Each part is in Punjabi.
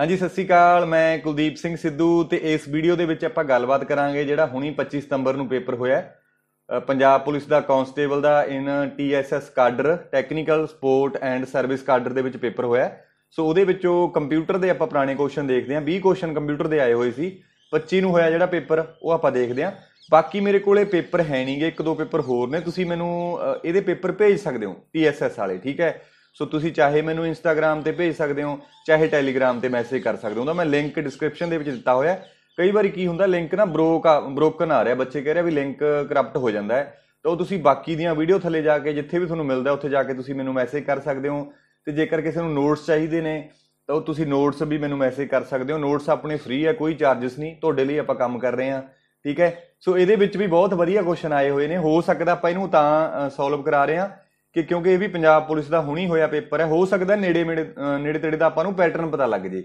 ਹਾਂਜੀ ਸਤਿ ਸ਼੍ਰੀ ਅਕਾਲ ਮੈਂ ਕੁਲਦੀਪ ਸਿੰਘ ਸਿੱਧੂ ਤੇ ਇਸ ਵੀਡੀਓ ਦੇ ਵਿੱਚ ਆਪਾਂ ਗੱਲਬਾਤ ਕਰਾਂਗੇ ਜਿਹੜਾ ਹੁਣੀ 25 ਸਤੰਬਰ ਨੂੰ ਪੇਪਰ ਹੋਇਆ ਪੰਜਾਬ ਪੁਲਿਸ ਦਾ ਕਾਂਸਟੇਬਲ ਦਾ in TSS cadre technical support and service cadre ਦੇ ਵਿੱਚ ਪੇਪਰ ਹੋਇਆ ਸੋ ਉਹਦੇ ਵਿੱਚੋਂ ਕੰਪਿਊਟਰ ਦੇ ਆਪਾਂ ਪੁਰਾਣੇ ਕੁਐਸਚਨ ਦੇਖਦੇ ਆਂ 20 ਕੁਐਸਚਨ ਕੰਪਿਊਟਰ ਦੇ ਆਏ ਹੋਏ ਸੀ 25 ਨੂੰ ਹੋਇਆ ਜਿਹੜਾ ਪੇਪਰ ਉਹ ਆਪਾਂ ਦੇਖਦੇ ਆਂ ਬਾਕੀ ਮੇਰੇ ਕੋਲੇ ਪੇਪਰ ਹੈ ਨਹੀਂਗੇ ਇੱਕ ਦੋ ਪੇਪਰ ਹੋਰ ਨੇ ਤੁਸੀਂ ਮੈਨੂੰ ਇਹਦੇ ਪੇਪਰ ਭੇਜ ਸਕਦੇ ਹੋ ਟੀਐਸਐਸ ਵਾਲੇ ਠੀਕ ਹੈ ਸੋ ਤੁਸੀਂ ਚਾਹੇ ਮੈਨੂੰ ਇੰਸਟਾਗ੍ਰam ਤੇ ਭੇਜ ਸਕਦੇ ਹੋ ਚਾਹੇ ਟੈਲੀਗ੍ਰam ਤੇ ਮੈਸੇਜ ਕਰ ਸਕਦੇ ਹੋ ਤਾਂ ਮੈਂ ਲਿੰਕ ਡਿਸਕ੍ਰਿਪਸ਼ਨ ਦੇ ਵਿੱਚ ਦਿੱਤਾ ਹੋਇਆ ਹੈ ਕਈ ਵਾਰੀ ਕੀ ਹੁੰਦਾ ਲਿੰਕ ਨਾ ਬ੍ਰੋਕ ਬ੍ਰੋਕਨ ਆ ਰਿਹਾ ਬੱਚੇ ਕਹਿ ਰਹੇ ਵੀ ਲਿੰਕ ਕਰਪਟ ਹੋ ਜਾਂਦਾ ਹੈ ਤਾਂ ਉਹ ਤੁਸੀਂ ਬਾਕੀ ਦੀਆਂ ਵੀਡੀਓ ਥੱਲੇ ਜਾ ਕੇ ਜਿੱਥੇ ਵੀ ਤੁਹਾਨੂੰ ਮਿਲਦਾ ਉੱਥੇ ਜਾ ਕੇ ਤੁਸੀਂ ਮੈਨੂੰ ਮੈਸੇਜ ਕਰ ਸਕਦੇ ਹੋ ਤੇ ਜੇਕਰ ਕਿਸੇ ਨੂੰ ਨੋਟਸ ਚਾਹੀਦੇ ਨੇ ਤਾਂ ਉਹ ਤੁਸੀਂ ਨੋਟਸ ਵੀ ਮੈਨੂੰ ਮੈਸੇਜ ਕਰ ਸਕਦੇ ਹੋ ਨੋਟਸ ਆਪਣੇ ਫ੍ਰੀ ਹੈ ਕੋਈ ਚਾਰजेस ਨਹੀਂ ਤੁਹਾਡੇ ਲਈ ਆਪਾਂ ਕੰਮ ਕਰ ਰਹੇ ਹਾਂ ਠੀਕ ਹੈ ਸੋ ਇਹਦੇ ਵਿੱਚ ਵੀ ਬਹੁਤ ਵਧੀਆ ਕੁਐਸਚਨ ਆਏ ਹੋਏ ਨੇ ਹੋ ਸਕਦਾ ਆਪਾਂ ਇਹਨੂੰ ਤਾਂ ਸੋਲਵ ਕਰਾ ਰਹੇ ਹਾਂ ਕਿ ਕਿਉਂਕਿ ਇਹ ਵੀ ਪੰਜਾਬ ਪੁਲਿਸ ਦਾ ਹੁਣੀ ਹੋਇਆ ਪੇਪਰ ਹੈ ਹੋ ਸਕਦਾ ਨੇੜੇ ਮੇੜੇ ਨੇੜੇ ਤੇੜੇ ਦਾ ਆਪਾਂ ਨੂੰ ਪੈਟਰਨ ਪਤਾ ਲੱਗ ਜੇ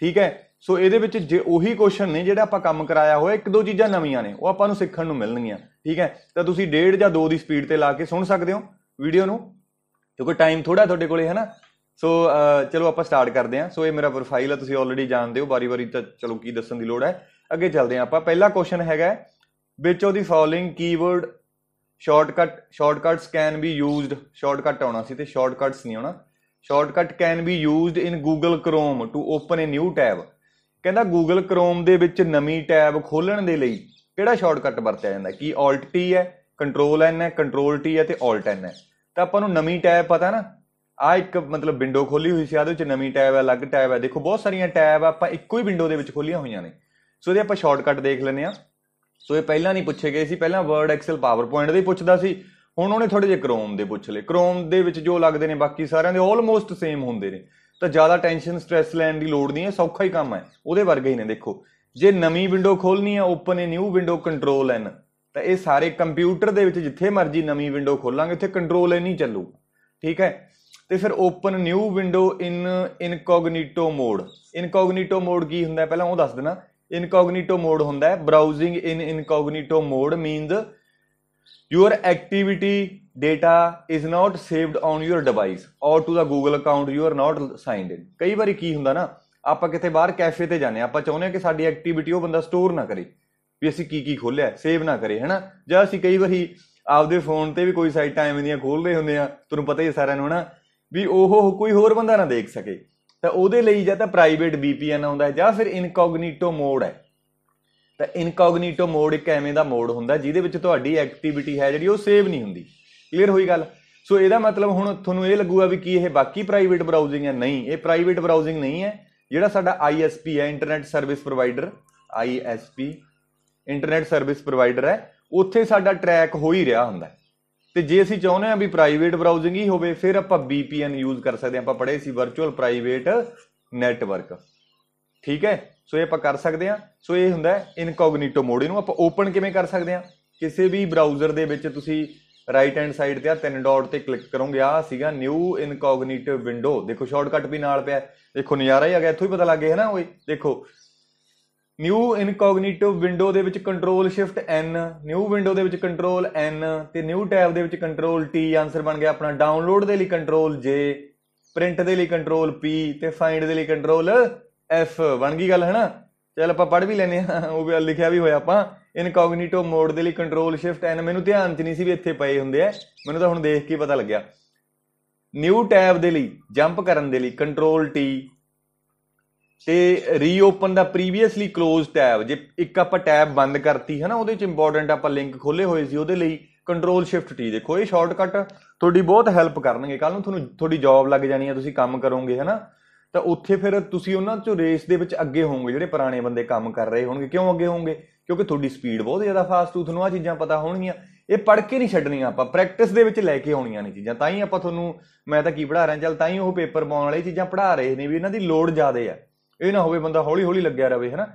ਠੀਕ ਹੈ ਸੋ ਇਹਦੇ ਵਿੱਚ ਜੇ ਉਹੀ ਕੁਐਸਚਨ ਨੇ ਜਿਹੜਾ ਆਪਾਂ ਕੰਮ ਕਰਾਇਆ ਹੋਇਆ ਇੱਕ ਦੋ ਚੀਜ਼ਾਂ ਨਵੀਆਂ ਨੇ ਉਹ ਆਪਾਂ ਨੂੰ ਸਿੱਖਣ ਨੂੰ ਮਿਲਣਗੀਆਂ ਠੀਕ ਹੈ ਤਾਂ ਤੁਸੀਂ ਡੇਢ ਜਾਂ ਦੋ ਦੀ ਸਪੀਡ ਤੇ ਲਾ ਕੇ ਸੁਣ ਸਕਦੇ ਹੋ ਵੀਡੀਓ ਨੂੰ ਕਿਉਂਕਿ ਟਾਈਮ ਥੋੜਾ ਤੁਹਾਡੇ ਕੋਲੇ ਹੈ ਨਾ ਸੋ ਚਲੋ ਆਪਾਂ ਸਟਾਰਟ ਕਰਦੇ ਹਾਂ ਸੋ ਇਹ ਮੇਰਾ ਪ੍ਰੋਫਾਈਲ ਹੈ ਤੁਸੀਂ ਆਲਰੇਡੀ ਜਾਣਦੇ ਹੋ ਬਾਰੀ-ਬਾਰੀ ਤਾਂ ਚਲੋ ਕੀ ਦੱਸਣ ਦੀ ਲੋੜ ਹੈ ਅੱਗੇ ਚੱਲਦੇ ਹਾਂ ਆਪਾਂ ਪਹਿਲਾ ਕੁਐਸਚਨ ਹੈਗਾ ਵਿੱਚ of the following keyword shortcut shortcuts can be used shortcut ਆਉਣਾ ਸੀ ਤੇ ਸ਼ਾਰਟਕਟਸ ਨਹੀਂ ਆਉਣਾ shortcut can be used in Google Chrome to open a new tab ਕਹਿੰਦਾ ਗੂਗਲ ਕ੍ਰੋਮ ਦੇ ਵਿੱਚ ਨਵੀਂ ਟੈਬ ਖੋਲਣ ਦੇ ਲਈ ਕਿਹੜਾ ਸ਼ਾਰਟਕਟ ਵਰਤਿਆ ਜਾਂਦਾ ਕੀ ਆਲਟ ਟੀ ਹੈ ਕੰਟਰੋਲ ਐਨ ਹੈ ਕੰਟਰੋਲ ਟੀ ਹੈ ਤੇ ਆਲਟ ਐਨ ਹੈ ਤਾਂ ਆਪਾਂ ਨੂੰ ਨਵੀਂ ਟੈਬ ਪਤਾ ਨਾ ਆ ਇੱਕ ਮਤਲਬ ਵਿੰਡੋ ਖੋਲੀ ਹੋਈ ਸੀ ਆਦੇ ਵਿੱਚ ਨਵੀਂ ਟੈਬ ਹੈ ਅਲੱਗ ਟੈਬ ਹੈ ਦੇਖੋ ਬਹੁਤ ਸਾਰੀਆਂ ਟੈਬ ਆਪਾਂ ਇੱਕੋ ਹੀ ਵਿੰਡੋ ਦੇ ਵਿੱਚ ਖੋਲੀਆਂ ਹੋਈਆਂ ਨੇ ਸੋ ਇਹਦੇ ਆਪਾਂ ਸ਼ਾਰਟਕਟ ਦੇਖ ਲੈਨੇ ਆ ਸੋ ਇਹ ਪਹਿਲਾਂ ਨਹੀਂ ਪੁੱਛੇ ਗਏ ਸੀ ਪਹਿਲਾਂ ਵਰਡ ਐਕਸਲ ਪਾਵਰਪੁਆਇੰਟ ਦੇ ਪੁੱਛਦਾ ਸੀ ਹੁਣ ਉਹਨੇ ਥੋੜੇ ਜਿਹਾ ਕ੍ਰੋਮ ਦੇ ਪੁੱਛ ਲਏ ਕ੍ਰੋਮ ਦੇ ਵਿੱਚ ਜੋ ਲੱਗਦੇ ਨੇ ਬਾਕੀ ਸਾਰਿਆਂ ਦੇ ਆਲਮੋਸਟ ਸੇਮ ਹੁੰਦੇ ਨੇ ਤਾਂ ਜ਼ਿਆਦਾ ਟੈਨਸ਼ਨ ਸਟ्रेस ਲੈਣ ਦੀ ਲੋੜ ਨਹੀਂ ਹੈ ਸੌਖਾ ਹੀ ਕੰਮ ਹੈ ਉਹਦੇ ਵਰਗਾ ਹੀ ਨੇ ਦੇਖੋ ਜੇ ਨਵੀਂ ਵਿੰਡੋ ਖੋਲਣੀ ਹੈ open a new window control N ਤਾਂ ਇਹ ਸਾਰੇ ਕੰਪਿਊਟਰ ਦੇ ਵਿੱਚ ਜਿੱਥੇ ਮਰਜ਼ੀ ਨਵੀਂ ਵਿੰਡੋ ਖੋਲਾਂਗੇ ਉੱਥੇ ਕੰਟਰੋਲ ਐਨ ਹੀ ਚੱਲੂ ਠੀਕ ਹੈ ਤੇ ਫਿਰ open new window in incognito mode incognito mode ਕੀ ਹੁੰਦਾ ਪਹਿਲਾਂ ਉਹ ਦੱਸ ਦੇਣਾ ਇਨਕੋਗਨੀਟੋ ਮੋਡ ਹੁੰਦਾ ਹੈ browsing in incognito mode means your activity data is not saved on your device or to the Google account you are not signed in ਕਈ ਵਾਰੀ ਕੀ ਹੁੰਦਾ ਨਾ ਆਪਾਂ ਕਿਤੇ ਬਾਹਰ ਕੈਫੇ ਤੇ ਜਾਂਦੇ ਆਪਾਂ ਚਾਹੁੰਦੇ ਆ ਕਿ ਸਾਡੀ ਐਕਟੀਵਿਟੀ ਉਹ ਬੰਦਾ ਸਟੋਰ ਨਾ ਕਰੇ ਵੀ ਅਸੀਂ ਕੀ ਕੀ ਖੋਲਿਆ ਸੇਵ ਨਾ ਕਰੇ ਹੈਨਾ ਜਾਂ ਅਸੀਂ ਕਈ ਵਾਰੀ ਆਪਦੇ ਫੋਨ ਤੇ ਵੀ ਕੋਈ ਸਾਈਟਾਂ ਐਵੇਂ ਦੀਆਂ ਖੋਲਦੇ ਹੁੰਦੇ ਆ ਤੁਹਾਨੂੰ ਪਤਾ ਹੀ ਸਾਰਿਆਂ ਨੂੰ ਹਨਾ ਵੀ ਉਹ ਕੋਈ ਹੋਰ ਬੰਦਾ ਨਾ ਦੇਖ ਸਕੇ ਤਾਂ ਉਹਦੇ ਲਈ ਜਾਂ ਤਾਂ ਪ੍ਰਾਈਵੇਟ VPN ਆਉਂਦਾ ਜਾਂ ਫਿਰ ਇਨਕੋਗਨੀਟੋ ਮੋਡ ਹੈ ਤਾਂ ਇਨਕੋਗਨੀਟੋ ਮੋਡ ਇੱਕ ਐਵੇਂ ਦਾ ਮੋਡ ਹੁੰਦਾ ਜਿਹਦੇ ਵਿੱਚ ਤੁਹਾਡੀ ਐਕਟੀਵਿਟੀ ਹੈ ਜਿਹੜੀ ਉਹ ਸੇਵ ਨਹੀਂ ਹੁੰਦੀ ਕਲੀਅਰ ਹੋਈ ਗੱਲ ਸੋ ਇਹਦਾ ਮਤਲਬ ਹੁਣ ਤੁਹਾਨੂੰ ਇਹ ਲੱਗੂਗਾ ਵੀ ਕੀ ਇਹ ਬਾਕੀ ਪ੍ਰਾਈਵੇਟ ਬਰਾਊਜ਼ਿੰਗ ਹੈ ਨਹੀਂ ਇਹ ਪ੍ਰਾਈਵੇਟ ਬਰਾਊਜ਼ਿੰਗ ਨਹੀਂ ਹੈ ਜਿਹੜਾ ਸਾਡਾ ISP ਹੈ internet service provider ISP internet service provider ਹੈ ਉੱਥੇ ਸਾਡਾ ਟਰੈਕ ਹੋ ਹੀ ਰਿਹਾ ਹੁੰਦਾ ਹੈ ਤੇ ਜੇ ਅਸੀਂ ਚਾਹੁੰਦੇ ਆ ਵੀ ਪ੍ਰਾਈਵੇਟ ਬਰਾਊਜ਼ਿੰਗ ਹੀ ਹੋਵੇ ਫਿਰ ਆਪਾਂ VPN ਯੂਜ਼ ਕਰ ਸਕਦੇ ਆ ਆਪਾਂ ਪੜ੍ਹੇ ਸੀ ਵਰਚੁਅਲ ਪ੍ਰਾਈਵੇਟ ਨੈਟਵਰਕ ਠੀਕ ਹੈ ਸੋ ਇਹ ਆਪਾਂ ਕਰ ਸਕਦੇ ਆ ਸੋ ਇਹ ਹੁੰਦਾ ਇਨਕੋਗਨੀਟੋ ਮੋਡ ਇਹਨੂੰ ਆਪਾਂ ਓਪਨ ਕਿਵੇਂ ਕਰ ਸਕਦੇ ਆ ਕਿਸੇ ਵੀ ਬਰਾਊਜ਼ਰ ਦੇ ਵਿੱਚ ਤੁਸੀਂ ਰਾਈਟ ਹੈਂਡ ਸਾਈਡ ਤੇ ਆ ਤਿੰਨ ਡਾਟ ਤੇ ਕਲਿੱਕ ਕਰੋਗੇ ਆ ਸੀਗਾ ਨਿਊ ਇਨਕੋਗਨੀਟਿਵ ਵਿੰਡੋ ਦੇਖੋ ਸ਼ਾਰਟਕਟ ਵੀ ਨਾਲ ਪਿਆ ਦੇਖੋ ਨਜ਼ਾਰਾ ਹੀ ਆ ਗਿਆ ਇੱਥੋਂ ਹੀ ਪਤਾ ਲੱਗ ਗਿਆ ਹੈ ਨਾ ਓਏ ਦੇਖੋ ਨਿਊ ਇਨਕੋਗਨੀਟਿਵ ਵਿੰਡੋ ਦੇ ਵਿੱਚ control shift N new window ਦੇ ਵਿੱਚ ਕੰਟਰੋਲ ਐਨ ਤੇ ਨਿਊ ਟੈਬ ਦੇ ਵਿੱਚ ਕੰਟਰੋਲ ਟੀ ਆਨਸਰ ਬਣ ਗਿਆ ਆਪਣਾ ਡਾਊਨਲੋਡ ਦੇ ਲਈ ਕੰਟਰੋਲ ਜੇ ਪ੍ਰਿੰਟ ਦੇ ਲਈ ਕੰਟਰੋਲ ਪੀ ਤੇ ਫਾਈਂਡ ਦੇ ਲਈ ਕੰਟਰੋਲ ਐਫ ਬਣ ਗਈ ਗੱਲ ਹੈ ਨਾ ਚਲ ਆਪਾਂ ਪੜ ਵੀ ਲੈਨੇ ਆ ਉਹ ਵੀ ਲਿਖਿਆ ਵੀ ਹੋਇਆ ਆਪਾਂ ਇਨਕੋਗਨੀਟੋ ਮੋਡ ਦੇ ਲਈ ਕੰਟਰੋਲ ਸ਼ਿਫਟ ਐਨ ਮੈਨੂੰ ਧਿਆਨ 'ਚ ਨਹੀਂ ਸੀ ਵੀ ਇੱਥੇ ਪਏ ਹੁੰਦੇ ਆ ਮੈਨੂੰ ਤਾਂ ਹੁਣ ਦੇਖ ਕੇ ਪਤਾ ਲੱਗਿਆ ਨਿਊ ਟੈਬ ਦੇ ਲਈ ਜੰਪ ਕਰਨ ਦੇ ਲਈ ਕੰਟਰੋਲ ਟੀ ਤੇ reopen the previously closed tab ਜੇ ਇੱਕ ਆਪਾਂ ਟੈਬ ਬੰਦ ਕਰਤੀ ਹੈ ਨਾ ਉਹਦੇ ਚ ਇੰਪੋਰਟੈਂਟ ਆਪਾਂ ਲਿੰਕ ਖੋਲੇ ਹੋਏ ਸੀ ਉਹਦੇ ਲਈ ਕੰਟਰੋਲ ਸ਼ਿਫਟ ਟੀ ਦੇਖੋ ਇਹ ਸ਼ਾਰਟਕਟ ਤੁਹਾਡੀ ਬਹੁਤ ਹੈਲਪ ਕਰਨਗੇ ਕੱਲ ਨੂੰ ਤੁਹਾਨੂੰ ਤੁਹਾਡੀ ਜੌਬ ਲੱਗ ਜਾਣੀ ਹੈ ਤੁਸੀਂ ਕੰਮ ਕਰੋਗੇ ਹੈ ਨਾ ਤਾਂ ਉੱਥੇ ਫਿਰ ਤੁਸੀਂ ਉਹਨਾਂ ਚੋਂ ਰੇਸ ਦੇ ਵਿੱਚ ਅੱਗੇ ਹੋਵੋਗੇ ਜਿਹੜੇ ਪੁਰਾਣੇ ਬੰਦੇ ਕੰਮ ਕਰ ਰਹੇ ਹੋਣਗੇ ਕਿਉਂ ਅੱਗੇ ਹੋਵੋਗੇ ਕਿਉਂਕਿ ਤੁਹਾਡੀ ਸਪੀਡ ਬਹੁਤ ਜ਼ਿਆਦਾ ਫਾਸਟ ਹੋ ਤੁਹਾਨੂੰ ਆ ਚੀਜ਼ਾਂ ਪਤਾ ਹੋਣਗੀਆਂ ਇਹ ਪੜ ਕੇ ਨਹੀਂ ਛੱਡਣੀਆਂ ਆਪਾਂ ਪ੍ਰੈਕਟਿਸ ਦੇ ਵਿੱਚ ਲੈ ਕੇ ਆਉਣੀਆਂ ਨੇ ਚੀਜ਼ਾਂ ਤਾਂ ਹੀ ਆਪਾਂ ਤੁਹਾਨੂੰ ਮੈਂ ਤਾਂ ਕੀ ਪੜਾ ਰਿਹਾ ਚੱਲ ਤਾਂ ਹੀ ਉਹ ਪੇਪਰ ਪਾਉਣ ਵਾਲੇ ਚੀਜ਼ਾਂ ਪੜਾ ਰਹੇ ਨੇ ਵੀ ਇਹਨਾਂ ਦੀ ਲੋੜ ਜ਼ਿਆਦਾ ਹੈ ਇਹ ਨਾ ਹੋਵੇ ਬੰਦਾ ਹੌਲੀ ਹੌਲੀ ਲੱਗਿਆ ਰਵੇ ਹੈਨਾ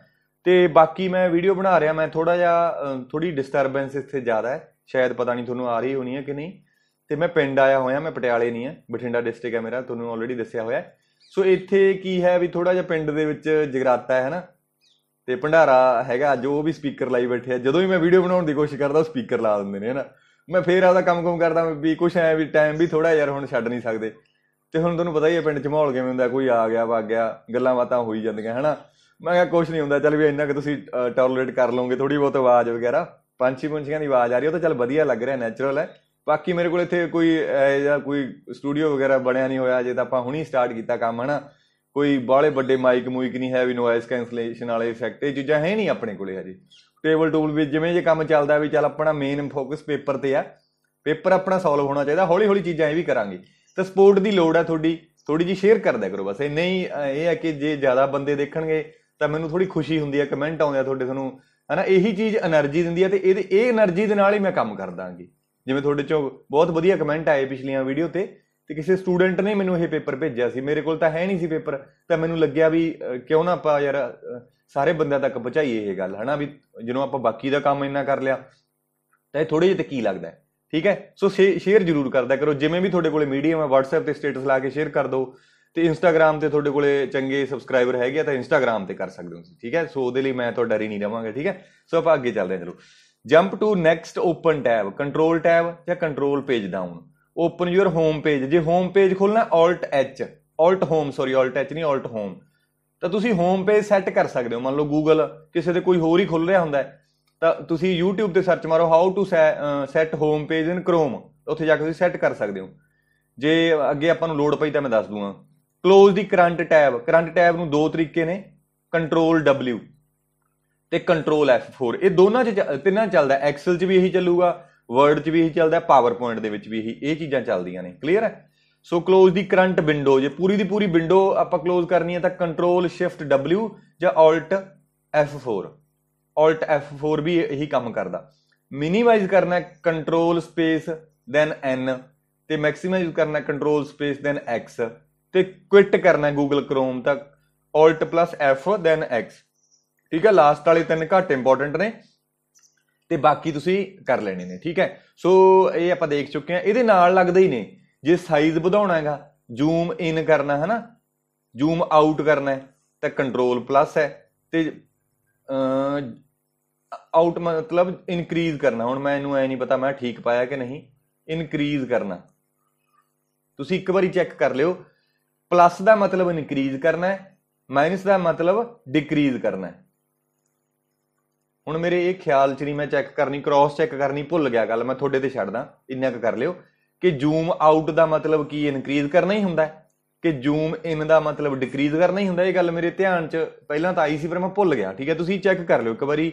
ਤੇ ਬਾਕੀ ਮੈਂ ਵੀਡੀਓ ਬਣਾ ਰਿਹਾ ਮੈਂ ਥੋੜਾ ਜਿਹਾ ਥੋੜੀ ਡਿਸਟਰਬੈਂਸ ਇੱਥੇ ਜ਼ਿਆਦਾ ਹੈ ਸ਼ਾਇਦ ਪਤਾ ਨਹੀਂ ਤੁਹਾਨੂੰ ਆ ਰਹੀ ਹੋਣੀ ਹੈ ਕਿ ਨਹੀਂ ਤੇ ਮੈਂ ਪਿੰਡ ਆਇਆ ਹੋਇਆ ਮੈਂ ਪਟਿਆਲੇ ਨਹੀਂ ਹੈ ਬਠਿੰਡਾ ਡਿਸਟ੍ਰਿਕਟ ਹੈ ਮੇਰਾ ਤੁਹਾਨੂੰ ਆਲਰੇਡੀ ਦੱਸਿਆ ਹੋਇਆ ਸੋ ਇੱਥੇ ਕੀ ਹੈ ਵੀ ਥੋੜਾ ਜਿਹਾ ਪਿੰਡ ਦੇ ਵਿੱਚ ਜਗਰਾਤਾ ਹੈ ਹੈਨਾ ਤੇ ਭੰਡਾਰਾ ਹੈਗਾ ਅੱਜ ਉਹ ਵੀ ਸਪੀਕਰ ਲਾਈ ਬੈਠੇ ਆ ਜਦੋਂ ਵੀ ਮੈਂ ਵੀਡੀਓ ਬਣਾਉਣ ਦੀ ਕੋਸ਼ਿਸ਼ ਕਰਦਾ ਸਪੀਕਰ ਲਾ ਦਿੰਦੇ ਨੇ ਹੈਨਾ ਮੈਂ ਫੇਰ ਆਦਾ ਕੰਮ-ਕੰਮ ਕਰਦਾ ਵੀ ਕੁਛ ਐ ਵੀ ਟਾਈਮ ਵੀ ਥੋੜਾ ਯਾਰ ਹੁਣ ਛੱਡ ਨਹੀਂ ਸਕਦੇ ਤੇ ਹੁਣ ਤੁਹਾਨੂੰ ਪਤਾ ਹੀ ਹੈ ਪਿੰਡ ਚ ਮਾਹੌਲ ਕਿਵੇਂ ਹੁੰਦਾ ਕੋਈ ਆ ਗਿਆ ਵਗ ਗਿਆ ਗੱਲਾਂ ਬਾਤਾਂ ਹੋਈ ਜਾਂਦੀਆਂ ਹਨਾ ਮੈਂ ਕਿਹਾ ਕੁਝ ਨਹੀਂ ਹੁੰਦਾ ਚੱਲ ਵੀ ਇੰਨਾ ਕਿ ਤੁਸੀਂ ਟੋਲਰੇਟ ਕਰ ਲਓਗੇ ਥੋੜੀ ਬਹੁਤ ਆਵਾਜ਼ ਵਗੈਰਾ ਪੰਛੀ ਪੰਛੀਆਂ ਦੀ ਆਵਾਜ਼ ਆ ਰਹੀ ਉਹ ਤਾਂ ਚੱਲ ਵਧੀਆ ਲੱਗ ਰਿਹਾ ਨੇਚਰਲ ਹੈ ਬਾਕੀ ਮੇਰੇ ਕੋਲ ਇੱਥੇ ਕੋਈ ਜਾਂ ਕੋਈ ਸਟੂਡੀਓ ਵਗੈਰਾ ਬਣਿਆ ਨਹੀਂ ਹੋਇਆ ਜੇ ਤਾਂ ਆਪਾਂ ਹੁਣੀ ਸਟਾਰਟ ਕੀਤਾ ਕੰਮ ਹਨਾ ਕੋਈ ਬਾਹਲੇ ਵੱਡੇ ਮਾਈਕ ਮੂਈਕ ਨਹੀਂ ਹੈ ਵੀ ਨੋਇਸ ਕੈਂਸਲੇਸ਼ਨ ਵਾਲੇ ਇਫੈਕਟ ਇਹ ਚੀਜ਼ਾਂ ਹੈ ਨਹੀਂ ਆਪਣੇ ਕੋਲੇ ਹਜੇ ਟੇਬਲ ਟੂਲ ਵੀ ਜਿਵੇਂ ਜੇ ਕੰਮ ਚੱਲਦਾ ਵੀ ਚੱਲ ਆਪਣਾ ਮੇਨ ਫੋਕਸ ਪੇਪਰ ਤੇ ਆ ਪੇਪਰ ਆਪਣਾ ਸੋਲਵ ਹੋਣਾ ਚਾਹੀਦਾ ਹੌਲੀ ਹੌਲੀ ਚੀਜ਼ਾਂ ਇਹ ਵੀ ਕਰਾਂਗੇ ਤਾਂ ਸਪੋਰਟ ਦੀ ਲੋੜ ਹੈ ਤੁਹਾਡੀ ਥੋੜੀ ਜੀ ਸ਼ੇਅਰ ਕਰ ਦਿਆ ਕਰੋ ਬਸ ਇਹ ਨਹੀਂ ਇਹ ਹੈ ਕਿ ਜੇ ਜ਼ਿਆਦਾ ਬੰਦੇ ਦੇਖਣਗੇ ਤਾਂ ਮੈਨੂੰ ਥੋੜੀ ਖੁਸ਼ੀ ਹੁੰਦੀ ਹੈ ਕਮੈਂਟ ਆਉਂਦੇ ਆ ਤੁਹਾਡੇ ਤੁਹਾਨੂੰ ਹਨਾ ਇਹੀ ਚੀਜ਼ એનર્ਜੀ ਦਿੰਦੀ ਹੈ ਤੇ ਇਹਦੇ ਇਹ એનર્ਜੀ ਦੇ ਨਾਲ ਹੀ ਮੈਂ ਕੰਮ ਕਰਦਾਂਗੀ ਜਿਵੇਂ ਤੁਹਾਡੇ ਚੋਂ ਬਹੁਤ ਵਧੀਆ ਕਮੈਂਟ ਆਏ ਪਿਛਲੀਆਂ ਵੀਡੀਓ ਤੇ ਤੇ ਕਿਸੇ ਸਟੂਡੈਂਟ ਨੇ ਮੈਨੂੰ ਇਹ ਪੇਪਰ ਭੇਜਿਆ ਸੀ ਮੇਰੇ ਕੋਲ ਤਾਂ ਹੈ ਨਹੀਂ ਸੀ ਪੇਪਰ ਤਾਂ ਮੈਨੂੰ ਲੱਗਿਆ ਵੀ ਕਿਉਂ ਨਾ ਆਪਾਂ ਯਾਰ ਸਾਰੇ ਬੰਦਿਆਂ ਤੱਕ ਪਹੁੰਚਾਈਏ ਇਹ ਗੱਲ ਹਨਾ ਵੀ ਜਦੋਂ ਆਪਾਂ ਬਾਕੀ ਦਾ ਕੰਮ ਇੰਨਾ ਕਰ ਲਿਆ ਤਾਂ ਇਹ ਥੋੜੇ ਜਿਹਾ ਤੇ ਕੀ ਲੱਗਦਾ ਠੀਕ ਹੈ ਸੋ ਸ਼ੇਅਰ ਜਰੂਰ ਕਰਦਾ ਕਰੋ ਜਿਵੇਂ ਵੀ ਤੁਹਾਡੇ ਕੋਲੇ ਮੀਡੀਅਮ ਹੈ WhatsApp ਤੇ ਸਟੇਟਸ ਲਾ ਕੇ ਸ਼ੇਅਰ ਕਰ ਦਿਓ ਤੇ Instagram ਤੇ ਤੁਹਾਡੇ ਕੋਲੇ ਚੰਗੇ ਸਬਸਕ੍ਰਾਈਬਰ ਹੈਗੇ ਆ ਤਾਂ Instagram ਤੇ ਕਰ ਸਕਦੇ ਹੋ ਤੁਸੀਂ ਠੀਕ ਹੈ ਸੋ ਉਹਦੇ ਲਈ ਮੈਂ ਤੁਹਾਡਾ ਡਰੀ ਨਹੀਂ ਰਵਾਂਗਾ ਠੀਕ ਹੈ ਸੋ ਆਪਾਂ ਅੱਗੇ ਚੱਲਦੇ ਹਾਂ ਚਲੋ jump to next open tab control tab ਜਾਂ control page down open your home page ਜੇ ਹੋਮ ਪੇਜ ਖੋਲਣਾ alt H alt home sorry alt H ਨਹੀਂ ਆਲਟ ਹੋਮ ਤਾਂ ਤੁਸੀਂ ਹੋਮ ਪੇਜ ਸੈੱਟ ਕਰ ਸਕਦੇ ਹੋ ਮੰਨ ਲਓ Google ਕਿਸੇ ਦੇ ਕੋਈ ਹੋਰ ਹੀ ਖੁੱਲ ਰਿਹਾ ਹੁੰਦਾ ਹੈ ਤਾਂ ਤੁਸੀਂ YouTube ਤੇ ਸਰਚ ਮਾਰੋ how to set home page in Chrome ਉੱਥੇ ਜਾ ਕੇ ਤੁਸੀਂ ਸੈੱਟ ਕਰ ਸਕਦੇ ਹੋ ਜੇ ਅੱਗੇ ਆਪਾਂ ਨੂੰ ਲੋਡ ਪਈ ਤਾਂ ਮੈਂ ਦੱਸ ਦੂੰਗਾ close the current tab current tab ਨੂੰ ਦੋ ਤਰੀਕੇ ਨੇ ਕੰਟਰੋਲ W ਤੇ ਕੰਟਰੋਲ F4 ਇਹ ਦੋਨਾਂ ਚ ਤਿੰਨਾਂ ਚੱਲਦਾ ਐਕਸਲ ਚ ਵੀ ਇਹੀ ਚੱਲੂਗਾ ਵਰਡ ਚ ਵੀ ਇਹੀ ਚੱਲਦਾ ਪਾਵਰਪੁਆਇੰਟ ਦੇ ਵਿੱਚ ਵੀ ਇਹੀ ਇਹ ਚੀਜ਼ਾਂ ਚੱਲਦੀਆਂ ਨੇ ਕਲੀਅਰ ਹੈ so close the current window ਜੇ ਪੂਰੀ ਦੀ ਪੂਰੀ ਵਿੰਡੋ ਆਪਾਂ ਕਲੋਜ਼ ਕਰਨੀ ਹੈ ਤਾਂ ਕੰਟਰੋਲ ਸ਼ਿਫਟ W ਜਾਂ alt F4 Alt F4 ਵੀ ਇਹੀ ਕੰਮ ਕਰਦਾ ਮਿਨੀਮਾਈਜ਼ ਕਰਨਾ ਕੰਟਰੋਲ ਸਪੇਸ ਦੈਨ N ਤੇ ਮੈਕਸਿਮਾਈਜ਼ ਕਰਨਾ ਕੰਟਰੋਲ ਸਪੇਸ ਦੈਨ X ਤੇ ਕੁਇਟ ਕਰਨਾ Google Chrome ਤੱਕ Alt F ਦੈਨ X ਠੀਕ ਹੈ ਲਾਸਟ ਵਾਲੇ ਤਿੰਨ ਘੱਟ ਇੰਪੋਰਟੈਂਟ ਨੇ ਤੇ ਬਾਕੀ ਤੁਸੀਂ ਕਰ ਲੈਣੇ ਨੇ ਠੀਕ ਹੈ ਸੋ ਇਹ ਆਪਾਂ ਦੇਖ ਚੁੱਕੇ ਆ ਇਹਦੇ ਨਾਲ ਲੱਗਦੇ ਹੀ ਨੇ ਜੇ ਸਾਈਜ਼ ਵਧਾਉਣਾ ਹੈਗਾ ਜ਼ੂਮ ਇਨ ਕਰਨਾ ਹੈ ਨਾ ਜ਼ੂਮ ਆਊਟ ਕਰਨਾ ਹੈ ਤਾਂ ਕੰਟਰੋਲ ਪਲੱਸ ਹੈ ਤੇ ਆਊਟ ਮਤਲਬ ਇਨਕਰੀਜ਼ ਕਰਨਾ ਹੁਣ ਮੈਂ ਇਹਨੂੰ ਐ ਨਹੀਂ ਪਤਾ ਮੈਂ ਠੀਕ ਪਾਇਆ ਕਿ ਨਹੀਂ ਇਨਕਰੀਜ਼ ਕਰਨਾ ਤੁਸੀਂ ਇੱਕ ਵਾਰੀ ਚੈੱਕ ਕਰ ਲਿਓ ਪਲੱਸ ਦਾ ਮਤਲਬ ਇਨਕਰੀਜ਼ ਕਰਨਾ ਹੈ ਮਾਈਨਸ ਦਾ ਮਤਲਬ ਡਿਕਰੀਜ਼ ਕਰਨਾ ਹੈ ਹੁਣ ਮੇਰੇ ਇਹ ਖਿਆਲ ਚ ਨਹੀਂ ਮੈਂ ਚੈੱਕ ਕਰਨੀ ਕ੍ਰਾਸ ਚੈੱਕ ਕਰਨੀ ਭੁੱਲ ਗਿਆ ਗੱਲ ਮੈਂ ਤੁਹਾਡੇ ਤੇ ਛੱਡਦਾ ਇੰਨਾ ਕੁ ਕਰ ਲਿਓ ਕਿ ਜ਼ੂਮ ਆਊਟ ਦਾ ਮਤਲਬ ਕੀ ਇਨਕਰੀਜ਼ ਕਰਨਾ ਹੀ ਹੁੰਦਾ ਹੈ ਕਿ ਜ਼ੂਮ ਇਨ ਦਾ ਮਤਲਬ ਡਿਕਰੀਜ਼ ਕਰਨਾ ਹੀ ਹੁੰਦਾ ਇਹ ਗੱਲ ਮੇਰੇ ਧਿਆਨ ਚ ਪਹਿਲਾਂ ਤਾਂ ਆਈ ਸੀ ਪਰ ਮੈਂ ਭੁੱਲ ਗਿਆ ਠੀਕ ਹੈ ਤੁਸੀਂ ਚੈੱਕ ਕਰ ਲਿਓ ਇੱਕ ਵਾਰੀ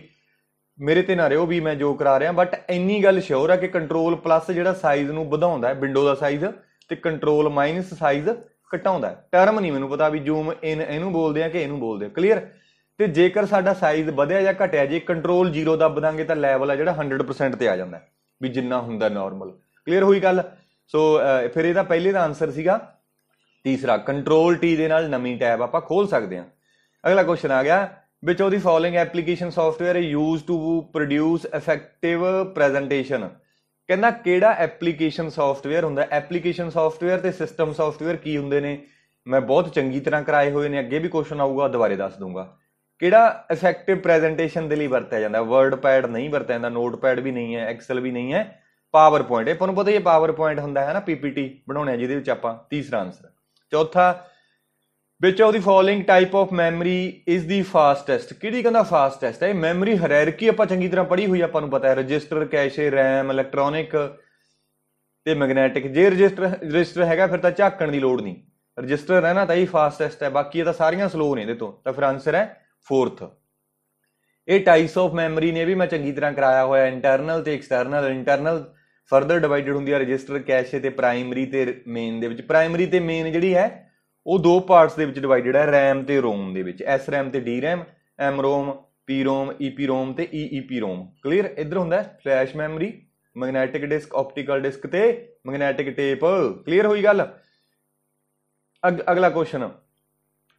ਮੇਰੇ ਤੇ ਨਾ ਰਿਓ ਵੀ ਮੈਂ ਜੋ ਕਰਾ ਰਿਹਾ ਬਟ ਇੰਨੀ ਗੱਲ ਸ਼ੋਰ ਆ ਕਿ ਕੰਟਰੋਲ ਪਲੱਸ ਜਿਹੜਾ ਸਾਈਜ਼ ਨੂੰ ਵਧਾਉਂਦਾ ਹੈ ਵਿੰਡੋ ਦਾ ਸਾਈਜ਼ ਤੇ ਕੰਟਰੋਲ ਮਾਈਨਸ ਸਾਈਜ਼ ਘਟਾਉਂਦਾ ਹੈ ਟਰਮ ਨਹੀਂ ਮੈਨੂੰ ਪਤਾ ਵੀ ਜ਼ੂਮ ਇਨ ਇਹਨੂੰ ਬੋਲਦੇ ਆ ਕਿ ਇਹਨੂੰ ਬੋਲਦੇ ਆ ਕਲੀਅਰ ਤੇ ਜੇਕਰ ਸਾਡਾ ਸਾਈਜ਼ ਵਧਿਆ ਜਾਂ ਘਟਿਆ ਜੇ ਕੰਟਰੋਲ 0 ਦੱਬ ਦਾਂਗੇ ਤਾਂ ਲੈਵਲ ਆ ਜਿਹੜਾ 100% ਤੇ ਆ ਜਾਂਦਾ ਵੀ ਜਿੰਨਾ ਹੁੰਦਾ ਨਾਰਮਲ ਕਲੀਅਰ ਹੋਈ ਗੱਲ ਸੋ ਫਿਰ ਇਹਦਾ ਪਹਿਲੇ ਦਾ ਆਨਸਰ ਸੀਗਾ ਤੀਸਰਾ ਕੰਟਰੋਲ ਟੀ ਦੇ ਨਾਲ ਨਵੀਂ ਟੈਬ ਆਪਾਂ ਖੋਲ ਸਕਦੇ ਹਾਂ ਅਗਲਾ ਕੁਐਸਚਨ ਆ ਗਿਆ ਵਿਚ ਉਹਦੀ following application software use to produce effective presentation ਕਹਿੰਦਾ ਕਿਹੜਾ ਐਪਲੀਕੇਸ਼ਨ ਸੌਫਟਵੇਅਰ ਹੁੰਦਾ ਐਪਲੀਕੇਸ਼ਨ ਸੌਫਟਵੇਅਰ ਤੇ ਸਿਸਟਮ ਸੌਫਟਵੇਅਰ ਕੀ ਹੁੰਦੇ ਨੇ ਮੈਂ ਬਹੁਤ ਚੰਗੀ ਤਰ੍ਹਾਂ ਕਰਾਏ ਹੋਏ ਨੇ ਅੱਗੇ ਵੀ ਕੁਐਸਚਨ ਆਊਗਾ ਦੁਬਾਰੇ ਦੱਸ ਦੂੰਗਾ ਕਿਹੜਾ ਇਫੈਕਟਿਵ ਪ੍ਰੈਜੈਂਟੇਸ਼ਨ ਦੇ ਲਈ ਵਰਤਿਆ ਜਾਂਦਾ ਵਰਡ ਪੈਡ ਨਹੀਂ ਵਰਤਿਆ ਜਾਂਦਾ ਨੋਟ ਪੈਡ ਵੀ ਨਹੀਂ ਹੈ ਐਕਸਲ ਵੀ ਨਹੀਂ ਹੈ ਪਾਵਰ ਪੁਆਇੰਟ ਇਹ ਤੁਹਾਨੂੰ ਪਤਾ ਹੀ ਹੈ ਪਾਵਰ ਪੁਆਇੰਟ ਹੁੰਦਾ ਹੈ ਨਾ ਪੀਪੀਟੀ ਬਣਾਉਣੇ ਜਿਹਦੇ ਵਿੱਚ ਆਪਾਂ ਤੀਸਰਾ ਆਨਸਰ ਚੌਥਾ ਵਿਚ of the following type of memory is the fastest ਕਿਹੜੀ ਕਹਿੰਦਾ ਫਾਸਟੈਸਟ ਹੈ ਮੈਮਰੀ ਹਾਇਰਾਰਕੀ ਆਪਾਂ ਚੰਗੀ ਤਰ੍ਹਾਂ ਪੜ੍ਹੀ ਹੋਈ ਆਪਾਂ ਨੂੰ ਪਤਾ ਹੈ ਰਜਿਸਟਰ ਕੈਸ਼ੇ ਰੈਮ ਇਲੈਕਟ੍ਰੋਨਿਕ ਤੇ ਮੈਗਨੈਟਿਕ ਜੇ ਰਜਿਸਟਰ ਰਜਿਸਟਰ ਹੈਗਾ ਫਿਰ ਤਾਂ ਝਾਕਣ ਦੀ ਲੋੜ ਨਹੀਂ ਰਜਿਸਟਰ ਹੈ ਨਾ ਤਾਂ ਇਹ ਫਾਸਟੈਸਟ ਹੈ ਬਾਕੀ ਇਹ ਤਾਂ ਸਾਰੀਆਂ ਸਲੋ ਨੇ ਇਹਦੇ ਤੋਂ ਤਾਂ ਫਿਰ ਆਨਸਰ ਹੈ 4th ਇਹ ਟਾਈਪਸ ਆਫ ਮੈਮਰੀ ਨੇ ਵੀ ਮੈਂ ਚੰਗੀ ਤਰ੍ਹਾਂ ਕਰਾਇਆ ਹੋਇਆ ਇੰਟਰਨਲ ਤੇ ਐਕਸਟਰਨਲ ਇੰਟਰਨਲ ਫਰਦਰ ਡਿਵਾਈਡਡ ਹੁੰਦੀ ਹੈ ਰਜਿਸਟਰ ਕੈਸ਼ੇ ਤੇ ਪ੍ਰਾਇਮਰੀ ਤੇ ਮੇਨ ਦੇ ਵਿੱਚ ਪ੍ਰਾਇਮਰੀ ਤੇ ਮੇਨ ਜਿਹੜੀ ਹੈ ਉਹ ਦੋ ਪਾਰਟਸ ਦੇ ਵਿੱਚ ਡਿਵਾਈਡਡ ਹੈ RAM ਤੇ ROM ਦੇ ਵਿੱਚ SRAM ਤੇ DRAM MROM PROM EPROM ਤੇ EEPROM ਕਲੀਅਰ ਇੱਧਰ ਹੁੰਦਾ flash memory magnetic disk optical disk ਤੇ ਮੈਗਨੈਟਿਕ ਟੇਪ ਕਲੀਅਰ ਹੋਈ ਗੱਲ ਅਗਲਾ question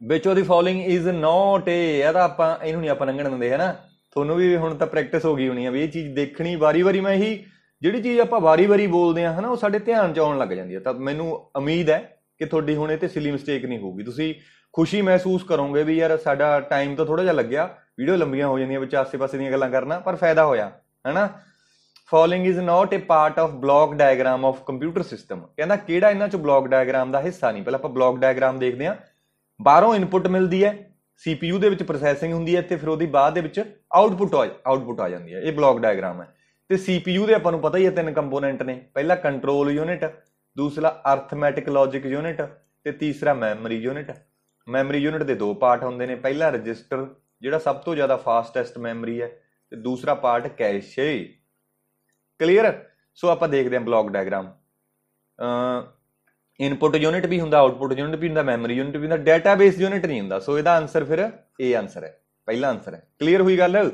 which of the following is not a ਇਹਦਾ ਆਪਾਂ ਇਹਨੂੰ ਨਹੀਂ ਆਪਾਂ ਲੰਘਣ ਦਿੰਦੇ ਨਾ ਤੁਹਾਨੂੰ ਵੀ ਹੁਣ ਤਾਂ ਪ੍ਰੈਕਟਿਸ ਹੋ ਗਈ ਹੋਣੀ ਆ ਵੀ ਇਹ ਚੀਜ਼ ਦੇਖਣੀ ਵਾਰੀ-ਵਾਰੀ ਮੈਂ ਇਹੀ ਜਿਹੜੀ ਚੀਜ਼ ਆਪਾਂ ਵਾਰੀ-ਵਾਰੀ ਬੋਲਦੇ ਆ ਹਨਾ ਉਹ ਸਾਡੇ ਧਿਆਨ 'ਚ ਆਉਣ ਲੱਗ ਜਾਂਦੀ ਆ ਤਾਂ ਮੈਨੂੰ ਉਮੀਦ ਹੈ ਕਿ ਤੁਹਾਡੀ ਹੁਣ ਇਹ ਤੇ ਸਿਲੀ ਮਿਸਟੇਕ ਨਹੀਂ ਹੋਊਗੀ ਤੁਸੀਂ ਖੁਸ਼ੀ ਮਹਿਸੂਸ ਕਰੋਗੇ ਵੀ ਯਾਰ ਸਾਡਾ ਟਾਈਮ ਤਾਂ ਥੋੜਾ ਜਿਹਾ ਲੱਗਿਆ ਵੀਡੀਓ ਲੰਬੀਆਂ ਹੋ ਜਾਂਦੀਆਂ ਵਿੱਚ ਆਸੇ-ਪਾਸੇ ਦੀਆਂ ਗੱਲਾਂ ਕਰਨਾ ਪਰ ਫਾਇਦਾ ਹੋਇਆ ਹੈਨਾ following is not a part of block diagram of computer system ਕਹਿੰਦਾ ਕਿਹੜਾ ਇਹਨਾਂ ਚ ਬਲੌਕ ਡਾਇਗਰਾਮ ਦਾ ਹਿੱਸਾ ਨਹੀਂ ਪਹਿਲਾਂ ਆਪਾਂ ਬਲੌਕ ਡਾਇਗਰਾਮ ਦੇਖਦੇ ਹਾਂ ਬਾਹਰੋਂ ਇਨਪੁਟ ਮਿਲਦੀ ਹੈ CPU ਦੇ ਵਿੱਚ ਪ੍ਰੋਸੈਸਿੰਗ ਹੁੰਦੀ ਹੈ ਤੇ ਫਿਰ ਉਹਦੀ ਬਾਅਦ ਦੇ ਵਿੱਚ ਆਊਟਪੁੱਟ ਆਊਟਪੁੱਟ ਆ ਜਾਂਦੀ ਹੈ ਇਹ ਬਲੌਕ ਡਾਇਗਰਾਮ ਹੈ ਤੇ CPU ਦੇ ਆਪਾਂ ਨੂੰ ਪਤਾ ਹੀ ਹੈ ਤਿੰਨ ਕੰਪੋਨੈਂਟ ਨੇ ਪਹਿਲਾ ਕੰਟਰੋਲ ਯੂਨਿਟ ਦੂਸਰਾ ਅਰਥਮੈਟਿਕ ਲੌਜੀਕ ਯੂਨਿਟ ਤੇ ਤੀਸਰਾ ਮੈਮਰੀ ਯੂਨਿਟ ਮੈਮਰੀ ਯੂਨਿਟ ਦੇ ਦੋ ਪਾਰਟ ਹੁੰਦੇ ਨੇ ਪਹਿਲਾ ਰਜਿਸਟਰ ਜਿਹੜਾ ਸਭ ਤੋਂ ਜ਼ਿਆਦਾ ਫਾਸਟੈਸਟ ਮੈਮਰੀ ਹੈ ਤੇ ਦੂਸਰਾ ਪਾਰਟ ਕੈਸ਼ੇ ਕਲੀਅਰ ਸੋ ਆਪਾਂ ਦੇਖਦੇ ਹਾਂ ਬਲੌਕ ਡਾਇਗਰਾਮ ਇਨਪੁਟ ਯੂਨਿਟ ਵੀ ਹੁੰਦਾ ਆਉਟਪੁਟ ਯੂਨਿਟ ਵੀ ਹੁੰਦਾ ਮੈਮਰੀ ਯੂਨਿਟ ਵੀ ਹੁੰਦਾ ਡਾਟਾਬੇਸ ਯੂਨਿਟ ਨਹੀਂ ਹੁੰਦਾ ਸੋ ਇਹਦਾ ਆਨਸਰ ਫਿਰ ਏ ਆਨਸਰ ਹੈ ਪਹਿਲਾ ਆਨਸਰ ਹੈ ਕਲੀਅਰ ਹੋਈ ਗੱਲ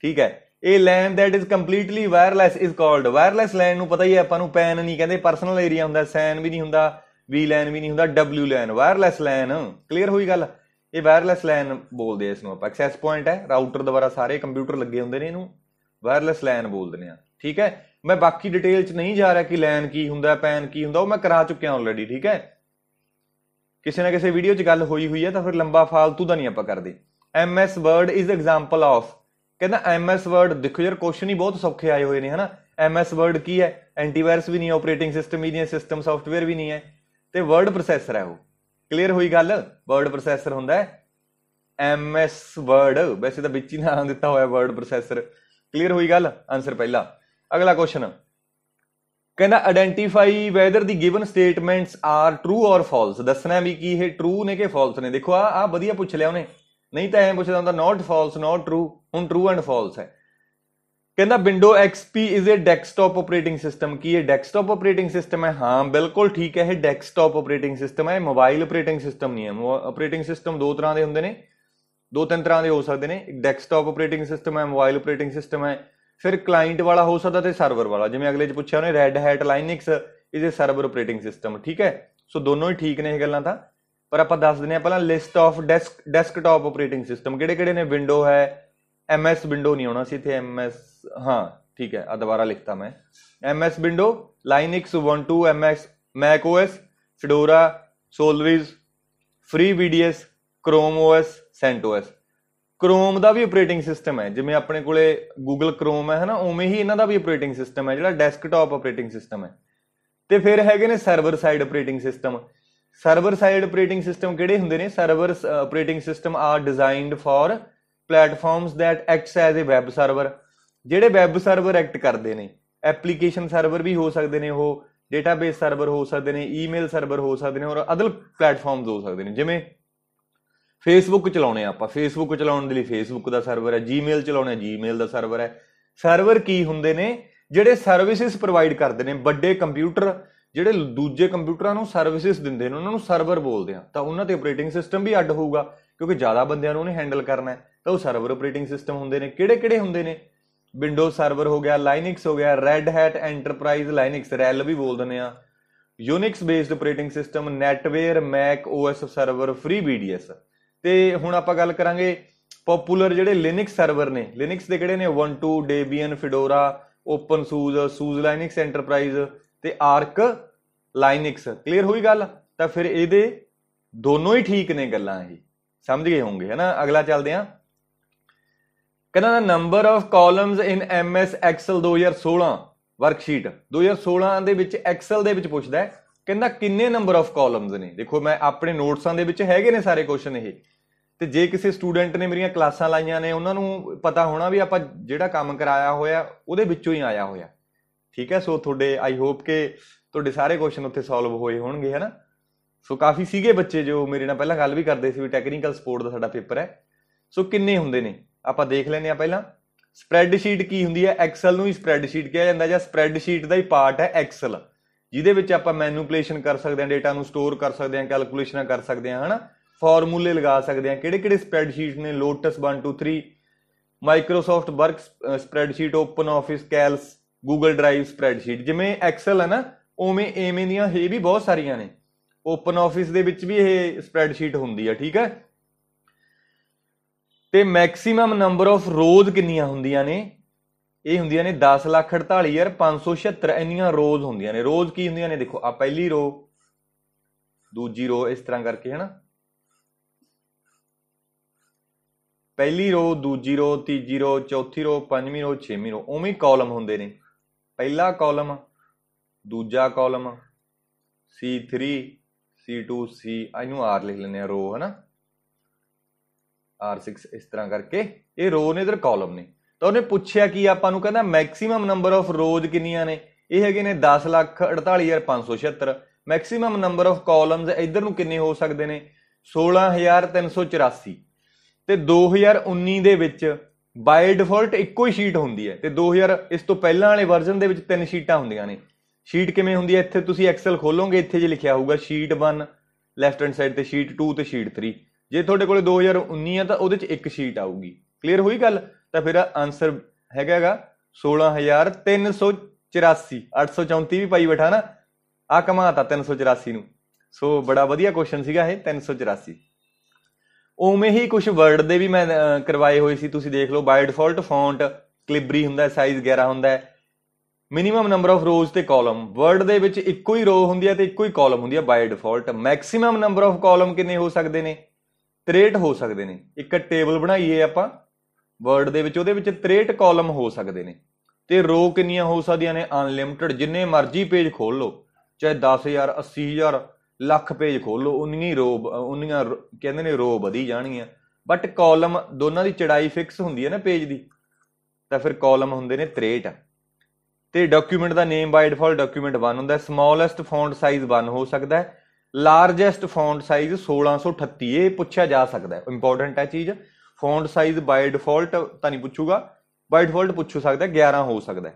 ਠੀਕ ਹੈ ਇਹ LAN that is completely wireless is called wireless LAN ਨੂੰ ਪਤਾ ਹੀ ਹੈ ਆਪਾਂ ਨੂੰ ਪੈਨ ਨਹੀਂ ਕਹਿੰਦੇ ਪਰਸਨਲ ਏਰੀਆ ਹੁੰਦਾ ਸੈਨ ਵੀ ਨਹੀਂ ਹੁੰਦਾ ਵੀ ਲੈਨ ਵੀ ਨਹੀਂ ਹੁੰਦਾ W LAN wireless LAN clear ਹੋਈ ਗੱਲ ਇਹ ਵਾਇਰਲੈਸ ਲੈਨ ਬੋਲਦੇ ਇਸ ਨੂੰ ਆਪਾਂ ਐਕਸੈਸ ਪੁਆਇੰਟ ਹੈ ਰਾਊਟਰ ਦੁਆਰਾ ਸਾਰੇ ਕੰਪਿਊਟਰ ਲੱਗੇ ਹੁੰਦੇ ਨੇ ਇਹਨੂੰ ਵਾਇਰਲੈਸ ਲੈਨ ਬੋਲਦੇ ਆ ਠੀਕ ਹੈ ਮੈਂ ਬਾਕੀ ਡਿਟੇਲ 'ਚ ਨਹੀਂ ਜਾ ਰਿਹਾ ਕਿ ਲੈਨ ਕੀ ਹੁੰਦਾ ਪੈਨ ਕੀ ਹੁੰਦਾ ਉਹ ਮੈਂ ਕਰਾ ਚੁੱਕਿਆ ਆਲਰੇਡੀ ਠੀਕ ਹੈ ਕਿਸੇ ਨਾ ਕਿਸੇ ਵੀਡੀਓ 'ਚ ਗੱਲ ਹੋਈ ਹੋਈ ਹੈ ਤਾਂ ਫਿਰ ਲੰਬਾ ਫਾਲਤੂ ਦਾ ਨਹੀਂ ਆਪਾਂ ਕਰਦੇ MS Word is example of ਕਹਿੰਦਾ ਐਮਐਸ ਵਰਡ ਦੇਖੋ ਯਾਰ ਕੁਐਸਚਨ ਹੀ ਬਹੁਤ ਸੌਖੇ ਆਏ ਹੋਏ ਨੇ ਹਨਾ ਐਮਐਸ ਵਰਡ ਕੀ ਹੈ ਐਂਟੀਵਾਇਰਸ ਵੀ ਨਹੀਂ ਆਪਰੇਟਿੰਗ ਸਿਸਟਮ ਵੀ ਨਹੀਂ ਸਿਸਟਮ ਸੌਫਟਵੇਅਰ ਵੀ ਨਹੀਂ ਹੈ ਤੇ ਵਰਡ ਪ੍ਰੋਸੈਸਰ ਹੈ ਉਹ ਕਲੀਅਰ ਹੋਈ ਗੱਲ ਵਰਡ ਪ੍ਰੋਸੈਸਰ ਹੁੰਦਾ ਹੈ ਐਮਐਸ ਵਰਡ ਵੈਸੇ ਤਾਂ ਵਿੱਚ ਹੀ ਨਾਮ ਦਿੱਤਾ ਹੋਇਆ ਵਰਡ ਪ੍ਰੋਸੈਸਰ ਕਲੀਅਰ ਹੋਈ ਗੱਲ ਆਨਸਰ ਪਹਿਲਾ ਅਗਲਾ ਕੁਐਸਚਨ ਕਹਿੰਦਾ identify whether the given statements are true or false ਦੱਸਣਾ ਵੀ ਕੀ ਇਹ ਟਰੂ ਨੇ ਕਿ ਫਾਲਸ ਨੇ ਦੇਖੋ ਆ ਆ ਵਧੀਆ ਪੁੱਛ ਲਿਆ ਉਹਨੇ ਨਹੀਂ ਤਾਂ ਇਹ ਪੁੱਛਦਾ ਹੁੰਦਾ ਨਾਟ ਫਾਲਸ ਨਾਟ ਟਰੂ ਹੁਣ ਟਰੂ ਐਂਡ ਫਾਲਸ ਹੈ ਕਹਿੰਦਾ window XP is a desktop operating system ਕੀ ਇਹ ਡੈਸਕਟਾਪ ਆਪਰੇਟਿੰਗ ਸਿਸਟਮ ਹੈ ਹਾਂ ਬਿਲਕੁਲ ਠੀਕ ਹੈ ਇਹ ਡੈਸਕਟਾਪ ਆਪਰੇਟਿੰਗ ਸਿਸਟਮ ਹੈ ਮੋਬਾਈਲ ਆਪਰੇਟਿੰਗ ਸਿਸਟਮ ਨਹੀਂ ਹੈ ਆਪਰੇਟਿੰਗ ਸਿਸਟਮ ਦੋ ਤਰ੍ਹਾਂ ਦੇ ਹੁੰਦੇ ਨੇ ਦੋ ਤਿੰਨ ਤਰ੍ਹਾਂ ਦੇ ਹੋ ਸਕਦੇ ਨੇ ਇੱਕ ਡੈਸਕਟਾਪ ਆਪਰੇਟਿੰਗ ਸਿਸਟਮ ਹੈ ਮੋਬਾਈਲ ਆਪਰੇਟਿੰਗ ਸਿਸਟਮ ਹੈ ਫਿਰ ਕਲਾਇੰਟ ਵਾਲਾ ਹੋ ਸਕਦਾ ਤੇ ਸਰਵਰ ਵਾਲਾ ਜਿਵੇਂ ਅਗਲੇ ਚ ਪੁੱਛਿਆ ਉਹਨੇ Red Hat Linux is a server operating system ਠੀਕ ਹੈ ਸੋ ਦੋਨੋਂ ਹੀ ਠੀਕ ਨੇ ਇਹ ਗੱਲਾਂ ਤਾਂ ਪਰ ਆਪਾਂ ਦੱਸ ਦਿੰਦੇ ਆ ਪਹਿਲਾਂ list of desk desktop operating system ਕਿਹੜੇ ਕਿਹੜੇ ਨੇ ਵਿੰਡੋ ਹੈ ਐਮਐਸ ਵਿੰਡੋ ਨਹੀਂ ਆਉਣਾ ਸੀ ਇੱਥੇ ਐਮਐਸ ਹਾਂ ਠੀਕ ਹੈ ਆ ਦੁਬਾਰਾ ਲਿਖਤਾ ਮੈਂ MS Window Linux Ubuntu MS Mac OS Fedora Solaris free ਵੀਡੀਐਸ ਕ੍ਰੋਮ OS CentOS ਕ੍ਰੋਮ ਦਾ ਵੀ ਆਪਰੇਟਿੰਗ ਸਿਸਟਮ ਹੈ ਜਿਵੇਂ ਆਪਣੇ ਕੋਲੇ ਗੂਗਲ ਕ੍ਰੋਮ ਹੈ ਹਨਾ ਉਵੇਂ ਹੀ ਇਹਨਾਂ ਦਾ ਵੀ ਆਪਰੇਟਿੰਗ ਸਿਸਟਮ ਹੈ ਜਿਹੜਾ ਡੈਸਕਟਾਪ ਆਪਰੇਟਿੰਗ ਸਿਸਟਮ ਹੈ ਤੇ ਫਿਰ ਹੈਗੇ ਨੇ server side operating system server side operating system ਕਿਹੜੇ ਹੁੰਦੇ ਨੇ server operating system are designed for platforms that acts as a web server ਜਿਹੜੇ ਵੈਬ ਸਰਵਰ ਐਕਟ ਕਰਦੇ ਨੇ ਐਪਲੀਕੇਸ਼ਨ ਸਰਵਰ ਵੀ ਹੋ ਸਕਦੇ ਨੇ ਉਹ ਡੇਟਾਬੇਸ ਸਰਵਰ ਹੋ ਸਕਦੇ ਨੇ ਈਮੇਲ ਸਰਵਰ ਹੋ ਸਕਦੇ ਨੇ ਔਰ ਅਦਰ ਪਲੇਟਫਾਰਮਸ ਹੋ ਸਕਦੇ ਨੇ ਜਿਵੇਂ ਫੇਸਬੁੱਕ ਚਲਾਉਣੇ ਆਪਾਂ ਫੇਸਬੁੱਕ ਚਲਾਉਣ ਦੇ ਲਈ ਫੇਸਬੁੱਕ ਦਾ ਸਰਵਰ ਹੈ ਜੀਮੇਲ ਚਲਾਉਣੇ ਜੀਮੇਲ ਦਾ ਸਰਵਰ ਹੈ ਸਰਵਰ ਕੀ ਹੁੰਦੇ ਨੇ ਜਿਹੜੇ ਸਰਵਿਸਿਜ਼ ਪ੍ਰੋਵਾਈਡ ਕਰਦੇ ਨੇ ਵੱਡੇ ਕੰਪਿਊਟਰ ਜਿਹੜੇ ਦੂਜੇ ਕੰਪਿਊਟਰਾਂ ਨੂੰ ਸਰਵਿਸਿਜ਼ ਦਿੰਦੇ ਨੇ ਉਹਨਾਂ ਨੂੰ ਸਰਵਰ ਬੋਲਦੇ ਆ ਤਾਂ ਉਹਨਾਂ ਤੇ ਆਪਰੇਟਿੰਗ ਸਿਸਟਮ ਵੀ ਅੱਡ ਹੋਊਗਾ ਕਿਉਂਕਿ ਜ਼ਿਆਦਾ ਬੰਦਿਆਂ ਨੂੰ ਉਹਨੇ ਹੈਂਡਲ ਕਰਨਾ ਹੈ ਤਾਂ ਉਹ ਸਰਵਰ ਆਪਰੇਟਿੰਗ ਸਿਸਟਮ ਹੁੰਦੇ ਨੇ ਕਿਹੜੇ-ਕਿਹੜੇ ਹੁੰਦੇ ਨੇ ਵਿੰਡੋਜ਼ ਸਰਵਰ ਹੋ ਗਿਆ ਲਾਈਨਕਸ ਹੋ ਗਿਆ ਰੈਡ ਹੈਟ ਐਂਟਰਪ੍ਰਾਈਜ਼ ਲਾਈਨਕਸ ਰੈਲ ਵੀ ਬੋਲ ਦਿੰਦੇ ਆ Unix based operating system NetWare Mac OS server free ਬੀਡੀਐਸ ਤੇ ਹੁਣ ਆਪਾਂ ਗੱਲ ਕਰਾਂਗੇ ਪਪੂਲਰ ਜਿਹੜੇ ਲਿਨਕਸ ਸਰਵਰ ਨੇ ਲਿਨਕਸ ਦੇ ਕਿਹੜੇ ਨੇ 2 Debian Fedora open SUSE SUSE Linux Enterprise ਤੇ ਆਰਕ ਲਾਈਨਿਕਸ ਕਲੀਅਰ ਹੋਈ ਗੱਲ ਤਾਂ ਫਿਰ ਇਹਦੇ ਦੋਨੋਂ ਹੀ ਠੀਕ ਨੇ ਗੱਲਾਂ ਇਹ ਸਮਝ ਗਏ ਹੋਵੋਗੇ ਹੈਨਾ ਅਗਲਾ ਚੱਲਦੇ ਆ ਕਹਿੰਦਾ ਦਾ number of columns in MS Excel 2016 worksheet 2016 ਦੇ ਵਿੱਚ ਐਕਸਲ ਦੇ ਵਿੱਚ ਪੁੱਛਦਾ ਹੈ ਕਹਿੰਦਾ ਕਿੰਨੇ ਨੰਬਰ ਆਫ ਕਾਲਮਸ ਨੇ ਦੇਖੋ ਮੈਂ ਆਪਣੇ ਨੋਟਸਾਂ ਦੇ ਵਿੱਚ ਹੈਗੇ ਨੇ ਸਾਰੇ ਕੁਐਸਚਨ ਇਹ ਤੇ ਜੇ ਕਿਸੇ ਸਟੂਡੈਂਟ ਨੇ ਮੇਰੀਆਂ ਕਲਾਸਾਂ ਲਾਈਆਂ ਨੇ ਉਹਨਾਂ ਨੂੰ ਪਤਾ ਹੋਣਾ ਵੀ ਆਪਾਂ ਜਿਹੜਾ ਕੰਮ ਕਰਾਇਆ ਹੋਇਆ ਉਹਦੇ ਵਿੱਚੋਂ ਹੀ ਆਇਆ ਹੋਇਆ ਠੀਕ ਹੈ ਸੋ ਤੁਹਾਡੇ ਆਈ ਹੋਪ ਕਿ ਤੁਹਾਡੇ ਸਾਰੇ ਕੁਐਸਚਨ ਉੱਥੇ ਸੋਲਵ ਹੋਏ ਹੋਣਗੇ ਹਨਾ ਸੋ ਕਾਫੀ ਸੀਗੇ ਬੱਚੇ ਜੋ ਮੇਰੇ ਨਾਲ ਪਹਿਲਾਂ ਗੱਲ ਵੀ ਕਰਦੇ ਸੀ ਵੀ ਟੈਕਨੀਕਲ ਸਪੋਰਟ ਦਾ ਸਾਡਾ ਪੇਪਰ ਹੈ ਸੋ ਕਿੰਨੇ ਹੁੰਦੇ ਨੇ ਆਪਾਂ ਦੇਖ ਲੈਨੇ ਆ ਪਹਿਲਾਂ ਸਪਰੈਡਸ਼ੀਟ ਕੀ ਹੁੰਦੀ ਹੈ ਐਕਸਲ ਨੂੰ ਹੀ ਸਪਰੈਡਸ਼ੀਟ ਕਿਹਾ ਜਾਂਦਾ ਜਾਂ ਸਪਰੈਡਸ਼ੀਟ ਦਾ ਹੀ ਪਾਰਟ ਹੈ ਐਕਸਲ ਜਿਹਦੇ ਵਿੱਚ ਆਪਾਂ ਮੈਨੂਪਲੇਸ਼ਨ ਕਰ ਸਕਦੇ ਹਾਂ ਡਾਟਾ ਨੂੰ ਸਟੋਰ ਕਰ ਸਕਦੇ ਹਾਂ ਕੈਲਕੂਲੇਸ਼ਨਾਂ ਕਰ ਸਕਦੇ ਹਾਂ ਹਨਾ ਫਾਰਮੂਲੇ ਲਗਾ ਸਕਦੇ ਹਾਂ ਕਿਹੜੇ ਕਿਹੜੇ ਸਪਰੈਡਸ਼ੀਟ ਨੇ Lotus 1 2 3 Microsoft Work spreadsheet Open Office Calc Google Drive spreadsheet ਜਿਵੇਂ ਐਕਸਲ ਹੈ ਨਾ ਉਵੇਂ ਐਵੇਂ ਦੀਆਂ ਹੈ ਵੀ ਬਹੁਤ ਸਾਰੀਆਂ ਨੇ ਓਪਨ ਆਫਿਸ ਦੇ ਵਿੱਚ ਵੀ ਇਹ ਸਪਰੈਡਸ਼ੀਟ ਹੁੰਦੀ ਆ ਠੀਕ ਹੈ ਤੇ ਮੈਕਸਿਮਮ ਨੰਬਰ ਆਫ ਰੋਜ਼ ਕਿੰਨੀਆਂ ਹੁੰਦੀਆਂ ਨੇ ਇਹ ਹੁੰਦੀਆਂ ਨੇ 1048576 ਇੰਨੀਆਂ ਰੋਜ਼ ਹੁੰਦੀਆਂ ਨੇ ਰੋਜ਼ ਕੀ ਹੁੰਦੀਆਂ ਨੇ ਦੇਖੋ ਆ ਪਹਿਲੀ ਰੋ ਦੂਜੀ ਰੋ ਇਸ ਤਰ੍ਹਾਂ ਕਰਕੇ ਹੈ ਨਾ ਪਹਿਲੀ ਰੋ ਦੂਜੀ ਰੋ ਤੀਜੀ ਰੋ ਚੌਥੀ ਰੋ ਪੰਜਵੀਂ ਰੋ ਛੇਵੀਂ ਰੋ ਉਵੇਂ ਕਾਲਮ ਹੁੰਦੇ ਨੇ ਪਹਿਲਾ ਕਾਲਮ ਦੂਜਾ ਕਾਲਮ C3 C2 C ਇਹਨੂੰ R ਲਿਖ ਲੈਨੇ ਆ ਰੋ ਹਨਾ R6 ਇਸ ਤਰ੍ਹਾਂ ਕਰਕੇ ਇਹ ਰੋ ਨੇ ਇਧਰ ਕਾਲਮ ਨੇ ਤਾਂ ਉਹਨੇ ਪੁੱਛਿਆ ਕਿ ਆਪਾਂ ਨੂੰ ਕਹਿੰਦਾ ਮੈਕਸਿਮਮ ਨੰਬਰ ਆਫ ਰੋਜ਼ ਕਿੰਨੀਆਂ ਨੇ ਇਹ ਹੈਗੇ ਨੇ 1048576 ਮੈਕਸਿਮਮ ਨੰਬਰ ਆਫ ਕਾਲਮਸ ਇਧਰ ਨੂੰ ਕਿੰਨੇ ਹੋ ਸਕਦੇ ਨੇ 16384 ਤੇ 2019 ਦੇ ਵਿੱਚ ਬਾਈ ਡਿਫਾਲਟ ਇੱਕੋ ਹੀ ਸ਼ੀਟ ਹੁੰਦੀ ਹੈ ਤੇ 2000 ਇਸ ਤੋਂ ਪਹਿਲਾਂ ਵਾਲੇ ਵਰਜ਼ਨ ਦੇ ਵਿੱਚ ਤਿੰਨ ਸ਼ੀਟਾਂ ਹੁੰਦੀਆਂ ਨੇ ਸ਼ੀਟ ਕਿਵੇਂ ਹੁੰਦੀ ਹੈ ਇੱਥੇ ਤੁਸੀਂ ਐਕਸਲ ਖੋਲੋਗੇ ਇੱਥੇ ਜੇ ਲਿਖਿਆ ਹੋਊਗਾ ਸ਼ੀਟ 1 ਲੈਫਟ ਹੈਂਡ ਸਾਈਡ ਤੇ ਸ਼ੀਟ 2 ਤੇ ਸ਼ੀਟ 3 ਜੇ ਤੁਹਾਡੇ ਕੋਲੇ 2019 ਆ ਤਾਂ ਉਹਦੇ 'ਚ ਇੱਕ ਸ਼ੀਟ ਆਊਗੀ ਕਲੀਅਰ ਹੋਈ ਗੱਲ ਤਾਂ ਫਿਰ ਆਨਸਰ ਹੈਗਾਗਾ 16384 834 ਵੀ ਪਾਈ ਬੈਠਾ ਨਾ ਆ ਕਮਾਤਾ 384 ਨੂੰ ਸੋ ਬੜਾ ਵਧੀਆ ਕੁਐਸਚਨ ਸੀਗਾ ਇਹ 384 ਉਵੇਂ ਹੀ ਕੁਝ ਵਰਡ ਦੇ ਵੀ ਮੈਂ ਕਰਵਾਏ ਹੋਏ ਸੀ ਤੁਸੀਂ ਦੇਖ ਲਓ ਬਾਈ ਡਿਫਾਲਟ ਫੌਂਟ ਕਲਿਬਰੀ ਹੁੰਦਾ ਸਾਈਜ਼ 11 ਹੁੰਦਾ ਹੈ ਮਿਨੀਮਮ ਨੰਬਰ ਆਫ ਰੋਜ਼ ਤੇ ਕਾਲਮ ਵਰਡ ਦੇ ਵਿੱਚ ਇੱਕੋ ਹੀ ਰੋ ਹੁੰਦੀ ਹੈ ਤੇ ਇੱਕੋ ਹੀ ਕਾਲਮ ਹੁੰਦੀ ਹੈ by default maximum number of column ਕਿੰਨੇ ਹੋ ਸਕਦੇ ਨੇ 63 ਹੋ ਸਕਦੇ ਨੇ ਇੱਕ ਟੇਬਲ ਬਣਾਈਏ ਆਪਾਂ ਵਰਡ ਦੇ ਵਿੱਚ ਉਹਦੇ ਵਿੱਚ 63 ਕਾਲਮ ਹੋ ਸਕਦੇ ਨੇ ਤੇ ਰੋ ਕਿੰਨੀਆਂ ਹੋ ਸਕਦੀਆਂ ਨੇ ਅਨਲਿਮਿਟਿਡ ਜਿੰਨੇ ਮਰਜ਼ੀ ਪੇਜ ਖੋਲ ਲਓ ਚਾਹੇ 10000 80000 ਲੱਖ ਪੇਜ ਖੋਲ ਲਓ ਉਨੀਆਂ ਹੀ ਰੋ ਉਨੀਆਂ ਕਹਿੰਦੇ ਨੇ ਰੋ ਵਧੀ ਜਾਣਗੀਆਂ ਬਟ ਕਾਲਮ ਦੋਨਾਂ ਦੀ ਚੜਾਈ ਫਿਕਸ ਹੁੰਦੀ ਹੈ ਨਾ ਪੇਜ ਦੀ ਤਾਂ ਫਿਰ ਕਾਲਮ ਹੁੰਦੇ ਨੇ 63 ਤੇ ਡਾਕੂਮੈਂਟ ਦਾ ਨੇਮ ਬਾਈ ਡਿਫਾਲਟ ਡਾਕੂਮੈਂਟ 1 ਹੁੰਦਾ ਹੈ ਸਮਾਲੈਸਟ ਫੌਂਟ ਸਾਈਜ਼ 1 ਹੋ ਸਕਦਾ ਹੈ ਲਾਰਜੈਸਟ ਫੌਂਟ ਸਾਈਜ਼ 1638 ਇਹ ਪੁੱਛਿਆ ਜਾ ਸਕਦਾ ਹੈ ਇੰਪੋਰਟੈਂਟ ਹੈ ਚੀਜ਼ ਫੌਂਟ ਸਾਈਜ਼ ਬਾਈ ਡਿਫਾਲਟ ਤਾਂ ਨਹੀਂ ਪੁੱਛੂਗਾ ਬਾਈ ਡਿਫਾਲਟ ਪੁੱਛੂ ਸਕਦਾ 11 ਹੋ ਸਕਦਾ ਹੈ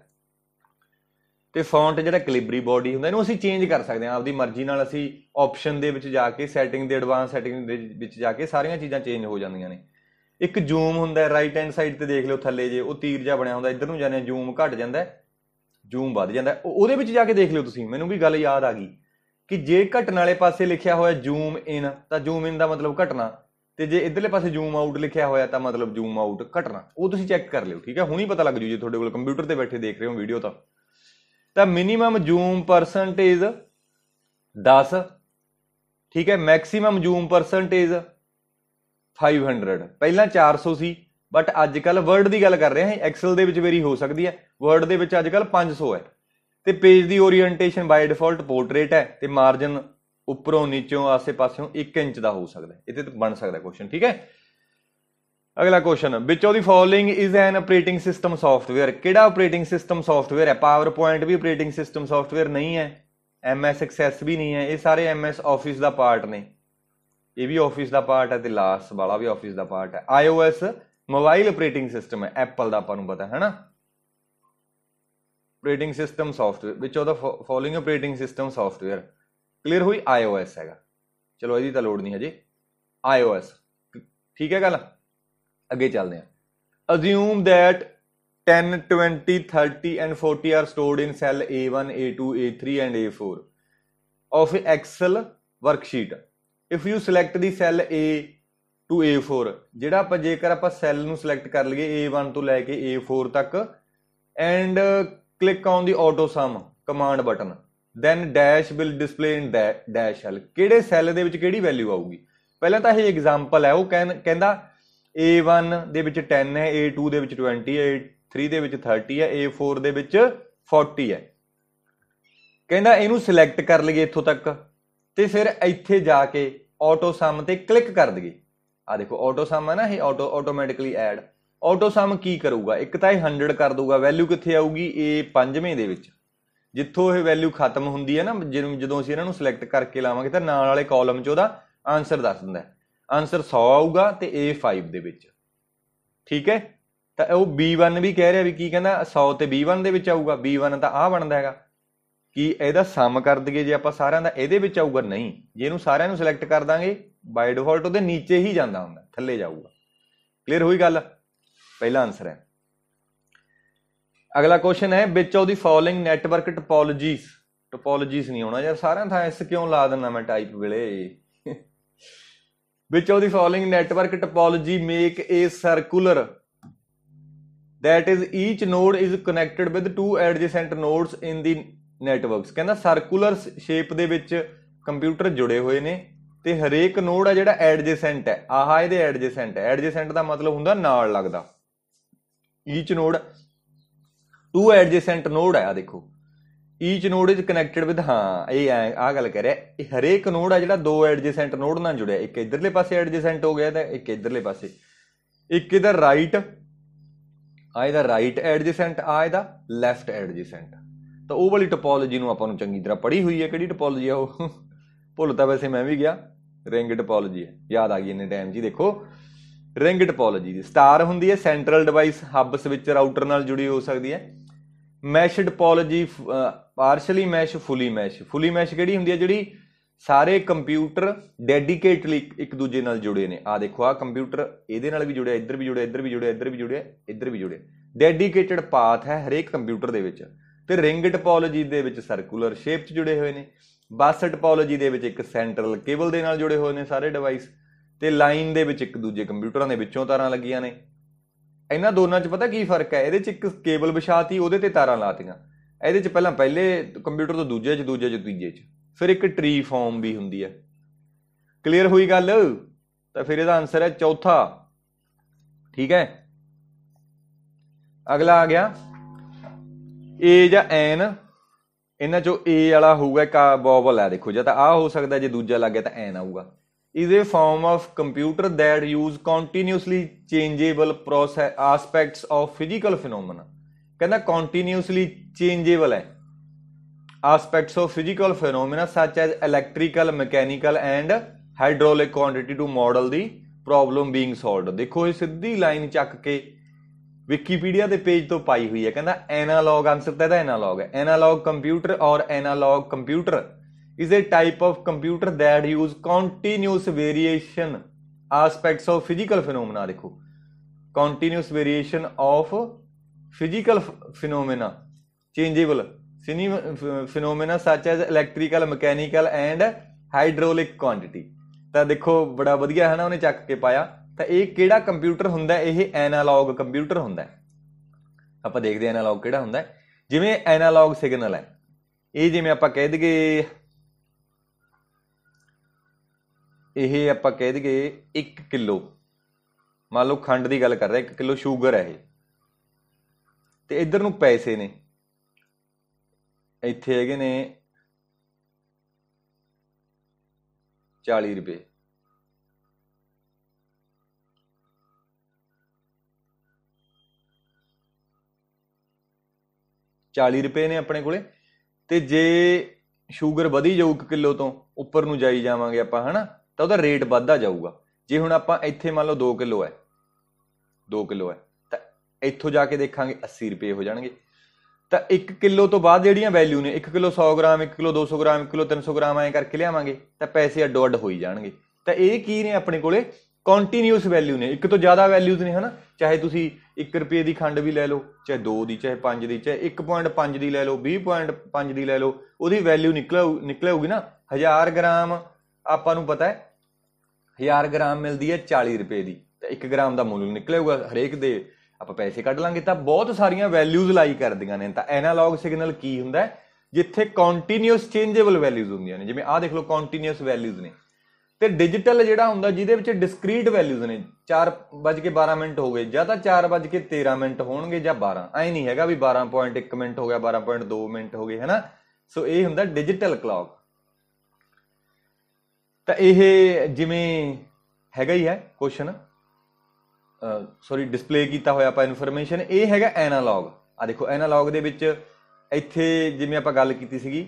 ਤੇ ਫੌਂਟ ਜਿਹੜਾ ਕੈਲਿਬਰੀ ਬਾਡੀ ਹੁੰਦਾ ਇਹਨੂੰ ਅਸੀਂ ਚੇਂਜ ਕਰ ਸਕਦੇ ਹਾਂ ਆਪਦੀ ਮਰਜ਼ੀ ਨਾਲ ਅਸੀਂ ਆਪਸ਼ਨ ਦੇ ਵਿੱਚ ਜਾ ਕੇ ਸੈਟਿੰਗ ਦੇ ਐਡਵਾਂਸ ਸੈਟਿੰਗ ਦੇ ਵਿੱਚ ਜਾ ਕੇ ਸਾਰੀਆਂ ਚੀਜ਼ਾਂ ਚੇਂਜ ਹੋ ਜਾਂਦੀਆਂ ਨੇ ਇੱਕ ਜ਼ੂਮ ਹੁੰਦਾ ਰਾਈਟ ਹੈਂਡ ਸਾਈਡ ਤੇ ਦੇਖ ਲਓ ਥੱਲੇ ਜੇ ਉਹ ਤੀਰ ਜਿਹਾ ਬਣਿਆ ਹੁੰਦਾ ਇੱਧਰ ਨੂੰ ਜਾਂਦੇ ਜ਼ੂਮ ਘਟ ਜਾਂਦਾ ਜ਼ੂਮ ਵੱਧ ਜਾਂਦਾ ਉਹਦੇ ਵਿੱਚ ਜਾ ਕੇ ਦੇਖ ਲਿਓ ਤੁਸੀਂ ਮੈਨੂੰ ਵੀ ਗੱਲ ਯਾਦ ਆ ਗਈ ਕਿ ਜੇ ਘਟਣ ਵਾਲੇ ਪਾਸੇ ਲਿਖਿਆ ਹੋਇਆ ਜ਼ੂਮ ਇਨ ਤਾਂ ਜ਼ੂਮ ਇਨ ਦਾ ਮਤਲਬ ਘਟਣਾ ਤੇ ਜੇ ਇਧਰਲੇ ਪਾਸੇ ਜ਼ੂਮ ਆਊਟ ਲਿਖਿਆ ਹੋਇਆ ਤਾਂ ਮਤਲਬ ਜ਼ੂਮ ਆਊਟ ਘਟਣਾ ਉਹ ਤੁਸੀਂ ਚੈੱਕ ਕਰ ਲਿਓ ਠੀਕ ਹੈ ਹੁਣੀ ਪਤਾ ਲੱਗ ਜੂ ਜੇ ਤੁਹਾਡੇ ਕੋਲ ਕੰਪਿਊਟਰ ਤੇ ਬੈਠੇ ਦੇਖ ਰਹੇ ਹੋ ਵੀਡੀਓ ਤਾਂ ਤਾਂ ਮਿਨੀਮਮ ਜ਼ੂਮ ਪਰਸੈਂਟੇਜ 10 ਠੀਕ ਹੈ ਮੈਕਸਿਮਮ ਜ਼ੂਮ ਪਰਸੈਂਟੇਜ 500 ਪਹਿਲਾਂ 400 ਸੀ ਬਟ ਅੱਜ ਕੱਲ ਵਰਡ ਦੀ ਗੱਲ ਕਰ ਰਹੇ ਹਾਂ ਐਕਸਲ ਦੇ ਵਿੱਚ ਵੇਰੀ ਹੋ ਸਕਦੀ ਹੈ ਵਰਡ ਦੇ ਵਿੱਚ ਅੱਜ ਕੱਲ 500 ਹੈ ਤੇ ਪੇਜ ਦੀ ਓਰੀਐਂਟੇਸ਼ਨ ਬਾਈ ਡਿਫਾਲਟ ਪੋਰਟਰੇਟ ਹੈ ਤੇ ਮਾਰਜਨ ਉੱਪਰੋਂ ਨੀਚੋਂ ਆਸੇ-ਪਾਸਿਓਂ 1 ਇੰਚ ਦਾ ਹੋ ਸਕਦਾ ਹੈ ਇਹਦੇ ਤੇ ਬਣ ਸਕਦਾ ਕੁਐਸਚਨ ਠੀਕ ਹੈ ਅਗਲਾ question which of the following is an operating system software ਕਿਹੜਾ ਆਪਰੇਟਿੰਗ ਸਿਸਟਮ ਸੌਫਟਵੇਅਰ ਹੈ ਪਾਵਰਪੁਆਇੰਟ ਵੀ ਆਪਰੇਟਿੰਗ ਸਿਸਟਮ ਸੌਫਟਵੇਅਰ ਨਹੀਂ ਹੈ ਐਮਐਸ ਐਕਸੈਸ ਵੀ ਨਹੀਂ ਹੈ ਇਹ ਸਾਰੇ ਐਮਐਸ ਆਫਿਸ ਦਾ ਪਾਰਟ ਨੇ ਇਹ ਵੀ ਆਫਿਸ ਦਾ ਪਾਰਟ ਹੈ ਤੇ ਲਾਸਟ ਵਾਲਾ ਵੀ ਆਫਿਸ ਦਾ ਪਾਰਟ ਹੈ ਆਈਓਐਸ ਮੋਬਾਈਲ ਆਪਰੇਟਿੰਗ ਸਿਸਟਮ ਹੈ ਐਪਲ ਦਾ ਆਪਾਂ ਨੂੰ ਪਤਾ ਹੈ ਨਾ ਆਪਰੇਟਿੰਗ ਸਿਸਟਮ ਸੌਫਟਵੇਅਰ ਵਿਚ ਉਹਦਾ following operating system software clear ਹੋਈ ਆਈਓਐਸ ਹੈਗਾ ਚਲੋ ਇਹਦੀ ਤਾਂ ਲੋਡ ਨਹੀਂ ਹਜੇ ਆਈਓਐਸ ਠੀਕ ਹੈ ਗੱਲ ਅੱਗੇ ਚੱਲਦੇ ਹਾਂ assume that 10 20 30 and 40 are stored in cell A1 A2 A3 and A4 of Excel worksheet if you select the cell A to A4 ਜਿਹੜਾ ਆਪਾਂ ਜੇਕਰ ਆਪਾਂ ਸੈੱਲ ਨੂੰ ਸਿਲੈਕਟ ਕਰ ਲਈਏ A1 ਤੋਂ ਲੈ ਕੇ A4 ਤੱਕ and click on the auto sum command button then dash will display in dash ਹਲ ਕਿਹੜੇ ਸੈੱਲ ਦੇ ਵਿੱਚ ਕਿਹੜੀ ਵੈਲਿਊ ਆਊਗੀ ਪਹਿਲਾਂ ਤਾਂ ਇਹ ਐਗਜ਼ਾਮਪਲ ਹੈ ਉਹ ਕਹਿੰਦਾ A1 ਦੇ ਵਿੱਚ 10 ਹੈ A2 ਦੇ ਵਿੱਚ 20 ਹੈ A3 ਦੇ ਵਿੱਚ 30 ਹੈ A4 ਦੇ ਵਿੱਚ 40 ਹੈ ਕਹਿੰਦਾ ਇਹਨੂੰ ਸਿਲੈਕਟ ਕਰ ਲਈਏ ਇੱਥੋਂ ਤੱਕ ਤੇ ਫਿਰ ਇੱਥੇ ਜਾ ਕੇ ਆਟੋ ਸਮ ਤੇ ਕਲਿੱਕ ਕਰ ਦਈਏ ਆ ਦੇਖੋ ਆਟੋ ਸਮ ਹੈ ਨਾ ਇਹ auto automatically add auto sum ਕੀ ਕਰੂਗਾ ਇੱਕ ਤਾਂ ਇਹ 100 ਕਰ ਦੂਗਾ ਵੈਲਿਊ ਕਿੱਥੇ ਆਊਗੀ ਇਹ ਪੰਜਵੇਂ ਦੇ ਵਿੱਚ ਜਿੱਥੋਂ ਇਹ ਵੈਲਿਊ ਖਤਮ ਹੁੰਦੀ ਹੈ ਨਾ ਜਦੋਂ ਅਸੀਂ ਇਹਨਾਂ ਨੂੰ ਸਿਲੈਕਟ ਕਰਕੇ ਲਾਵਾਂਗੇ ਤਾਂ ਨਾਲ ਵਾਲੇ ਕਾਲਮ 'ਚ ਉਹਦਾ ਆਨਸਰ ਦੱਸ ਦਿੰਦਾ ਆਨਸਰ 100 ਆਊਗਾ ਤੇ A5 ਦੇ ਵਿੱਚ ਠੀਕ ਹੈ ਤਾਂ ਉਹ B1 ਵੀ ਕਹਿ ਰਿਹਾ ਵੀ ਕੀ ਕਹਿੰਦਾ 100 ਤੇ B1 ਦੇ ਵਿੱਚ ਆਊਗਾ B1 ਤਾਂ ਆ ਬਣਦਾ ਹੈਗਾ ਕਿ ਇਹਦਾ ਸਮ ਕਰ ਦਈਏ ਜੇ ਆਪਾਂ ਸਾਰਿਆਂ ਦਾ ਇਹਦੇ ਵਿੱਚ ਆਊਗਾ ਨਹੀਂ ਜੇ ਇਹਨੂੰ ਸਾਰਿਆਂ ਨੂੰ ਸਿਲੈਕਟ ਕਰ ਦਾਂਗੇ ਬਾਈ ਡਿਫਾਲਟ ਉਹਦੇ ਨੀਚੇ ਹੀ ਜਾਂਦਾ ਹੁੰਦਾ ਥੱਲੇ ਜਾਊਗਾ ਕਲੀਅਰ ਹੋਈ ਗੱਲ ਪਹਿਲਾ ਆਨਸਰ ਹੈ ਅਗਲਾ ਕੁਐਸਚਨ ਹੈ which of the following network topologies topologies ਨਹੀਂ ਹੋਣਾ ਯਾਰ ਸਾਰਿਆਂ ਥਾਂ ਇਸ ਕਿਉਂ ਲਾ ਦਿੰਨਾ ਮੈਂ ਟਾਈਪ ਵੇਲੇ which of the following network topology make a circular that is each node is connected with two adjacent nodes in the networks ਕਹਿੰਦਾ ਸਰਕੂਲਰ ਸ਼ੇਪ ਦੇ ਵਿੱਚ ਕੰਪਿਊਟਰ ਜੁੜੇ ਹੋਏ ਨੇ ਤੇ ਹਰੇਕ ਨੋਡ ਆ ਜਿਹੜਾ ਐਡਜੈਸੈਂਟ ਹੈ ਆਹ ਇਹਦੇ ਐਡਜੈਸੈਂਟ ਹੈ ਐਡਜੈਸੈਂਟ ਦਾ ਮਤਲਬ ਹੁੰਦਾ ਨਾਲ ਲੱਗਦਾ each node to adjacent node ਆ ਦੇਖੋ each node is connected with ਹਾਂ ਇਹ ਆ ਗੱਲ ਕਰ ਰਿਹਾ ਹਰੇਕ ਨੋਡ ਆ ਜਿਹੜਾ ਦੋ ਐਡਜੈਸੈਂਟ ਨੋਡ ਨਾਲ ਜੁੜਿਆ ਇੱਕ ਇਧਰਲੇ ਪਾਸੇ ਐਡਜੈਸੈਂਟ ਹੋ ਗਿਆ ਤਾਂ ਇੱਕ ਇਧਰਲੇ ਪਾਸੇ ਇੱਕ ਇਹਦਾ ਰਾਈਟ ਆ ਇਹਦਾ ਰਾਈਟ ਐਡਜੈਸੈਂਟ ਆ ਇਹਦਾ ਲੈਫਟ ਐਡਜੈਸੈਂਟ ਤਾਂ ਉਹ ਵਾਲੀ ਟੋਪੋਲੋਜੀ ਨੂੰ ਆਪਾਂ ਨੂੰ ਚੰਗੀ ਤਰ੍ਹਾਂ ਪੜ੍ਹੀ ਹੋਈ ਹੈ ਕਿਹੜੀ ਟੋਪੋਲੋਜੀ ਆ ਉਹ ਤਾਂ ਵੈਸੇ ਮੈਂ ਵੀ ਗਿਆ ਰਿੰਗ ਟੋਪੋਲੋਜੀ ਹੈ ਯਾਦ ਆ ਗਈ ਇਹਨੇ ਟਾਈਮ ਜੀ ਦੇਖੋ ਰਿੰਗ ਟੋਪੋਲੋਜੀ ਦੀ ਸਟਾਰ ਹੁੰਦੀ ਹੈ central device hub switch router ਨਾਲ ਜੁੜੀ ਹੋ ਸਕਦੀ ਹੈ mesh topology partially mesh fully mesh fully mesh ਕਿਹੜੀ ਹੁੰਦੀ ਹੈ ਜਿਹੜੀ ਸਾਰੇ ਕੰਪਿਊਟਰ ਡੈਡੀਕੇਟਲੀ ਇੱਕ ਦੂਜੇ ਨਾਲ ਜੁੜੇ ਨੇ ਆ ਦੇਖੋ ਆ ਕੰਪਿਊਟਰ ਇਹਦੇ ਨਾਲ ਵੀ ਜੁੜਿਆ ਇੱਧਰ ਵੀ ਜੁੜਿਆ ਇੱਧਰ ਵੀ ਜੁੜਿਆ ਇੱਧਰ ਵੀ ਜੁੜਿਆ ਇੱਧਰ ਵੀ ਜੁੜਿਆ ਡੈਡੀਕੇਟਡ ਪਾਥ ਹੈ ਹਰੇਕ ਕੰਪਿਊਟਰ ਦੇ ਵਿੱਚ ਤੇ ਰਿੰਗ ਟੋਪੋਲੋਜੀ ਦੇ ਵਿੱਚ ਸਰਕੂਲਰ ਸ਼ੇਪ 'ਚ ਜੁੜੇ ਹੋਏ ਨੇ ਬਾਸ ਟੋਪੋਲੋਜੀ ਦੇ ਵਿੱਚ ਇੱਕ ਸੈਂਟਰਲ ਕੇਬਲ ਦੇ ਨਾਲ ਜੁੜੇ ਹੋਏ ਨੇ ਸਾਰੇ ਡਿਵਾਈਸ ਤੇ ਲਾਈਨ ਦੇ ਵਿੱਚ ਇੱਕ ਦੂਜੇ ਕੰਪਿਊਟਰਾਂ ਦੇ ਵਿੱਚੋਂ ਤਾਰਾਂ ਲੱਗੀਆਂ ਨੇ ਇਹਨਾਂ ਦੋਨਾਂ 'ਚ ਪਤਾ ਕੀ ਫਰਕ ਹੈ ਇਹਦੇ 'ਚ ਇੱਕ ਕੇਬਲ ਵਿਛਾਤੀ ਉਹਦੇ ਤੇ ਤਾਰਾਂ ਲਾਤੀਆਂ ਇਹਦੇ 'ਚ ਪਹਿਲਾਂ ਪਹਿਲੇ ਕੰਪਿਊਟਰ ਤੋਂ ਦੂਜੇ 'ਚ ਦੂਜੇ 'ਚ ਤੀਜੇ 'ਚ ਫਿਰ ਇੱਕ ਟ੍ਰੀ ਫਾਰਮ ਵੀ ਹੁੰਦੀ ਹੈ ਕਲੀਅਰ ਹੋਈ ਗੱਲ ਤਾਂ ਫਿਰ ਇਹਦਾ ਆਨਸਰ ਹੈ ਚੌਥਾ ਠੀਕ ਹੈ ਅਗਲਾ ਆ ਗਿਆ ਏ ਜਾਂ ਐਨ ਇਹਨਾਂ ਚੋਂ ਏ ਵਾਲਾ ਹੋਊਗਾ ਇੱਕ ਬੋਬਲ ਹੈ ਦੇਖੋ ਜਾਂ ਤਾਂ ਆ ਹੋ ਸਕਦਾ ਜੇ ਦੂਜਾ ਲੱਗ ਗਿਆ ਤਾਂ ਐਨ ਆਊਗਾ is a form of computer that use continuously changeable process aspects of physical phenomena ਕਹਿੰਦਾ ਕੰਟੀਨਿਊਸਲੀ ਚੇਂਜੇਬਲ ਹੈ aspects of physical phenomena such as electrical mechanical and hydraulic quantity to model the problem being solved ਦੇਖੋ ਇਹ ਸਿੱਧੀ ਲਾਈਨ ਚੱਕ ਕੇ ਵਿਕੀਪੀਡੀਆ ਦੇ ਪੇਜ ਤੋਂ ਪਾਈ ਹੋਈ ਹੈ ਕਹਿੰਦਾ ਐਨਾਲੌਗ ਆਨਸਰ ਤਾਂ ਇਹਦਾ ਐਨਾਲੌਗ ਹੈ analogue computer or analogue computer is a type of computer that use continuous variation aspects of physical phenomena ਦੇਖੋ continuous variation of physical phenomena changeable ਸਿਨੀ phenomena such as electrical mechanical and hydraulic quantity ਤਾਂ ਦੇਖੋ ਬੜਾ ਵਧੀਆ ਹੈ ਨਾ ਉਹਨੇ ਚੱਕ ਕੇ ਪਾਇਆ ਤਾਂ ਇਹ ਕਿਹੜਾ ਕੰਪਿਊਟਰ ਹੁੰਦਾ ਇਹ ਐਨਾਲੌਗ ਕੰਪਿਊਟਰ ਹੁੰਦਾ ਆਪਾਂ ਦੇਖਦੇ ਆ ਐਨਾਲੌਗ ਕਿਹੜਾ ਹੁੰਦਾ ਜਿਵੇਂ ਐਨਾਲੌਗ ਸਿਗਨਲ ਹੈ ਇਹ ਜਿਵੇਂ ਆਪਾਂ ਕਹਿ ਦਈਏ ਇਹ ਆਪਾਂ ਕਹਿ ਦਈਏ 1 ਕਿਲੋ ਮੰਨ ਲਓ ਖੰਡ ਦੀ ਗੱਲ ਕਰ ਰਹੇ 1 ਕਿਲੋ ਸ਼ੂਗਰ ਹੈ ਇਹ ਤੇ ਇਧਰ ਨੂੰ ਪੈਸੇ ਨੇ ਇੱਥੇ ਹੈਗੇ ਨੇ 40 ਰੁਪਏ 40 ਰੁਪਏ ਨੇ ਆਪਣੇ ਕੋਲੇ ਤੇ ਜੇ ਸ਼ੂਗਰ ਵਧੀ ਜਾਊ 1 ਕਿਲੋ ਤੋਂ ਉੱਪਰ ਨੂੰ ਜਾਈ ਜਾਵਾਂਗੇ ਆਪਾਂ ਹਨਾ ਤਾਂ ਉਹਦਾ ਰੇਟ ਵੱਧਦਾ ਜਾਊਗਾ ਜੇ ਹੁਣ ਆਪਾਂ ਇੱਥੇ ਮੰਨ ਲਓ 2 ਕਿਲੋ ਹੈ 2 ਕਿਲੋ ਹੈ ਤਾਂ ਇੱਥੋਂ ਜਾ ਕੇ ਦੇਖਾਂਗੇ 80 ਰੁਪਏ ਹੋ ਜਾਣਗੇ ਤਾਂ 1 ਕਿਲੋ ਤੋਂ ਬਾਅਦ ਜਿਹੜੀਆਂ ਵੈਲਿਊ ਨੇ 1 kilo 100 gram 1 kilo 200 gram 1 kilo 300 gram ਐਂ ਕਰਕੇ ਲਿਆਵਾਂਗੇ ਤਾਂ ਪੈਸੇ ਅੱਡੋ ਅੱਡ ਹੋਈ ਜਾਣਗੇ ਤਾਂ ਇਹ ਕੀ ਨੇ ਆਪਣੇ ਕੋਲੇ ਕੰਟੀਨਿਊਸ ਵੈਲਿਊ ਨੇ ਇੱਕ ਤੋਂ ਜ਼ਿਆਦਾ ਵੈਲਿਊਜ਼ ਨੇ ਹਨਾ ਚਾਹੇ ਤੁਸੀਂ 1 ਰੁਪਏ ਦੀ ਖੰਡ ਵੀ ਲੈ ਲਓ ਚਾਹੇ 2 ਦੀ ਚਾਹੇ 5 ਦੀ ਚਾਹੇ 1.5 ਦੀ ਲੈ ਲਓ 20.5 ਦੀ ਲੈ ਲਓ ਉਹਦੀ ਵੈਲਿਊ ਨਿਕਲੇ ਹੋਗੀ ਨਾ 1000 ਗ੍ਰਾਮ ਆਪਾਂ ਨੂੰ ਪਤਾ ਹੈ 1000 ਗ੍ਰਾਮ ਮਿਲਦੀ ਹੈ 40 ਰੁਪਏ ਦੀ ਤੇ 1 ਗ੍ਰਾਮ ਦਾ ਮੁੱਲ ਨਿਕਲੇਗਾ ਹਰੇਕ ਦੇ ਆਪਾਂ ਪੈਸੇ ਕੱਢ ਲਾਂਗੇ ਤਾਂ ਬਹੁਤ ਸਾਰੀਆਂ ਵੈਲਿਊਜ਼ ਲਾਈ ਕਰਦੀਆਂ ਨੇ ਤਾਂ ਐਨਾਲੌਗ ਸਿਗਨਲ ਕੀ ਹੁੰਦਾ ਜਿੱਥੇ ਕੰਟੀਨਿਊਸ ਚੇਂਜੇਬਲ ਵੈਲਿਊਜ਼ ਹੁੰਦੀਆਂ ਨੇ ਜਿਵੇਂ ਆਹ ਦੇਖ ਲਓ ਕੰਟੀਨਿਊਸ ਵੈਲਿਊਜ਼ ਨੇ ਤੇ ਡਿਜੀਟਲ ਜਿਹੜਾ ਹੁੰਦਾ ਜਿਹਦੇ ਵਿੱਚ ਡਿਸਕ੍ਰੀਟ ਵੈਲਿਊਜ਼ ਨੇ 4:12 ਮਿੰਟ ਹੋ ਗਏ ਜਾਂ ਤਾਂ 4:13 ਮਿੰਟ ਹੋਣਗੇ ਜਾਂ 12 ਐ ਨਹੀਂ ਹੈਗਾ ਵੀ 12.1 ਮਿੰਟ ਹੋ ਗਿਆ 12.2 ਮਿੰਟ ਹੋ ਗਏ ਹੈਨਾ ਸੋ ਇਹ ਹੁੰਦਾ ਡਿਜੀਟਲ ਕਲੌਕ ਤਾਂ ਇਹ ਜਿਵੇਂ ਹੈਗਾ ਹੀ ਹੈ ਕੁਐਸਚਨ ਸੌਰੀ ਡਿਸਪਲੇ ਕੀਤਾ ਹੋਇਆ ਆਪਾਂ ਇਨਫੋਰਮੇਸ਼ਨ ਇਹ ਹੈਗਾ ਐਨਾਲੌਗ ਆ ਦੇਖੋ ਐਨਾਲੌਗ ਦੇ ਵਿੱਚ ਇੱਥੇ ਜਿਵੇਂ ਆਪਾਂ ਗੱਲ ਕੀਤੀ ਸੀਗੀ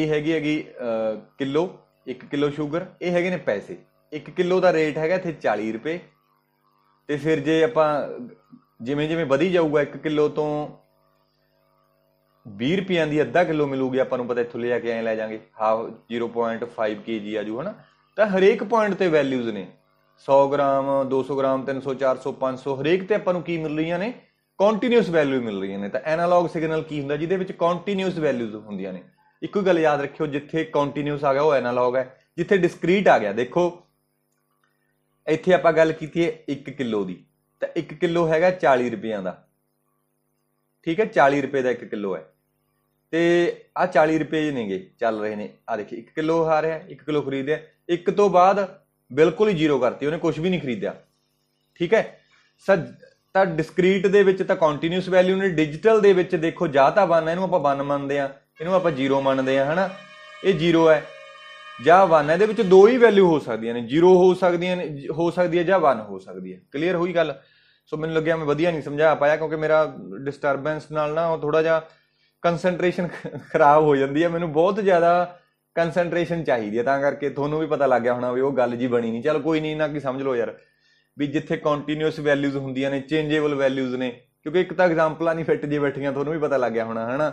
ਇਹ ਹੈਗੀ ਹੈਗੀ ਕਿਲੋ 1 ਕਿਲੋ ਸ਼ੂਗਰ ਇਹ ਹੈਗੇ ਨੇ ਪੈਸੇ 1 ਕਿਲੋ ਦਾ ਰੇਟ ਹੈਗਾ ਇੱਥੇ 40 ਰੁਪਏ ਤੇ ਫਿਰ ਜੇ ਆਪਾਂ ਜਿਵੇਂ ਜਿਵੇਂ ਵਧੀ ਜਾਊਗਾ 1 ਕਿਲੋ ਤੋਂ 20 ਰੁਪਿਆਂ ਦੀ ਅੱਧਾ ਕਿਲੋ ਮਿਲੂਗੀ ਆਪਾਂ ਨੂੰ ਪਤਾ ਇੱਥੋਂ ਲੈ ਕੇ ਐਂ ਲੈ ਜਾਾਂਗੇ ਹਾ 0.5 ਆ ਆਜੂ ਹਨਾ ਤਾਂ ਹਰੇਕ ਪੁਆਇੰਟ ਤੇ ਵੈਲਿਊਜ਼ ਨੇ 100 ਗ੍ਰਾਮ 200 ਗ੍ਰਾਮ 300 400 500 ਹਰੇਕ ਤੇ ਆਪਾਂ ਨੂੰ ਕੀ ਮਿਲ ਰਹੀਆਂ ਨੇ ਕੰਟੀਨਿਊਸ ਵੈਲਿਊ ਮਿਲ ਰਹੀਆਂ ਨੇ ਤਾਂ ਐਨਾਲੌਗ ਸਿਗਨਲ ਕੀ ਹੁੰਦਾ ਜਿਹਦੇ ਵਿੱਚ ਕੰਟੀਨਿਊਸ ਵੈਲਿਊਜ਼ ਹੁੰਦੀਆਂ ਨੇ ਇੱਕ ਗੱਲ ਯਾਦ ਰੱਖਿਓ ਜਿੱਥੇ ਕੰਟੀਨਿਊਸ ਆ ਗਿਆ ਉਹ ਐਨਾਲੌਗ ਹੈ ਜਿੱਥੇ ਡਿਸਕ੍ਰੀਟ ਆ ਗਿਆ ਦੇਖੋ ਇੱਥੇ ਆਪਾਂ ਗੱਲ ਕੀਤੀ ਹੈ 1 ਕਿਲੋ ਦੀ ਤਾਂ 1 ਕਿਲੋ ਹੈਗਾ 40 ਰੁਪਏ ਦਾ ਠੀਕ ਹੈ 40 ਰੁਪਏ ਦਾ 1 ਕਿਲੋ ਹੈ ਤੇ ਆ 40 ਰੁਪਏ ਨੇਗੇ ਚੱਲ ਰਹੇ ਨੇ ਆ ਦੇਖੀ 1 ਕਿਲੋ ਆ ਰਿਹਾ 1 ਕਿਲੋ ਖਰੀਦਿਆ ਇੱਕ ਤੋਂ ਬਾਅਦ ਬਿਲਕੁਲ ਹੀ ਜ਼ੀਰੋ ਕਰਤੀ ਉਹਨੇ ਕੁਝ ਵੀ ਨਹੀਂ ਖਰੀਦਿਆ ਠੀਕ ਹੈ ਸਰ ਤਾਂ ਡਿਸਕ੍ਰੀਟ ਦੇ ਵਿੱਚ ਤਾਂ ਕੰਟੀਨਿਊਸ ਵੈਲਿਊ ਨੇ ਡਿਜੀਟਲ ਦੇ ਵਿੱਚ ਦੇਖੋ ਜਾਂ ਤਾਂ ਬਨ ਇਹਨੂੰ ਆਪਾਂ 1 ਮੰਨਦੇ ਆ ਇਹਨੂੰ ਆਪਾਂ 0 ਮੰਨਦੇ ਆ ਹਨਾ ਇਹ 0 ਹੈ ਜਾਂ 1 ਹੈ ਇਹਦੇ ਵਿੱਚ ਦੋ ਹੀ ਵੈਲਿਊ ਹੋ ਸਕਦੀਆਂ ਨੇ 0 ਹੋ ਸਕਦੀਆਂ ਨੇ ਹੋ ਸਕਦੀ ਹੈ ਜਾਂ 1 ਹੋ ਸਕਦੀ ਹੈ ਕਲੀਅਰ ਹੋਈ ਗੱਲ ਸੋ ਮੈਨੂੰ ਲੱਗਿਆ ਮੈਂ ਵਧੀਆ ਨਹੀਂ ਸਮਝਾ ਪਾਇਆ ਕਿਉਂਕਿ ਮੇਰਾ ਡਿਸਟਰਬੈਂਸ ਨਾਲ ਨਾ ਉਹ ਥੋੜਾ ਜਿਹਾ ਕਨਸੈਂਟਰੇਸ਼ਨ ਖਰਾਬ ਹੋ ਜਾਂਦੀ ਹੈ ਮੈਨੂੰ ਬਹੁਤ ਜ਼ਿਆਦਾ ਕਨਸੈਂਟਰੇਸ਼ਨ ਚਾਹੀਦੀ ਹੈ ਤਾਂ ਕਰਕੇ ਤੁਹਾਨੂੰ ਵੀ ਪਤਾ ਲੱਗ ਗਿਆ ਹੋਣਾ ਵੀ ਉਹ ਗੱਲ ਜੀ ਬਣੀ ਨਹੀਂ ਚਲ ਕੋਈ ਨਹੀਂ ਨਾ ਕੀ ਸਮਝ ਲਓ ਯਾਰ ਵੀ ਜਿੱਥੇ ਕੰਟੀਨਿਊਸ ਵੈਲਿਊਜ਼ ਹੁੰਦੀਆਂ ਨੇ ਚੇਂਜੇਬਲ ਵੈਲਿਊਜ਼ ਨੇ ਕਿਉਂਕਿ ਇੱਕ ਤਾਂ ਐਗਜ਼ਾਮਪਲਾਂ ਨਹੀਂ ਫਿੱਟ ਜੇ ਬੈਠੀਆਂ ਤੁਹਾਨੂੰ ਵੀ ਪਤਾ ਲੱਗ ਗਿਆ ਹੋਣਾ ਹਨਾ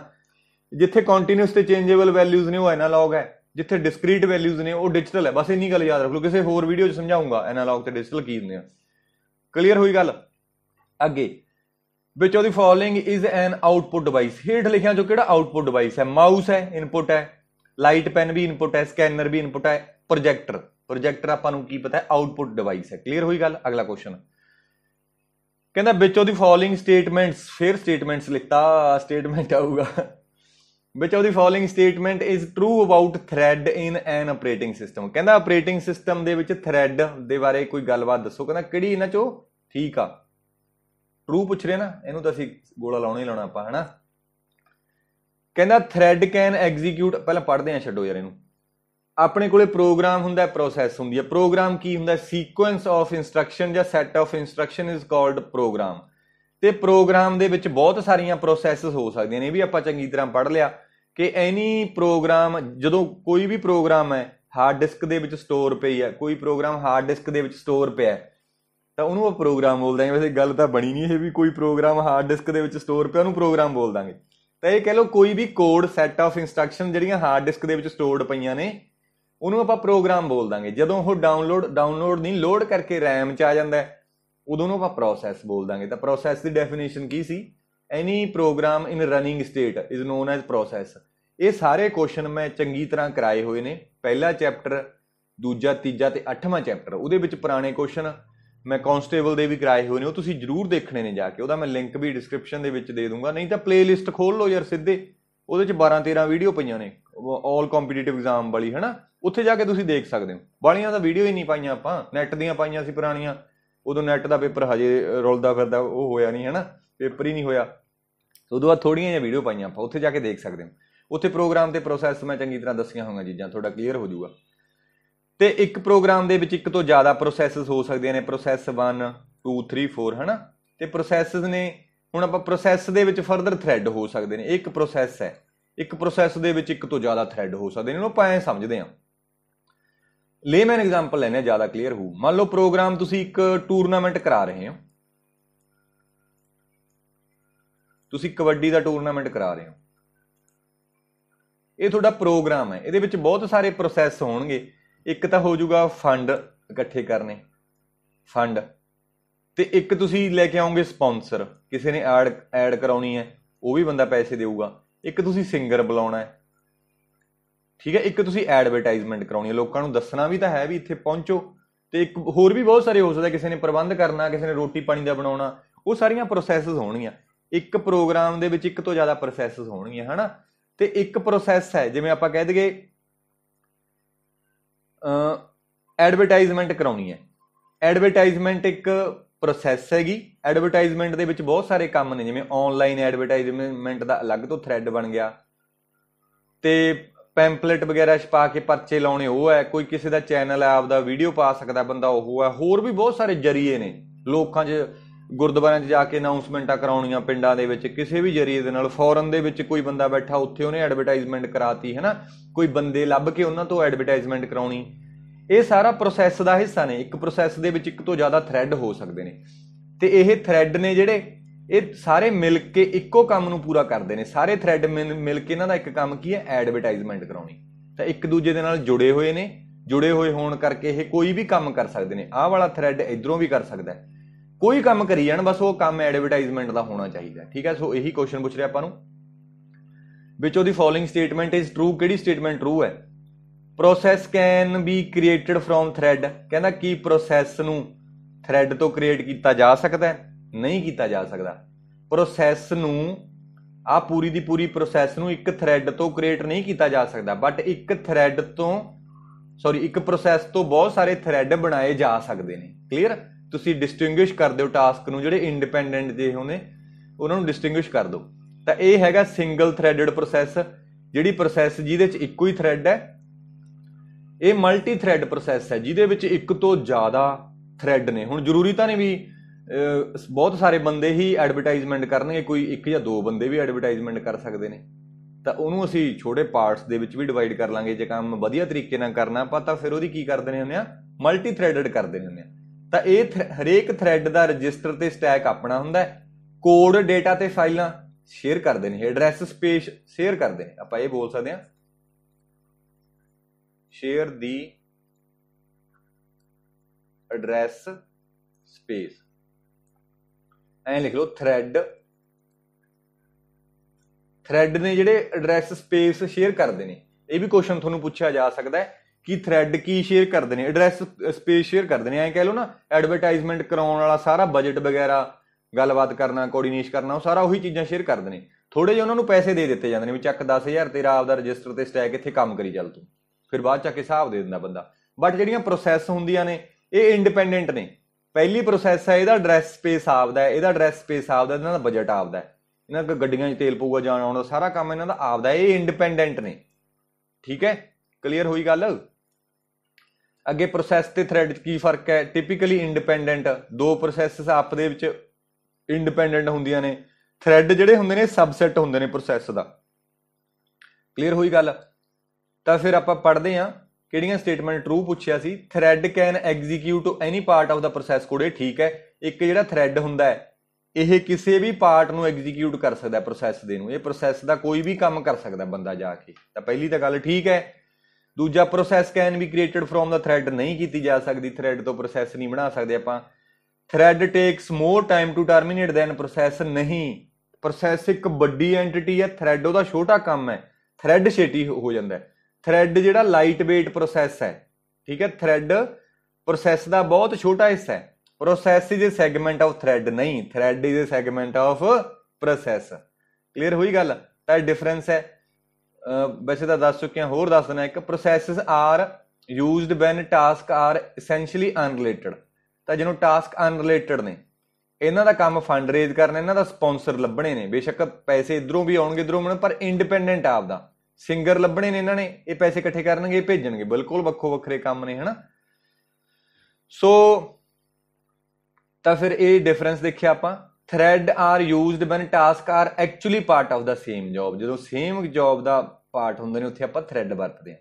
ਜਿੱਥੇ ਕੰਟੀਨਿਊਸ ਤੇ ਚੇਂਜੇਬਲ ਵੈਲਿਊਜ਼ ਨੇ ਉਹ ਐਨਾਲੌਗ ਹੈ ਜਿੱਥੇ ਡਿਸਕ੍ਰੀਟ ਵੈਲਿਊਜ਼ ਨੇ ਉਹ ਡਿਜੀਟਲ ਹੈ ਬਸ ਇੰਨੀ ਗੱਲ ਯਾਦ ਰੱਖ ਲਓ ਕਿਸੇ ਹੋਰ ਵੀਡੀਓ 'ਚ ਸਮਝਾਉਂਗਾ ਐਨਾਲੌਗ ਤੇ ਡਿਜੀਟਲ ਕੀ ਹੁੰਦੇ ਆ ਕਲੀਅਰ ਹੋਈ ਗੱਲ ਅੱਗੇ which of the following is an output device ਹੇਠ ਲਿਖਿਆ ਜੋ ਕਿਹੜਾ ਆਊਟਪੁੱਟ ਡਿਵਾਈਸ ਹੈ ਮਾਊਸ ਹੈ ਇਨਪੁੱਟ ਹੈ ਲਾਈਟ ਪੈਨ ਵੀ ਇਨਪੁੱਟ ਹੈ ਸਕੈਨਰ ਵੀ ਇਨਪੁੱਟ ਹੈ ਪ੍ਰੋਜੈਕਟਰ ਪ੍ਰੋਜੈਕਟਰ ਆਪਾਂ ਨੂੰ ਕੀ ਪਤਾ ਹੈ ਆਊਟਪੁੱਟ ਡਿਵਾਈਸ ਹੈ ਕਲੀਅਰ ਹੋਈ ਗੱਲ ਅਗਲਾ ਕੁਐਸਚਨ ਕਹਿੰਦਾ which of the following statements ਫਿਰ ਸਟੇਟਮੈਂਟਸ ਲਿਖਤਾ ਸਟੇਟਮੈਂਟ ਆਊਗਾ which of the following statement is true about thread in an operating system ਕਹਿੰਦਾ ਆਪਰੇਟਿੰਗ ਸਿਸਟਮ ਦੇ ਵਿੱਚ ਥਰੈਡ ਦੇ ਬਾਰੇ ਕੋਈ ਗੱਲਬਾਤ ਦੱਸੋ ਕਹਿੰਦਾ ਕਿਹੜੀ ਇਹਨਾਂ ਚੋਂ ਠੀਕ ਆ ਟਰੂ ਪੁੱਛ ਰਿਹਾ ਨਾ ਇਹਨੂੰ ਤਾਂ ਅਸੀਂ ਗੋਲਾ ਲਾਉਣਾ ਹੀ ਲਾਉਣਾ ਆਪਾਂ ਹਨਾ ਕਹਿੰਦਾ ਥ੍ਰੈਡ ਕੈਨ ਐਗਜ਼ੀਕਿਊਟ ਪਹਿਲਾਂ ਪੜ੍ਹਦੇ ਆ ਛੱਡੋ ਯਾਰ ਇਹਨੂੰ ਆਪਣੇ ਕੋਲੇ ਪ੍ਰੋਗਰਾਮ ਹੁੰਦਾ ਹੈ ਪ੍ਰੋਸੈਸ ਹੁੰਦੀ ਹੈ ਪ੍ਰੋਗਰਾਮ ਕੀ ਹੁੰਦਾ ਹੈ ਸੀਕੁਐਂਸ ਆਫ ਇਨਸਟਰਕਸ਼ਨ ਜਾਂ set of instruction is called program ਤੇ ਪ੍ਰੋਗਰਾਮ ਦੇ ਵਿੱਚ ਬਹੁਤ ਸਾਰੀਆਂ ਪ੍ਰੋਸੈਸਸ ਹੋ ਸਕਦੀਆਂ ਨੇ ਇਹ ਵੀ ਆਪਾਂ ਚੰਗੀ ਤਰ੍ਹਾਂ ਪੜ ਲਿਆ ਕਿ ਐਨੀ ਪ੍ਰੋਗਰਾਮ ਜਦੋਂ ਕੋਈ ਵੀ ਪ੍ਰੋਗਰਾਮ ਹੈ ਹਾਰਡ ਡਿਸਕ ਦੇ ਵਿੱਚ ਸਟੋਰ ਪਈ ਹੈ ਕੋਈ ਪ੍ਰੋਗਰਾਮ ਹਾਰਡ ਡਿਸਕ ਦੇ ਵਿੱਚ ਸਟੋਰ ਪਿਆ ਤਾਂ ਉਹਨੂੰ ਉਹ ਪ੍ਰੋਗਰਾਮ ਬੋਲਦੇ ਆਂ ਵੈਸੇ ਗੱਲ ਤਾਂ ਬਣੀ ਨਹੀਂ ਇਹ ਵੀ ਕੋਈ ਪ੍ਰੋਗਰਾਮ ਹਾਰਡ ਡਿਸਕ ਦੇ ਵਿੱਚ ਸਟੋਰ ਪਿਆ ਉਹਨੂੰ ਪ੍ਰੋਗਰਾਮ ਬੋਲ ਦਾਂਗੇ ਤਾਂ ਇਹ ਕਹਿ ਲਓ ਕੋਈ ਵੀ ਕੋਡ ਸੈੱਟ ਆਫ ਇਨਸਟਰਕਸ਼ਨ ਜਿਹੜੀਆਂ ਹਾਰਡ ਡਿਸਕ ਦੇ ਵਿੱਚ ਸਟੋਰਡ ਪਈਆਂ ਨੇ ਉਹਨੂੰ ਆਪਾਂ ਪ੍ਰੋਗਰਾਮ ਬੋਲ ਦਾਂਗੇ ਜਦੋਂ ਉਹ ਡਾਊਨਲੋਡ ਡਾਊਨਲੋਡ ਨਹੀਂ ਲੋਡ ਕਰਕੇ RAM 'ਚ ਆ ਜਾਂਦਾ ਹੈ ਉਦੋਂ ਨੂੰ ਆਪਾਂ ਪ੍ਰੋਸੈਸ ਬੋਲ ਦਾਂਗੇ ਤਾਂ ਪ੍ਰੋਸੈਸ ਦੀ ਡੈਫੀਨੇਸ਼ਨ ਕੀ ਸੀ any program in running state is known as process ਇਹ ਸਾਰੇ ਕੁਐਸਚਨ ਮੈਂ ਚੰਗੀ ਤਰ੍ਹਾਂ ਕਰਾਏ ਹੋਏ ਨੇ ਪਹਿਲਾ ਚੈਪਟਰ ਦੂਜਾ ਤੀਜਾ ਤੇ ਅੱਠਵਾਂ ਚੈਪਟਰ ਉਹਦੇ ਵਿੱਚ ਪੁਰਾਣੇ ਕੁਐਸਚਨ ਮੈਂ ਕਨਸਟੇਬਲ ਦੇ ਵੀ ਕਰਾਏ ਹੋਏ ਨੇ ਉਹ ਤੁਸੀਂ ਜਰੂਰ ਦੇਖਣੇ ਨੇ ਜਾ ਕੇ ਉਹਦਾ ਮੈਂ ਲਿੰਕ ਵੀ ਡਿਸਕ੍ਰਿਪਸ਼ਨ ਦੇ ਵਿੱਚ ਦੇ ਦੂੰਗਾ ਨਹੀਂ ਤਾਂ ਪਲੇਲਿਸਟ ਖੋਲ ਲਓ ਯਾਰ ਸਿੱਧੇ ਉਹਦੇ ਚ 12 13 ਵੀਡੀਓ ਪਈਆਂ ਨੇ ਆਲ ਕੰਪੀਟੀਟਿਵ ਐਗਜ਼ਾਮ ਵਾਲੀ ਹੈਨਾ ਉੱਥੇ ਜਾ ਕੇ ਤੁਸੀਂ ਦੇਖ ਸਕਦੇ ਹੋ ਵਾਲੀਆਂ ਤਾਂ ਵੀਡੀਓ ਹੀ ਨਹੀਂ ਪਾਈਆਂ ਆਪਾਂ ਨੈਟ ਦੀਆਂ ਪਾਈਆਂ ਸੀ ਪੁਰਾਣੀਆਂ ਉਦੋਂ ਨੈਟ ਦਾ ਪੇਪਰ ਹਜੇ ਰੁਲਦਾ ਫਿਰਦਾ ਉਹ ਹੋਇਆ ਨਹੀਂ ਹੈਨਾ ਪੇਪਰ ਹੀ ਨਹੀਂ ਹੋਇਆ ਉਦੋਂ ਬਾਅਦ ਥੋੜੀਆਂ ਜਿਹੀਆਂ ਵੀਡੀਓ ਪਾਈਆਂ ਆਪਾਂ ਉੱਥੇ ਜਾ ਕੇ ਦੇਖ ਸਕਦੇ ਹਾਂ ਉੱਥੇ ਪ੍ਰੋਗਰਾਮ ਤੇ ਪ੍ਰੋਸੈਸ ਮੈਂ ਚੰਗੀ ਤਰ੍ਹਾਂ ਦੱਸੀਆਂ ਹੋਗਾ ਚੀਜ਼ਾਂ ਤੁਹਾਡਾ ਕਲੀਅਰ ਹੋ ਜਾਊਗਾ ਤੇ ਇੱਕ ਪ੍ਰੋਗਰਾਮ ਦੇ ਵਿੱਚ ਇੱਕ ਤੋਂ ਜ਼ਿਆਦਾ ਪ੍ਰੋਸੈਸਸ ਹੋ ਸਕਦੇ ਨੇ ਪ੍ਰੋਸੈਸ 1 2 3 4 ਹੈਨਾ ਤੇ ਪ੍ਰੋਸੈਸਸ ਨੇ ਹੁਣ ਆਪਾਂ ਪ੍ਰੋਸੈਸ ਦੇ ਵਿੱਚ ਫਰਦਰ ਥ੍ਰੈਡ ਹੋ ਸਕਦੇ ਨੇ ਇੱਕ ਪ੍ਰੋਸੈਸ ਹੈ ਇੱਕ ਪ੍ਰੋਸੈਸ ਦੇ ਵਿੱਚ ਇੱਕ ਤੋਂ ਜ਼ਿਆਦਾ ਥ੍ਰੈਡ ਹੋ ਸਕਦੇ ਨੇ ਉਹਨੂੰ ਆਪਾਂ ਐ ਸਮਝਦੇ ਹਾਂ ਲੇਮਨ ਐਗਜ਼ਾਮਪਲ ਲੈਨੇ ਜਿਆਦਾ ਕਲੀਅਰ ਹੋਊ ਮੰਨ ਲਓ ਪ੍ਰੋਗਰਾਮ ਤੁਸੀਂ ਇੱਕ ਟੂਰਨਾਮੈਂਟ ਕਰਾ ਰਹੇ ਹੋ ਤੁਸੀਂ ਕਬੱਡੀ ਦਾ ਟੂਰਨਾਮੈਂਟ ਕਰਾ ਰਹੇ ਹੋ ਇਹ ਤੁਹਾਡਾ ਪ੍ਰੋਗਰਾਮ ਹੈ ਇਹਦੇ ਵਿੱਚ ਬਹੁਤ ਸਾਰੇ ਪ੍ਰੋਸੈਸ ਹੋਣਗੇ ਇੱਕ ਤਾਂ ਹੋ ਜਾਊਗਾ ਫੰਡ ਇਕੱਠੇ ਕਰਨੇ ਫੰਡ ਤੇ ਇੱਕ ਤੁਸੀਂ ਲੈ ਕੇ ਆਉਂਗੇ ਸਪான்ਸਰ ਕਿਸੇ ਨੇ ਐਡ ਐਡ ਕਰਾਉਣੀ ਹੈ ਉਹ ਵੀ ਬੰਦਾ ਪੈਸੇ ਦੇਊਗਾ ਇੱਕ ਤੁਸੀਂ ਸਿੰਗਰ ਬੁਲਾਉਣਾ ਹੈ ਠੀਕ ਹੈ ਇੱਕ ਤੁਸੀਂ ਐਡਵਰਟਾਈਜ਼ਮੈਂਟ ਕਰਾਉਣੀ ਹੈ ਲੋਕਾਂ ਨੂੰ ਦੱਸਣਾ ਵੀ ਤਾਂ ਹੈ ਵੀ ਇੱਥੇ ਪਹੁੰਚੋ ਤੇ ਇੱਕ ਹੋਰ ਵੀ ਬਹੁਤ ਸਾਰੇ ਹੋ ਸਕਦਾ ਕਿਸੇ ਨੇ ਪ੍ਰਬੰਧ ਕਰਨਾ ਕਿਸੇ ਨੇ ਰੋਟੀ ਪਾਣੀ ਦਾ ਬਣਾਉਣਾ ਉਹ ਸਾਰੀਆਂ ਪ੍ਰੋਸੈਸਸ ਹੋਣਗੀਆਂ ਇੱਕ ਪ੍ਰੋਗਰਾਮ ਦੇ ਵਿੱਚ ਇੱਕ ਤੋਂ ਜ਼ਿਆਦਾ ਪ੍ਰੋਸੈਸਸ ਹੋਣਗੀਆਂ ਹਨਾ ਤੇ ਇੱਕ ਪ੍ਰੋਸੈਸ ਹੈ ਜਿਵੇਂ ਆਪਾਂ ਕਹਿ ਦਈਏ ਅ ਐਡਵਰਟਾਈਜ਼ਮੈਂਟ ਕਰਾਉਣੀ ਹੈ ਐਡਵਰਟਾਈਜ਼ਮੈਂਟ ਇੱਕ ਪ੍ਰੋਸੈਸ ਹੈਗੀ ਐਡਵਰਟਾਈਜ਼ਮੈਂਟ ਦੇ ਵਿੱਚ ਬਹੁਤ ਸਾਰੇ ਕੰਮ ਨੇ ਜਿਵੇਂ ਆਨਲਾਈਨ ਐਡਵਰਟਾਈਜ਼ਮੈਂਟ ਦਾ ਅਲੱਗ ਤੋਂ ਥ੍ਰੈਡ ਬਣ ਗਿਆ ਤੇ ਪੈਂਪਲੇਟ ਵਗੈਰਾ ਛਪਾ ਕੇ ਪਰਚੇ ਲਾਉਣੇ ਉਹ ਹੈ ਕੋਈ ਕਿਸੇ ਦਾ ਚੈਨਲ ਹੈ ਆਪਦਾ ਵੀਡੀਓ ਪਾ ਸਕਦਾ ਬੰਦਾ ਉਹ ਹੈ ਹੋਰ ਵੀ ਬਹੁਤ ਸਾਰੇ ਜਰੀਏ ਨੇ ਲੋਕਾਂ 'ਚ ਗੁਰਦੁਆਰਿਆਂ 'ਚ ਜਾ ਕੇ ਅਨਾਉਂਸਮੈਂਟਾਂ ਕਰਾਉਣੀਆਂ ਪਿੰਡਾਂ ਦੇ ਵਿੱਚ ਕਿਸੇ ਵੀ ਜਰੀਏ ਦੇ ਨਾਲ ਫੋਰਨ ਦੇ ਵਿੱਚ ਕੋਈ ਬੰਦਾ ਬੈਠਾ ਉੱਥੇ ਉਹਨੇ ਐਡਵਰਟਾਈਜ਼ਮੈਂਟ ਕਰਾਤੀ ਹੈ ਨਾ ਕੋਈ ਬੰਦੇ ਲੱਭ ਕੇ ਉਹਨਾਂ ਤੋਂ ਐਡਵਰਟਾਈਜ਼ਮੈਂਟ ਕਰਾਉਣੀ ਇਹ ਸਾਰਾ ਪ੍ਰੋਸੈਸ ਦਾ ਹਿੱਸਾ ਨੇ ਇੱਕ ਪ੍ਰੋਸੈਸ ਦੇ ਵਿੱਚ ਇੱਕ ਤੋਂ ਜ਼ਿਆਦਾ ਥ੍ਰੈਡ ਹੋ ਸਕਦੇ ਨੇ ਤੇ ਇਹ ਥ੍ਰੈਡ ਨੇ ਜਿਹੜੇ ਇਹ ਸਾਰੇ ਮਿਲ ਕੇ ਇੱਕੋ ਕੰਮ ਨੂੰ ਪੂਰਾ ਕਰਦੇ ਨੇ ਸਾਰੇ ਥ੍ਰੈਡ ਮਿਲ ਕੇ ਇਹਨਾਂ ਦਾ ਇੱਕ ਕੰਮ ਕੀ ਹੈ ਐਡਵਰਟਾਈਜ਼ਮੈਂਟ ਕਰਾਉਣੀ ਤਾਂ ਇੱਕ ਦੂਜੇ ਦੇ ਨਾਲ ਜੁੜੇ ਹੋਏ ਨੇ ਜੁੜੇ ਹੋਏ ਹੋਣ ਕਰਕੇ ਇਹ ਕੋਈ ਵੀ ਕੰਮ ਕਰ ਸਕਦੇ ਨੇ ਆਹ ਵਾਲਾ ਥ੍ਰੈਡ ਇਧਰੋਂ ਵੀ ਕਰ ਸਕਦਾ ਹੈ ਕੋਈ ਕੰਮ ਕਰੀ ਜਾਣ ਬਸ ਉਹ ਕੰਮ ਐਡਵਰਟਾਈਜ਼ਮੈਂਟ ਦਾ ਹੋਣਾ ਚਾਹੀਦਾ ਠੀਕ ਹੈ ਸੋ ਇਹੀ ਕੁਐਸਚਨ ਪੁੱਛ ਰਿਹਾ ਆਪਾਂ ਨੂੰ ਵਿਚ ਉਹਦੀ the ਸਟੇਟਮੈਂਟ ਇਜ਼ is ਕਿਹੜੀ ਸਟੇਟਮੈਂਟ ਟਰੂ ਹੈ process can be created from thread ਕਹਿੰਦਾ ਕੀ ਪ੍ਰੋਸੈਸ ਨੂੰ ਥ੍ਰੈਡ ਤੋਂ ਕ੍ਰੀਏਟ ਕੀਤਾ ਜਾ ਸਕਦਾ ਹੈ ਨਹੀਂ ਕੀਤਾ ਜਾ ਸਕਦਾ ਪ੍ਰੋਸੈਸ ਨੂੰ ਆ ਪੂਰੀ ਦੀ ਪੂਰੀ ਪ੍ਰੋਸੈਸ ਨੂੰ ਇੱਕ ਥਰੈਡ ਤੋਂ ਕ੍ਰੀਏਟ ਨਹੀਂ ਕੀਤਾ ਜਾ ਸਕਦਾ ਬਟ ਇੱਕ ਥਰੈਡ ਤੋਂ ਸੌਰੀ ਇੱਕ ਪ੍ਰੋਸੈਸ ਤੋਂ ਬਹੁਤ ਸਾਰੇ ਥਰੈਡ ਬਣਾਏ ਜਾ ਸਕਦੇ ਨੇ ਕਲੀਅਰ ਤੁਸੀਂ ਡਿਸਟਿੰਗੁਇਸ਼ ਕਰਦੇ ਹੋ ਟਾਸਕ ਨੂੰ ਜਿਹੜੇ ਇੰਡੀਪੈਂਡੈਂਟ ਜੇ ਹੋਣੇ ਉਹਨਾਂ ਨੂੰ ਡਿਸਟਿੰਗੁਇਸ਼ ਕਰ ਦਿਓ ਤਾਂ ਇਹ ਹੈਗਾ ਸਿੰਗਲ ਥਰੈਡਡ ਪ੍ਰੋਸੈਸ ਜਿਹੜੀ ਪ੍ਰੋਸੈਸ ਜਿਹਦੇ ਵਿੱਚ ਇੱਕੋ ਹੀ ਥਰੈਡ ਹੈ ਇਹ ਮਲਟੀ ਥਰੈਡ ਪ੍ਰੋਸੈਸ ਹੈ ਜਿਹਦੇ ਵਿੱਚ ਇੱਕ ਤੋਂ ਜ਼ਿਆਦਾ ਥਰੈਡ ਨੇ ਹੁਣ ਜ਼ਰੂਰੀ ਤਾਂ ਨਹੀਂ ਵੀ ਬਹੁਤ ਸਾਰੇ ਬੰਦੇ ਹੀ ਐਡਵਰਟਾਈਜ਼ਮੈਂਟ ਕਰਨਗੇ ਕੋਈ ਇੱਕ ਜਾਂ ਦੋ ਬੰਦੇ ਵੀ ਐਡਵਰਟਾਈਜ਼ਮੈਂਟ ਕਰ ਸਕਦੇ ਨੇ ਤਾਂ ਉਹਨੂੰ ਅਸੀਂ ਛੋਟੇ ਪਾਰਟਸ ਦੇ ਵਿੱਚ ਵੀ ਡਿਵਾਈਡ ਕਰ ਲਾਂਗੇ ਜੇ ਕੰਮ ਵਧੀਆ ਤਰੀਕੇ ਨਾਲ ਕਰਨਾ ਆਪਾਂ ਤਾਂ ਫਿਰ ਉਹਦੀ ਕੀ ਕਰਦੇ ਨੇ ਹੁੰਦੇ ਆ ਮਲਟੀ ਥ੍ਰੈਡਡ ਕਰਦੇ ਹੁੰਦੇ ਆ ਤਾਂ ਇਹ ਹਰੇਕ ਥ੍ਰੈਡ ਦਾ ਰਜਿਸਟਰ ਤੇ ਸਟੈਕ ਆਪਣਾ ਹੁੰਦਾ ਕੋਡ ਡਾਟਾ ਤੇ ਫਾਈਲਾਂ ਸ਼ੇਅਰ ਕਰਦੇ ਨੇ ਐਡਰੈਸ ਸਪੇਸ ਸ਼ੇਅਰ ਕਰਦੇ ਨੇ ਆਪਾਂ ਇਹ ਬੋਲ ਸਕਦੇ ਆ ਸ਼ੇਅਰ ਦੀ ਐਡਰੈਸ ਸਪੇਸ ਐ ਲਿਖ ਲਓ ਥਰੈਡ ਥਰੈਡ ਨੇ ਜਿਹੜੇ ਐਡਰੈਸ ਸਪੇਸ ਸ਼ੇਅਰ ਕਰਦੇ ਨੇ ਇਹ ਵੀ ਕੁਐਸਚਨ ਤੁਹਾਨੂੰ ਪੁੱਛਿਆ ਜਾ ਸਕਦਾ ਹੈ ਕਿ ਥਰੈਡ ਕੀ ਸ਼ੇਅਰ ਕਰਦੇ ਨੇ ਐਡਰੈਸ ਸਪੇਸ ਸ਼ੇਅਰ ਕਰਦੇ ਨੇ ਐਂ ਕਹਿ ਲਓ ਨਾ ਐਡਵਰਟਾਈਜ਼ਮੈਂਟ ਕਰਾਉਣ ਵਾਲਾ ਸਾਰਾ ਬਜਟ ਵਗੈਰਾ ਗੱਲਬਾਤ ਕਰਨਾ ਕੋਆਰਡੀਨੇਸ਼ ਕਰਨਾ ਉਹ ਸਾਰਾ ਉਹੀ ਚੀਜ਼ਾਂ ਸ਼ੇਅਰ ਕਰਦੇ ਨੇ ਥੋੜੇ ਜਿਹਾ ਉਹਨਾਂ ਨੂੰ ਪੈਸੇ ਦੇ ਦਿੱਤੇ ਜਾਂਦੇ ਨੇ ਵੀ ਚੱਕ 10000 ਤੇਰਾ ਆਪਦਾ ਰਜਿਸਟਰ ਤੇ ਸਟੈਕ ਇੱਥੇ ਕੰਮ ਕਰੀ ਚੱਲ ਤੂੰ ਫਿਰ ਬਾਅਦ ਚੱਕ ਹਿਸਾਬ ਦੇ ਦਿੰਦਾ ਬੰਦਾ ਬਟ ਜਿਹੜੀਆਂ ਪ੍ਰੋਸੈਸ ਹੁੰਦੀਆਂ ਨੇ ਇਹ ਇੰਡੀਪੈਂਡੈਂਟ ਨੇ ਪਹਿਲੀ ਪ੍ਰੋਸੈਸ ਹੈ ਇਹਦਾ ਐਡਰੈਸ ਸਪੇਸ ਆਪਦਾ ਹੈ ਇਹਦਾ ਐਡਰੈਸ ਸਪੇਸ ਆਪਦਾ ਇਹਨਾਂ ਦਾ ਬਜਟ ਆਪਦਾ ਹੈ ਇਹਨਾਂ ਕੋ ਗੱਡੀਆਂ 'ਚ ਤੇਲ ਪਊਗਾ ਜਾਣ ਆਉਣ ਦਾ ਸਾਰਾ ਕੰਮ ਇਹਨਾਂ ਦਾ ਆਪਦਾ ਇਹ ਇੰਡੀਪੈਂਡੈਂਟ ਨੇ ਠੀਕ ਹੈ ਕਲੀਅਰ ਹੋਈ ਗੱਲ ਅੱਗੇ ਪ੍ਰੋਸੈਸ ਤੇ ਥ੍ਰੈਡ 'ਚ ਕੀ ਫਰਕ ਹੈ ਟਿਪੀਕਲੀ ਇੰਡੀਪੈਂਡੈਂਟ ਦੋ ਪ੍ਰੋਸੈਸਸ ਆਪ ਦੇ ਵਿੱਚ ਇੰਡੀਪੈਂਡੈਂਟ ਹੁੰਦੀਆਂ ਨੇ ਥ੍ਰੈਡ ਜਿਹੜੇ ਹੁੰਦੇ ਨੇ ਸਬਸੈਟ ਹੁੰਦੇ ਨੇ ਪ੍ਰੋਸੈਸ ਦਾ ਕਲੀਅਰ ਹੋਈ ਗੱਲ ਤਾਂ ਫਿਰ ਆਪਾਂ ਪੜ੍ਹਦੇ ਆਂ ਕਿਹੜੀਆਂ ਸਟੇਟਮੈਂਟ ਟਰੂ ਪੁੱਛਿਆ ਸੀ thread can execute any part of the process code ਇਹ ਠੀਕ ਹੈ ਇੱਕ ਜਿਹੜਾ ਥ੍ਰੈਡ ਹੁੰਦਾ ਹੈ ਇਹ ਕਿਸੇ ਵੀ ਪਾਰਟ ਨੂੰ ਐਗਜ਼ੀਕਿਊਟ ਕਰ ਸਕਦਾ ਹੈ ਪ੍ਰੋਸੈਸ ਦੇ ਨੂੰ ਇਹ ਪ੍ਰੋਸੈਸ ਦਾ ਕੋਈ ਵੀ ਕੰਮ ਕਰ ਸਕਦਾ ਬੰਦਾ ਜਾ ਕੇ ਤਾਂ ਪਹਿਲੀ ਤਾਂ ਗੱਲ ਠੀਕ ਹੈ ਦੂਜਾ process can be created from the thread ਨਹੀਂ ਕੀਤੀ ਜਾ ਸਕਦੀ ਥ੍ਰੈਡ ਤੋਂ ਪ੍ਰੋਸੈਸ ਨਹੀਂ ਬਣਾ ਸਕਦੇ ਆਪਾਂ thread takes more time to terminate than process ਨਹੀਂ ਪ੍ਰੋਸੈਸ ਇੱਕ ਵੱਡੀ ਐਂਟੀਟੀ ਹੈ ਥ੍ਰੈਡ ਉਹਦਾ ਛੋਟਾ ਕੰਮ ਹੈ ਥ੍ਰੈਡ ਛੇਟੀ ਹੋ ਜਾਂਦਾ ਹੈ ਥਰੈਡ ਜਿਹੜਾ ਲਾਈਟ weight ਪ੍ਰੋਸੈਸ ਹੈ ਠੀਕ ਹੈ ਥਰੈਡ ਪ੍ਰੋਸੈਸ ਦਾ ਬਹੁਤ ਛੋਟਾ ਹਿੱਸਾ ਹੈ process is a segment of thread ਨਹੀਂ thread is a segment of process clear ਹੋਈ ਗੱਲ ਤਾਂ ਡਿਫਰੈਂਸ ਹੈ ਵੈਸੇ ਤਾਂ ਦੱਸ ਚੁੱਕੇ ਹਾਂ ਹੋਰ ਦੱਸ ਦਿੰਦਾ ਇੱਕ processes are used when task are essentially unrelated ਤਾਂ ਜਿਹਨੂੰ ਟਾਸਕ ਅਨਰਿਲੇਟਡ ਨੇ ਇਹਨਾਂ ਦਾ ਕੰਮ ਫੰਡ ਰੇਜ਼ ਕਰਨਾ ਇਹਨਾਂ ਦਾ ਸਪਾਂਸਰ ਲੱਭਣੇ ਨੇ ਬੇਸ਼ੱਕ ਪੈਸੇ ਇਧਰੋਂ ਵੀ ਆਉਣਗੇ ਇਧਰੋਂ ਮਿਲਣ ਪਰ ਇੰਡੀਪੈਂਡੈਂਟ ਆਪ ਦਾ ਸਿੰਗਰ ਲੱਭਣੇ ਨੇ ਇਹਨਾਂ ਨੇ ਇਹ ਪੈਸੇ ਇਕੱਠੇ ਕਰਨਗੇ ਭੇਜਣਗੇ ਬਿਲਕੁਲ ਵੱਖੋ ਵੱਖਰੇ ਕੰਮ ਨੇ ਹਨਾ ਸੋ ਤਾਂ ਫਿਰ ਇਹ ਡਿਫਰੈਂਸ ਦੇਖਿਆ ਆਪਾਂ thread are used when task are actually part of the same job ਜਦੋਂ ਸੇਮ ਜੌਬ ਦਾ ਪਾਰਟ ਹੁੰਦੇ ਨੇ ਉੱਥੇ ਆਪਾਂ ਥ੍ਰੈਡ ਵਰਤਦੇ ਆ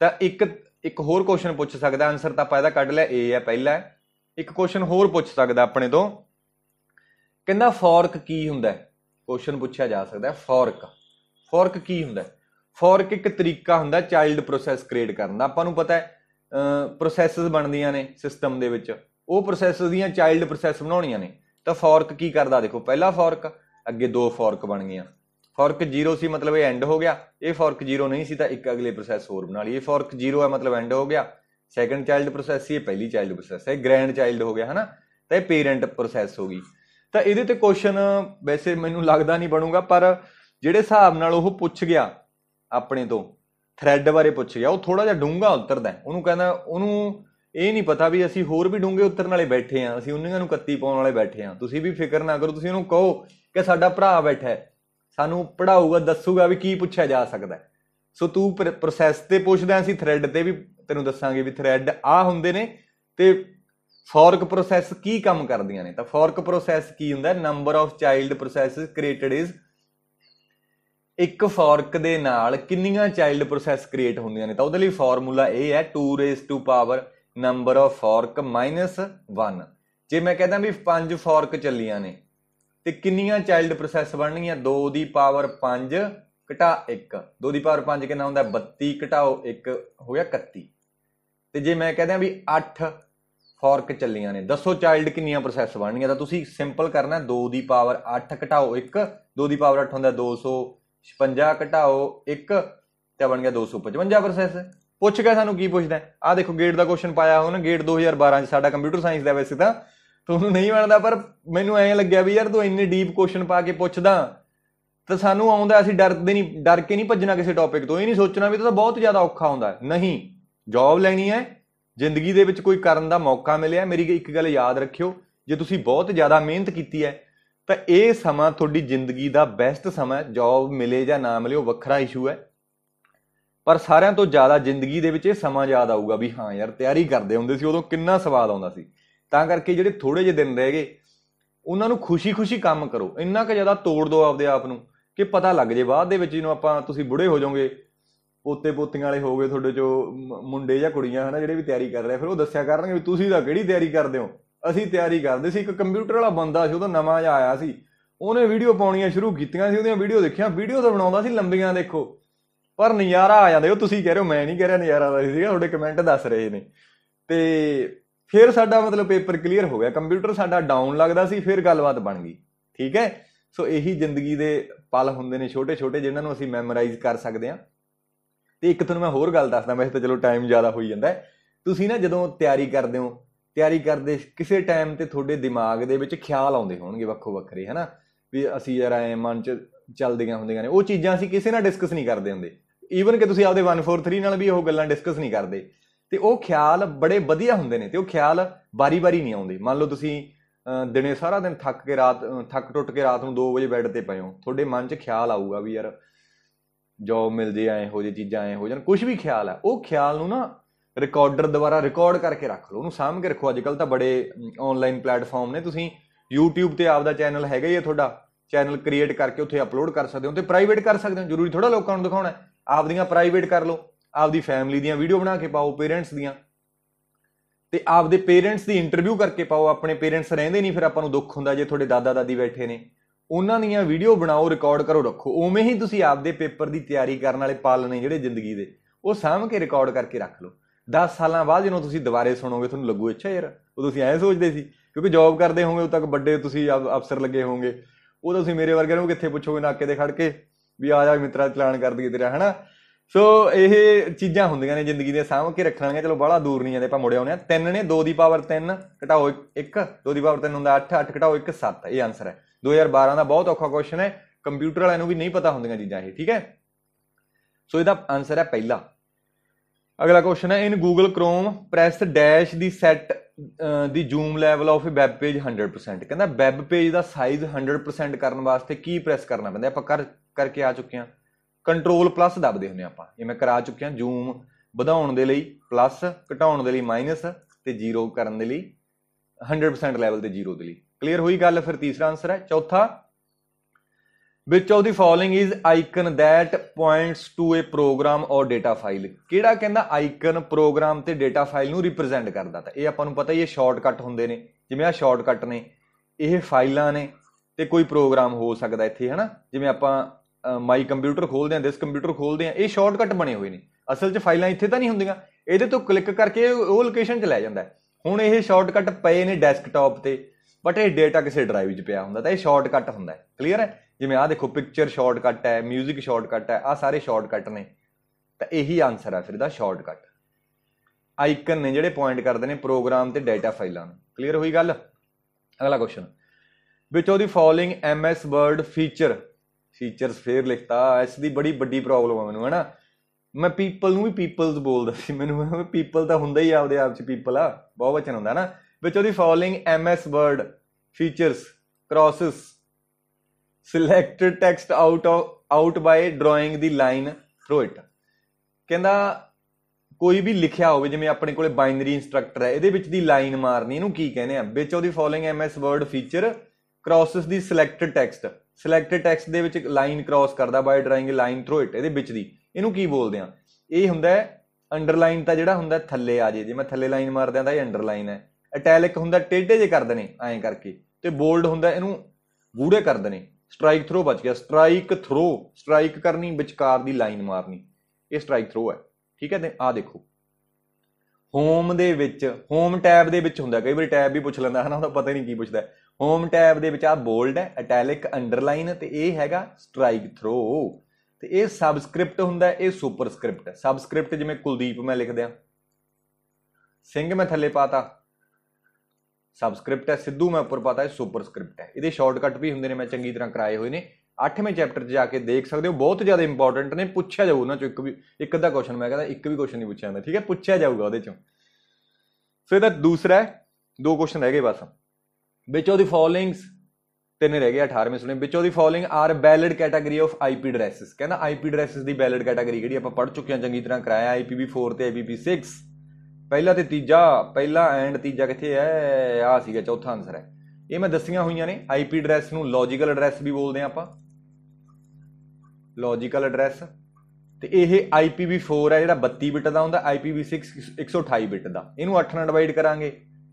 ਤਾਂ ਇੱਕ ਇੱਕ ਹੋਰ ਕੁਐਸਚਨ ਪੁੱਛ ਸਕਦਾ ਆਨਸਰ ਤਾਂ ਆਪਾਂ ਇਹਦਾ ਕੱਢ ਲਿਆ ਏ ਹੈ ਪਹਿਲਾ ਇੱਕ ਕੁਐਸਚਨ ਹੋਰ ਪੁੱਛ ਸਕਦਾ ਆਪਣੇ ਤੋਂ ਕਹਿੰਦਾ ਫੋਰਕ ਕੀ ਹੁੰਦਾ ਹੈ ਕੁਐਸਚਨ ਪੁੱਛਿਆ ਜਾ ਸਕਦਾ ਫੋਰਕ ਫੋਰਕ ਕੀ ਹੁੰਦਾ ਫੋਰਕ ਇੱਕ ਤਰੀਕਾ ਹੁੰਦਾ ਚਾਈਲਡ ਪ੍ਰੋਸੈਸ ਕ੍ਰੀਏਟ ਕਰਨ ਦਾ ਆਪਾਂ ਨੂੰ ਪਤਾ ਹੈ ਪ੍ਰੋਸੈਸਸ ਬਣਦੀਆਂ ਨੇ ਸਿਸਟਮ ਦੇ ਵਿੱਚ ਉਹ ਪ੍ਰੋਸੈਸਸ ਦੀਆਂ ਚਾਈਲਡ ਪ੍ਰੋਸੈਸ ਬਣਾਉਣੀਆਂ ਨੇ ਤਾਂ ਫੋਰਕ ਕੀ ਕਰਦਾ ਦੇਖੋ ਪਹਿਲਾ ਫੋਰਕ ਅੱਗੇ ਦੋ ਫੋਰਕ ਬਣ ਗਈਆਂ ਫੋਰਕ 0 ਸੀ ਮਤਲਬ ਇਹ ਐਂਡ ਹੋ ਗਿਆ ਇਹ ਫੋਰਕ 0 ਨਹੀਂ ਸੀ ਤਾਂ ਇੱਕ ਅਗਲੇ ਪ੍ਰੋਸੈਸ ਹੋਰ ਬਣਾ ਲਈ ਇਹ ਫੋਰਕ 0 ਹੈ ਮਤਲਬ ਐਂਡ ਹੋ ਗਿਆ ਸੈਕੰਡ ਚਾਈਲਡ ਪ੍ਰੋਸੈਸ ਸੀ ਇਹ ਪਹਿਲੀ ਚਾਈਲਡ ਪ੍ਰੋਸੈਸ ਹੈ ਗ੍ਰੈਂਡ ਚਾਈਲਡ ਹੋ ਗਿਆ ਹਨਾ ਤਾਂ ਇਹ ਪੇਰੈਂਟ ਪ੍ਰੋਸੈਸ ਹੋ ਗਈ ਤਾਂ ਇਹਦੇ ਤੇ ਕੁਐਸਚਨ ਵੈਸੇ ਮੈਨੂੰ ਲੱਗਦਾ ਨਹੀਂ ਬਣੂਗਾ ਪਰ ਜਿਹੜੇ ਹਿਸਾਬ ਨਾਲ ਉਹ ਪੁੱਛ ਗਿਆ ਆਪਣੇ ਤੋਂ ਥ੍ਰੈਡ ਬਾਰੇ ਪੁੱਛ ਗਿਆ ਉਹ ਥੋੜਾ ਜਿਹਾ ਡੂੰਗਾ ਉਤਰਦਾ ਉਹਨੂੰ ਕਹਿੰਦਾ ਉਹਨੂੰ ਇਹ ਨਹੀਂ ਪਤਾ ਵੀ ਅਸੀਂ ਹੋਰ ਵੀ ਡੂੰਗੇ ਉਤਰਨ ਵਾਲੇ ਬੈਠੇ ਆ ਅਸੀਂ ਉਹਨਾਂ ਨੂੰ ਕੱਤੀ ਪਾਉਣ ਵਾਲੇ ਬੈਠੇ ਆ ਤੁਸੀਂ ਵੀ ਫਿਕਰ ਨਾ ਕਰੋ ਤੁਸੀਂ ਉਹਨੂੰ ਕਹੋ ਕਿ ਸਾਡਾ ਭਰਾ ਬੈਠਾ ਹੈ ਸਾਨੂੰ ਪੜਾਊਗਾ ਦੱਸੂਗਾ ਵੀ ਕੀ ਪੁੱਛਿਆ ਜਾ ਸਕਦਾ ਸੋ ਤੂੰ ਪ੍ਰੋਸੈਸ ਤੇ ਪੁੱਛਦਾ ਅਸੀਂ ਥ੍ਰੈਡ ਤੇ ਵੀ ਤੈਨੂੰ ਦੱਸਾਂਗੇ ਵੀ ਥ੍ਰੈਡ ਆ ਹੁੰਦੇ ਨੇ ਤੇ ਫੋਰਕ ਪ੍ਰੋਸੈਸ ਕੀ ਕੰਮ ਕਰਦੀਆਂ ਨੇ ਤਾਂ ਫੋਰਕ ਪ੍ਰੋਸੈਸ ਕੀ ਹੁੰਦਾ number of child processes created is ਇੱਕ ਫੋਰਕ ਦੇ ਨਾਲ ਕਿੰਨੀਆਂ ਚਾਈਲਡ ਪ੍ਰੋਸੈਸ ਕ੍ਰੀਏਟ ਹੁੰਦੀਆਂ ਨੇ ਤਾਂ ਉਹਦੇ ਲਈ ਫਾਰਮੂਲਾ ਇਹ ਹੈ 2 raise to power number of fork minus 1 ਜੇ ਮੈਂ ਕਹਿੰਦਾ ਵੀ 5 ਫੋਰਕ ਚੱਲੀਆਂ ਨੇ ਤੇ ਕਿੰਨੀਆਂ ਚਾਈਲਡ ਪ੍ਰੋਸੈਸ ਬਣਨਗੀਆਂ 2 ਦੀ ਪਾਵਰ 5 ਘਟਾ 1 2 ਦੀ ਪਾਵਰ 5 ਕਿੰਨਾ ਹੁੰਦਾ 32 ਘਟਾਓ 1 ਹੋ ਗਿਆ 31 ਤੇ ਜੇ ਮੈਂ ਕਹਿੰਦਾ ਵੀ 8 ਫੋਰਕ ਚੱਲੀਆਂ ਨੇ ਦੱਸੋ ਚਾਈਲਡ ਕਿੰਨੀਆਂ ਪ੍ਰੋਸੈਸ ਬਣਨਗੀਆਂ ਤਾਂ ਤੁਸੀਂ ਸਿੰਪਲ ਕਰਨਾ 2 ਦੀ ਪਾਵਰ 8 ਘਟਾਓ 1 2 ਦੀ ਪਾਵਰ 8 ਹੁੰਦਾ 200 56 ਘਟਾਓ 1 ਤੇ ਬਣ ਗਿਆ 255 ਪ੍ਰੋਸੈਸ ਪੁੱਛ ਗਿਆ ਸਾਨੂੰ ਕੀ ਪੁੱਛਦਾ ਆ ਦੇਖੋ ਗੇਟ ਦਾ ਕੁਐਸਚਨ ਪਾਇਆ ਉਹਨੇ ਗੇਟ 2012 ਚ ਸਾਡਾ ਕੰਪਿਊਟਰ ਸਾਇੰਸ ਦਾ ਵੈਸੇ ਤਾਂ ਤੁਹਾਨੂੰ ਨਹੀਂ ਬਣਦਾ ਪਰ ਮੈਨੂੰ ਐਂ ਲੱਗਿਆ ਵੀ ਯਾਰ ਤੂੰ ਇੰਨੇ ਡੀਪ ਕੁਐਸਚਨ ਪਾ ਕੇ ਪੁੱਛਦਾ ਤਾਂ ਸਾਨੂੰ ਆਉਂਦਾ ਅਸੀਂ ਡਰਦੇ ਨਹੀਂ ਡਰ ਕੇ ਨਹੀਂ ਭੱਜਣਾ ਕਿਸੇ ਟੌਪਿਕ ਤੋਂ ਇਹ ਨਹੀਂ ਸੋਚਣਾ ਵੀ ਤਾਂ ਬਹੁਤ ਜ਼ਿਆਦਾ ਔਖਾ ਹੁੰਦਾ ਨਹੀਂ ਜੌਬ ਲੈਣੀ ਹੈ ਜ਼ਿੰਦਗੀ ਦੇ ਵਿੱਚ ਕੋਈ ਕਰਨ ਦਾ ਮੌਕਾ ਮਿਲਿਆ ਮੇਰੀ ਇੱਕ ਗੱਲ ਯਾਦ ਰੱਖਿਓ ਜੇ ਤੁਸੀਂ ਬਹੁਤ ਜ਼ਿਆਦਾ ਮਿਹਨਤ ਕੀਤੀ ਹੈ ਤਾਂ ਇਹ ਸਮਾਂ ਤੁਹਾਡੀ ਜ਼ਿੰਦਗੀ ਦਾ ਬੈਸਟ ਸਮਾਂ ਹੈ ਜੌਬ ਮਿਲੇ ਜਾਂ ਨਾ ਮਿਲੇ ਉਹ ਵੱਖਰਾ ਇਸ਼ੂ ਹੈ ਪਰ ਸਾਰਿਆਂ ਤੋਂ ਜ਼ਿਆਦਾ ਜ਼ਿੰਦਗੀ ਦੇ ਵਿੱਚ ਇਹ ਸਮਾਂ ਯਾਦ ਆਊਗਾ ਵੀ ਹਾਂ ਯਾਰ ਤਿਆਰੀ ਕਰਦੇ ਹੁੰਦੇ ਸੀ ਉਦੋਂ ਕਿੰਨਾ ਸਵਾਦ ਆਉਂਦਾ ਸੀ ਤਾਂ ਕਰਕੇ ਜਿਹੜੇ ਥੋੜੇ ਜਿਹੇ ਦਿਨ ਰਹਿ ਗਏ ਉਹਨਾਂ ਨੂੰ ਖੁਸ਼ੀ-ਖੁਸ਼ੀ ਕੰਮ ਕਰੋ ਇੰਨਾ ਕਿ ਜ਼ਿਆਦਾ ਤੋੜ ਦਿਓ ਆਪਦੇ ਆਪ ਨੂੰ ਕਿ ਪਤਾ ਲੱਗ ਜੇ ਬਾਅਦ ਦੇ ਵਿੱਚ ਇਹਨੂੰ ਆਪਾਂ ਤੁਸੀਂ ਬੁੜੇ ਹੋ ਜਾਓਗੇ ਪੋਤੇ ਪੋਤੀਆਂ ਵਾਲੇ ਹੋਗੇ ਤੁਹਾਡੇ ਚੋ ਮੁੰਡੇ ਜਾਂ ਕੁੜੀਆਂ ਹਨਾ ਜਿਹੜੇ ਵੀ ਤਿਆਰੀ ਕਰ ਰਹੇ ਫਿਰ ਉਹ ਦੱਸਿਆ ਕਰਨਗੇ ਵੀ ਤੁਸੀਂ ਤਾਂ ਕਿਹੜੀ ਤਿਆਰੀ ਕਰਦੇ ਹੋ ਅਸੀਂ ਤਿਆਰੀ ਕਰਦੇ ਸੀ ਇੱਕ ਕੰਪਿਊਟਰ ਵਾਲਾ ਬੰਦਾ ਸੀ ਉਹਦਾ ਨਵਾਂ ਜਿਹਾ ਆਇਆ ਸੀ ਉਹਨੇ ਵੀਡੀਓ ਪਾਉਣੀਆਂ ਸ਼ੁਰੂ ਕੀਤੀਆਂ ਸੀ ਉਹਦੀਆਂ ਵੀਡੀਓ ਦੇਖੀਆਂ ਵੀਡੀਓ ਤਾਂ ਬਣਾਉਂਦਾ ਸੀ ਲੰਬੀਆਂ ਦੇਖੋ ਪਰ ਨਜ਼ਾਰਾ ਆ ਜਾਂਦਾ ਉਹ ਤੁਸੀਂ ਕਹਿ ਰਹੇ ਹੋ ਮੈਂ ਨਹੀਂ ਕਹਿ ਰਿਹਾ ਨਜ਼ਾਰਾ ਆ ਰਿਹਾ ਸੀਗਾ ਤੁਹਾਡੇ ਕਮੈਂਟ ਦੱਸ ਰਹੇ ਨੇ ਤੇ ਫਿਰ ਸਾਡਾ ਮਤਲਬ ਪੇਪਰ ਕਲੀਅਰ ਹੋ ਗਿਆ ਕੰਪਿਊਟਰ ਸਾਡਾ ਡਾਊਨ ਲੱਗਦਾ ਸੀ ਫਿਰ ਗੱਲਬਾਤ ਬਣ ਗਈ ਠੀਕ ਹੈ ਸੋ ਇਹੀ ਜ਼ਿੰਦਗੀ ਦੇ ਪਲ ਹੁੰਦੇ ਨੇ ਛੋਟੇ-ਛੋਟੇ ਜਿਨ੍ਹਾਂ ਨੂੰ ਅਸੀਂ ਮੈਮੋਰਾਈਜ਼ ਕਰ ਸਕਦੇ ਹਾਂ ਤੇ ਇੱਕ ਤੁਹਾਨੂੰ ਮੈਂ ਹੋਰ ਗੱਲ ਦੱਸਦਾ ਵੈਸੇ ਤਾਂ ਚਲੋ ਟਾਈਮ ਜ਼ਿਆਦਾ ਹੋਈ ਜਾਂਦਾ ਤੁਸੀਂ ਨਾ ਜਦੋਂ ਤਿਆਰੀ ਕਰਦੇ ਹੋ ਤਿਆਰੀ ਕਰਦੇ ਕਿਸੇ ਟਾਈਮ ਤੇ ਤੁਹਾਡੇ ਦਿਮਾਗ ਦੇ ਵਿੱਚ ਖਿਆਲ ਆਉਂਦੇ ਹੋਣਗੇ ਵੱਖੋ ਵੱਖਰੇ ਹਨਾ ਵੀ ਅਸੀਂ ਯਾਰ ਐ ਮਨ ਚ ਚੱਲਦੀਆਂ ਹੁੰਦੀਆਂ ਨੇ ਉਹ ਚੀਜ਼ਾਂ ਅਸੀਂ ਕਿਸੇ ਨਾਲ ਡਿਸਕਸ ਨਹੀਂ ਕਰਦੇ ਹੁੰਦੇ ਈਵਨ ਕਿ ਤੁਸੀਂ ਆਪਦੇ 143 ਨਾਲ ਵੀ ਉਹ ਗੱਲਾਂ ਡਿਸਕਸ ਨਹੀਂ ਕਰਦੇ ਤੇ ਉਹ ਖਿਆਲ ਬੜੇ ਵਧੀਆ ਹੁੰਦੇ ਨੇ ਤੇ ਉਹ ਖਿਆਲ ਬਾਰੀ-ਬਾਰੀ ਨਹੀਂ ਆਉਂਦੇ ਮੰਨ ਲਓ ਤੁਸੀਂ ਦਿਨੇ ਸਾਰਾ ਦਿਨ ਥੱਕ ਕੇ ਰਾਤ ਥੱਕ ਟੁੱਟ ਕੇ ਰਾਤ ਨੂੰ 2 ਵਜੇ ਬੈੱਡ ਤੇ ਪਏ ਹੋ ਤੁਹਾਡੇ ਮਨ 'ਚ ਖਿਆਲ ਆਊਗਾ ਵੀ ਯਾਰ ਜੌਬ ਮਿਲ ਜੇ ਐ ਹੋ ਜੇ ਚੀਜ਼ਾਂ ਐ ਹੋ ਜਾਣ ਕੁਝ ਵੀ ਖਿਆਲ ਆ ਉਹ ਖਿਆਲ ਨੂੰ ਨਾ ਰਿਕਾਰਡਰ ਦੁਆਰਾ ਰਿਕਾਰਡ ਕਰਕੇ ਰੱਖ ਲਓ ਉਹਨੂੰ ਸਾਂਭ ਕੇ ਰੱਖੋ ਕੱਲ ਤਾਂ ਬੜੇ ਆਨਲਾਈਨ ਪਲੇਟਫਾਰਮ ਨੇ ਤੁਸੀਂ YouTube ਤੇ ਆਪਦਾ ਚੈਨਲ ਹੈਗਾ ਹੀ ਹੈ ਤੁਹਾਡਾ ਚੈਨਲ ਕ੍ਰੀਏਟ ਕਰਕੇ ਉੱਥੇ ਅਪਲੋਡ ਕਰ ਸਕਦੇ ਹੋ ਤੇ ਪ੍ਰਾਈਵੇਟ ਕਰ ਸਕਦੇ ਹੋ ਜ਼ਰੂਰੀ ਥੋੜਾ ਲੋਕਾਂ ਨੂੰ ਦਿਖਾਉਣਾ ਆਪ ਦੀਆਂ ਪ੍ਰਾਈਵੇਟ ਕਰ ਲਓ ਆਪ ਦੀ ਫੈਮਿਲੀ ਦੀਆਂ ਵੀਡੀਓ ਬਣਾ ਕੇ ਪਾਓ ਪੇਰੈਂਟਸ ਦੀਆਂ ਤੇ ਆਪ ਦੇ ਪੇਰੈਂਟਸ ਦੀ ਇੰਟਰਵਿਊ ਕਰਕੇ ਪਾਓ ਆਪਣੇ ਪੇਰੈਂਟਸ ਰਹਿੰਦੇ ਨਹੀਂ ਫਿਰ ਆਪਾਂ ਨੂੰ ਦੁੱਖ ਹੁੰਦਾ ਜੇ ਤੁਹਾਡੇ ਦਾਦਾ ਦਾਦੀ ਬੈਠੇ ਨੇ ਉਹਨਾਂ ਦੀਆਂ ਵੀਡੀਓ ਬਣਾਓ ਰਿਕਾਰਡ ਕਰੋ ਰੱਖੋ ਉਵੇਂ ਹੀ ਤੁਸੀਂ ਆਪਦੇ ਪੇਪਰ ਦੀ ਤਿਆਰੀ ਕਰਨ ਵਾਲੇ ਪਲ ਨੇ ਜਿਹੜੇ ਜ਼ਿੰਦਗੀ ਦੇ ਉਹ ਸਾਂਭ ਕੇ ਰਿਕਾਰਡ ਕਰਕੇ ਰੱਖ ਲਓ 10 ਸਾਲਾਂ ਬਾਅਦ ਜਦੋਂ ਤੁਸੀਂ ਦੁਬਾਰੇ ਸੁਣੋਗੇ ਤੁਹਾਨੂੰ ਲੱਗੂ ਅੱਛਾ ਯਾਰ ਉਹ ਤੁਸੀਂ ਐਂ ਸੋਚਦੇ ਸੀ ਕਿਉਂਕਿ ਜੌਬ ਕਰਦੇ ਹੋਗੇ ਉਹ ਤੱਕ ਵੱਡੇ ਤੁਸੀਂ ਅਫਸਰ ਲੱਗੇ ਹੋਵੋਗੇ ਉਹ ਤੁਸੀਂ ਮੇਰੇ ਵਰਗੇ ਨੂੰ ਕਿੱਥੇ ਪੁੱਛੋਗੇ ਨਾਕੇ ਦੇ ਖੜ ਕੇ ਵੀ ਆ ਜਾ ਮਿੱਤਰਾ ਚਲਾਨ ਕਰ ਦਈਏ ਤੇਰਾ ਹਨਾ ਸੋ ਇਹ ਚੀਜ਼ਾਂ ਹੁੰਦੀਆਂ ਨੇ ਜ਼ਿੰਦਗੀ ਦੇ ਸਾਹਮਣੇ ਕੇ ਨੇ ਚਲੋ ਬੜਾ ਦੂਰ ਨਹੀਂ ਜਾਂਦੇ ਆਪਾਂ ਮੁੜਿਆ ਆਉਨੇ ਆ 3 ਨੇ 2 ਦੀ ਪਾਵਰ 3 ਘਟਾਓ 1 2 ਦੀ ਪਾਵਰ 3 ਹੁੰਦਾ 8 8 ਘਟਾਓ 1 7 ਇਹ ਆਨਸਰ ਹੈ 2012 ਦਾ ਬਹੁਤ ਔਖਾ ਕੁਐਸਚਨ ਹੈ ਕੰਪਿਊਟਰ ਵਾਲਿਆਂ ਨੂੰ ਵੀ ਨਹੀਂ ਪਤਾ ਹੁੰਦੀਆਂ ਚੀਜ਼ਾਂ ਇਹ ਠੀਕ ਹੈ ਸੋ ਇਹਦਾ ਆਨਸਰ ਹੈ ਪਹਿਲਾ ਅਗਲਾ ਕੁਐਸਚਨ ਹੈ in Google Chrome press dash the set the zoom level of web page 100% ਕਹਿੰਦਾ ਵੈਬ ਪੇਜ ਦਾ ਸਾਈਜ਼ 100% ਕਰਨ ਵਾਸਤੇ ਕੀ ਪ੍ਰੈਸ ਕਰਨਾ ਪੈਂਦਾ ਆਪਾਂ ਕਰ ਕਰਕੇ ਆ ਚੁੱਕੇ ਹਾਂ ਕੰਟਰੋਲ ਪਲੱਸ ਦਬਦੇ ਹੁੰਦੇ ਆਪਾਂ ਇਹ ਮੈਂ ਕਰਾ ਚੁੱਕਿਆ ਜ਼ੂਮ ਵਧਾਉਣ ਦੇ ਲਈ ਪਲੱਸ ਘਟਾਉਣ ਦੇ ਲਈ ਮਾਈਨਸ ਤੇ ਜ਼ੀਰੋ ਕਰਨ ਦੇ ਲਈ 100% ਲੈਵਲ ਤੇ ਜ਼ੀਰੋ ਦੇ ਲਈ ਕਲੀਅਰ ਹੋਈ ਗੱਲ ਫਿਰ ਤੀਸਰਾ ਆਨਸਰ ਹੈ ਚੌਥਾ ਵਿਚ of the following is icon that points to a program or data file ਕਿਹੜਾ ਕਹਿੰਦਾ ਆਈਕਨ ਪ੍ਰੋਗਰਾਮ ਤੇ ਡਾਟਾ ਫਾਈਲ ਨੂੰ ਰਿਪਰੈਜ਼ੈਂਟ ਕਰਦਾ ਤਾਂ ਇਹ ਆਪਾਂ ਨੂੰ ਪਤਾ ਹੀ ਇਹ ਸ਼ਾਰਟਕਟ ਹੁੰਦੇ ਨੇ ਜਿਵੇਂ ਆ ਸ਼ਾਰਟਕਟ ਨੇ ਇਹ ਫਾਈਲਾਂ ਨੇ ਤੇ ਕੋਈ ਪ੍ਰੋਗਰਾਮ ਹੋ ਸਕਦਾ ਇੱਥੇ ਹਨਾ ਜਿਵੇਂ ਆਪਾਂ ਮਾਈ ਕੰਪਿਊਟਰ ਖੋਲਦੇ ਆਂ ਦਿਸ ਕੰਪਿਊਟਰ ਖੋਲਦੇ ਆਂ ਇਹ ਸ਼ਾਰਟਕਟ ਬਣੇ ਹੋਏ ਨੇ ਅਸਲ 'ਚ ਫਾਈਲਾਂ ਇੱਥੇ ਤਾਂ ਨਹੀਂ ਹੁੰਦੀਆਂ ਇਹਦੇ ਤੋਂ ਕਲਿੱਕ ਕਰਕੇ ਉਹ ਲੋਕੇਸ਼ਨ 'ਚ ਲੈ ਜਾਂਦਾ ਹੁਣ ਇਹ ਸ਼ਾਰਟਕਟ ਪਏ ਨੇ ਡੈਸਕਟਾਪ ਤੇ ਬਟ ਇਹ ਡਾਟਾ ਕਿਸੇ ਡਰਾਈਵ 'ਚ ਪਿਆ ਹੁੰਦਾ ਤਾਂ ਇਹ ਸ਼ਾਰਟਕਟ ਹੁੰਦਾ ਕਲੀਅਰ ਹੈ ਜਿਵੇਂ ਆ ਦੇਖੋ ਪਿਕਚਰ ਸ਼ਾਰਟਕਟ ਹੈ 뮤직 ਸ਼ਾਰਟਕਟ ਹੈ ਆ ਸਾਰੇ ਸ਼ਾਰਟਕਟ ਨੇ ਤਾਂ ਇਹੀ ਆਨਸਰ ਹੈ ਫਿਰ ਦਾ ਸ਼ਾਰਟਕਟ ਆਈਕਨ ਨੇ ਜਿਹੜੇ ਪੁਆਇੰਟ ਕਰਦੇ ਨੇ ਪ੍ਰੋਗਰਾਮ ਤੇ ਡਾਟਾ ਫਾਈਲਾਂ ਨੂੰ ਕਲੀਅਰ ਹੋਈ ਗੱਲ ਅਗਲਾ question which of the following MS Word feature features ਫੇਰ ਲਿਖਤਾ ਇਸ ਦੀ ਬੜੀ ਵੱਡੀ ਪ੍ਰੋਬਲਮ ਆ ਮੈਨੂੰ ਹਨਾ ਮੈਂ ਪੀਪਲ ਨੂੰ ਵੀ ਪੀਪਲਸ ਬੋਲਦਾ ਸੀ ਮੈਨੂੰ ਪੀਪਲ ਤਾਂ ਹੁੰਦਾ ਹੀ ਆਪਦੇ ਆਪ ਚ ਪੀਪਲ ਆ ਬਹੁਤ ਵਚਨ ਹੁੰਦਾ ਨਾ which of the following MS Word features crosses select text out out by drawing the line through it ਕਹਿੰਦਾ ਕੋਈ ਵੀ ਲਿਖਿਆ ਹੋਵੇ ਜਿਵੇਂ ਆਪਣੇ ਕੋਲੇ ਬਾਈਨਰੀ ਇਨਸਟਰਕਟਰ ਹੈ ਇਹਦੇ ਵਿੱਚ ਦੀ ਲਾਈਨ ਮਾਰਨੀ ਇਹਨੂੰ ਕੀ ਕਹਿੰਦੇ ਆ ਵਿੱਚ ਉਹਦੀ following MS Word feature crosses the selected text selected text ਦੇ ਵਿੱਚ ਲਾਈਨ ਕ੍ਰੋਸ ਕਰਦਾ by drawing line through it ਇਹਦੇ ਵਿੱਚ ਦੀ ਇਹਨੂੰ ਕੀ ਬੋਲਦੇ ਆ ਇਹ ਹੁੰਦਾ ਅੰਡਰਲਾਈਨ ਤਾਂ ਜਿਹੜਾ ਹੁੰਦਾ ਥੱਲੇ ਆ ਜੇ ਜੇ ਮੈਂ ਥੱਲੇ ਲਾਈਨ ਮਾਰ ਦਿਆਂ ਤਾਂ ਇਹ ਅੰਡਰਲਾਈਨ ਹੈ ਇਟੈਲਿਕ ਹੁੰਦਾ ਟੇਢੇ ਜੇ ਕਰ ਦਨੇ ਐਂ ਕਰਕੇ ਤੇ ਬੋਲਡ ਹੁੰਦਾ ਇਹਨੂੰ ਗੂੜੇ ਕਰ ਦਨੇ ਸਟ੍ਰਾਈਕ ਥਰੋ ਬਚ ਗਿਆ ਸਟ੍ਰਾਈਕ ਥਰੋ ਸਟ੍ਰਾਈਕ ਕਰਨੀ ਵਿਚਕਾਰ ਦੀ ਲਾਈਨ ਮਾਰਨੀ ਇਹ ਸਟ੍ਰਾਈਕ ਥਰੋ ਹੈ ਠੀਕ ਹੈ ਤੇ ਆ ਦੇਖੋ ਹੋਮ ਦੇ ਵਿੱਚ ਹੋਮ ਟੈਬ ਦੇ ਵਿੱਚ ਹੁੰਦਾ ਕਈ ਵਾਰੀ ਟੈਬ ਵੀ ਪੁੱਛ ਲੈਂਦਾ ਹਨਾ ਉਹਦਾ ਪਤਾ ਨਹੀਂ ਕੀ ਪੁੱਛਦਾ ਹੋਮ ਟੈਬ ਦੇ ਵਿੱਚ ਆ ਬੋਲਡ ਹੈ ਇਟੈਲਿਕ ਅੰਡਰਲਾਈਨ ਤੇ ਇਹ ਹੈਗਾ ਸਟ੍ਰਾਈਕ ਥਰੋ ਤੇ ਇਹ ਸਬਸਕ੍ਰਿਪਟ ਹੁੰਦਾ ਇਹ ਸੁਪਰਸਕ੍ਰਿਪਟ ਹੈ ਸਬਸਕ੍ਰਿਪਟ ਜਿਵੇਂ ਕੁਲਦੀਪ ਮੈਂ ਲਿਖ ਦਿਆਂ ਸਿੰਘ ਮੈਂ ਥੱਲੇ ਪਾਤਾ ਸਬਸਕ੍ਰਿਪਟ ਹੈ ਸਿੱਧੂ ਮੈਂ ਉੱਪਰ ਪਾਤਾ ਹੈ ਸੁਪਰਸਕ੍ਰਿਪਟ ਹੈ ਇਹਦੇ ਸ਼ਾਰਟਕਟ ਵੀ ਹੁੰਦੇ ਨੇ ਮੈਂ ਚੰਗੀ ਤਰ੍ਹਾਂ ਕਰਾਏ ਹੋਏ ਨੇ 8ਵੇਂ ਚੈਪਟਰ 'ਚ ਜਾ ਕੇ ਦੇਖ ਸਕਦੇ ਹੋ ਬਹੁਤ ਜ਼ਿਆਦਾ ਇੰਪੋਰਟੈਂਟ ਨੇ ਪੁੱਛਿਆ ਜਾਊ ਉਹਨਾਂ 'ਚੋਂ ਇੱਕ ਵੀ ਇੱਕ ਅੱਧਾ ਕੁਐਸਚਨ ਮੈਂ ਕਹਿੰਦਾ ਇੱਕ ਵੀ ਕੁਐਸਚਨ ਨਹੀਂ ਪੁੱਛਿਆ ਜਾਂਦਾ ਠੀਕ ਹੈ ਪੁੱਛਿਆ ਜਾਊਗਾ ਉਹਦੇ 'ਚੋਂ ਸੋ ਇਹਦਾ ਦੂਸਰਾ ਦੋ ਕੁਐਸਚਨ ਰਹਿ ਗਏ ਬਸ ਵਿਚ ਆਫ ਦੀ ਫਾਲੋਇੰਗਸ ਤਿੰਨ ਰਹਿ ਗਏ 18ਵੇਂ ਸੁਣੇ which of the following are valid category of IP addresses ਕਹਿੰਦਾ ਆਈਪੀ ਡਰੈਸਸ ਦੀ ਵੈਲਿਡ ਕੈਟਾਗਰੀ ਜਿਹੜੀ ਆਪਾਂ ਪੜ ਚੁੱਕੇ ਹਾਂ ਚੰਗੀ ਤਰ੍ਹਾਂ ਕਰਾਇਆ ਆਈਪੀਬੀ 4 ਤੇ ਆਈਪੀਬੀ 6 ਪਹਿਲਾ ਤੇ ਤੀਜਾ ਪਹਿਲਾ ਐਂਡ ਤੀਜਾ ਕਿੱਥੇ ਹੈ ਆ ਸੀਗਾ ਚੌਥਾ ਆਨਸਰ ਹੈ ਇਹ ਮੈਂ ਦੱਸੀਆਂ ਹੋਈਆਂ ਨੇ ਆਈਪੀ ਐਡਰੈਸ ਨੂੰ ਲੌਜੀਕਲ ਐਡਰੈਸ ਵੀ ਬੋਲਦੇ ਆ ਆਪਾਂ ਲੌਜੀਕਲ ਐਡਰੈਸ ਤੇ ਇਹ IPv4 ਹੈ ਜਿਹੜਾ 32 ਬਿਟ ਦਾ ਹੁੰਦਾ IPv6 128 ਬਿਟ ਦਾ ਇਹਨੂੰ 8 ਨਾਲ ਡਿਵਾਈਡ ਕਰਾਂਗੇ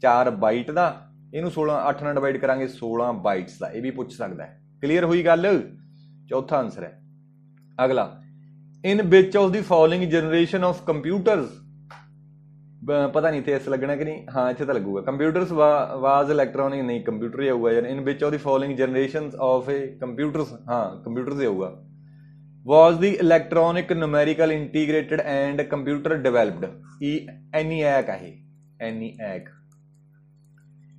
4 ਬਾਈਟ ਦਾ ਇਹਨੂੰ 16 8 ਨਾਲ ਡਿਵਾਈਡ ਕਰਾਂਗੇ 16 ਬਾਈਟਸ ਦਾ ਇਹ ਵੀ ਪੁੱਛ ਸਕਦਾ ਹੈ ਕਲੀਅਰ ਹੋਈ ਗੱਲ ਚੌਥਾ ਆਨਸਰ ਹੈ ਅਗਲਾ in which of the following generation of computers ਪਤਾ ਨਹੀਂ ਤੇ ਇਸ ਲੱਗਣਾ ਕਿ ਨਹੀਂ ਹਾਂ ਇੱਥੇ ਤਾਂ ਲੱਗੂਗਾ ਕੰਪਿਊਟਰਸ ਵਾਜ਼ ਇਲੈਕਟ੍ਰੋਨਿਕ ਨਹੀਂ ਕੰਪਿਊਟਰ ਹੀ ਆਊਗਾ ਯਾਰ in which of the following generations of a computers ਹਾਂ ਕੰਪਿਊਟਰਸ ਹੀ ਆਊਗਾ was the electronic numerical integrated and computer developed ENIAC ਹੈ ਐਕ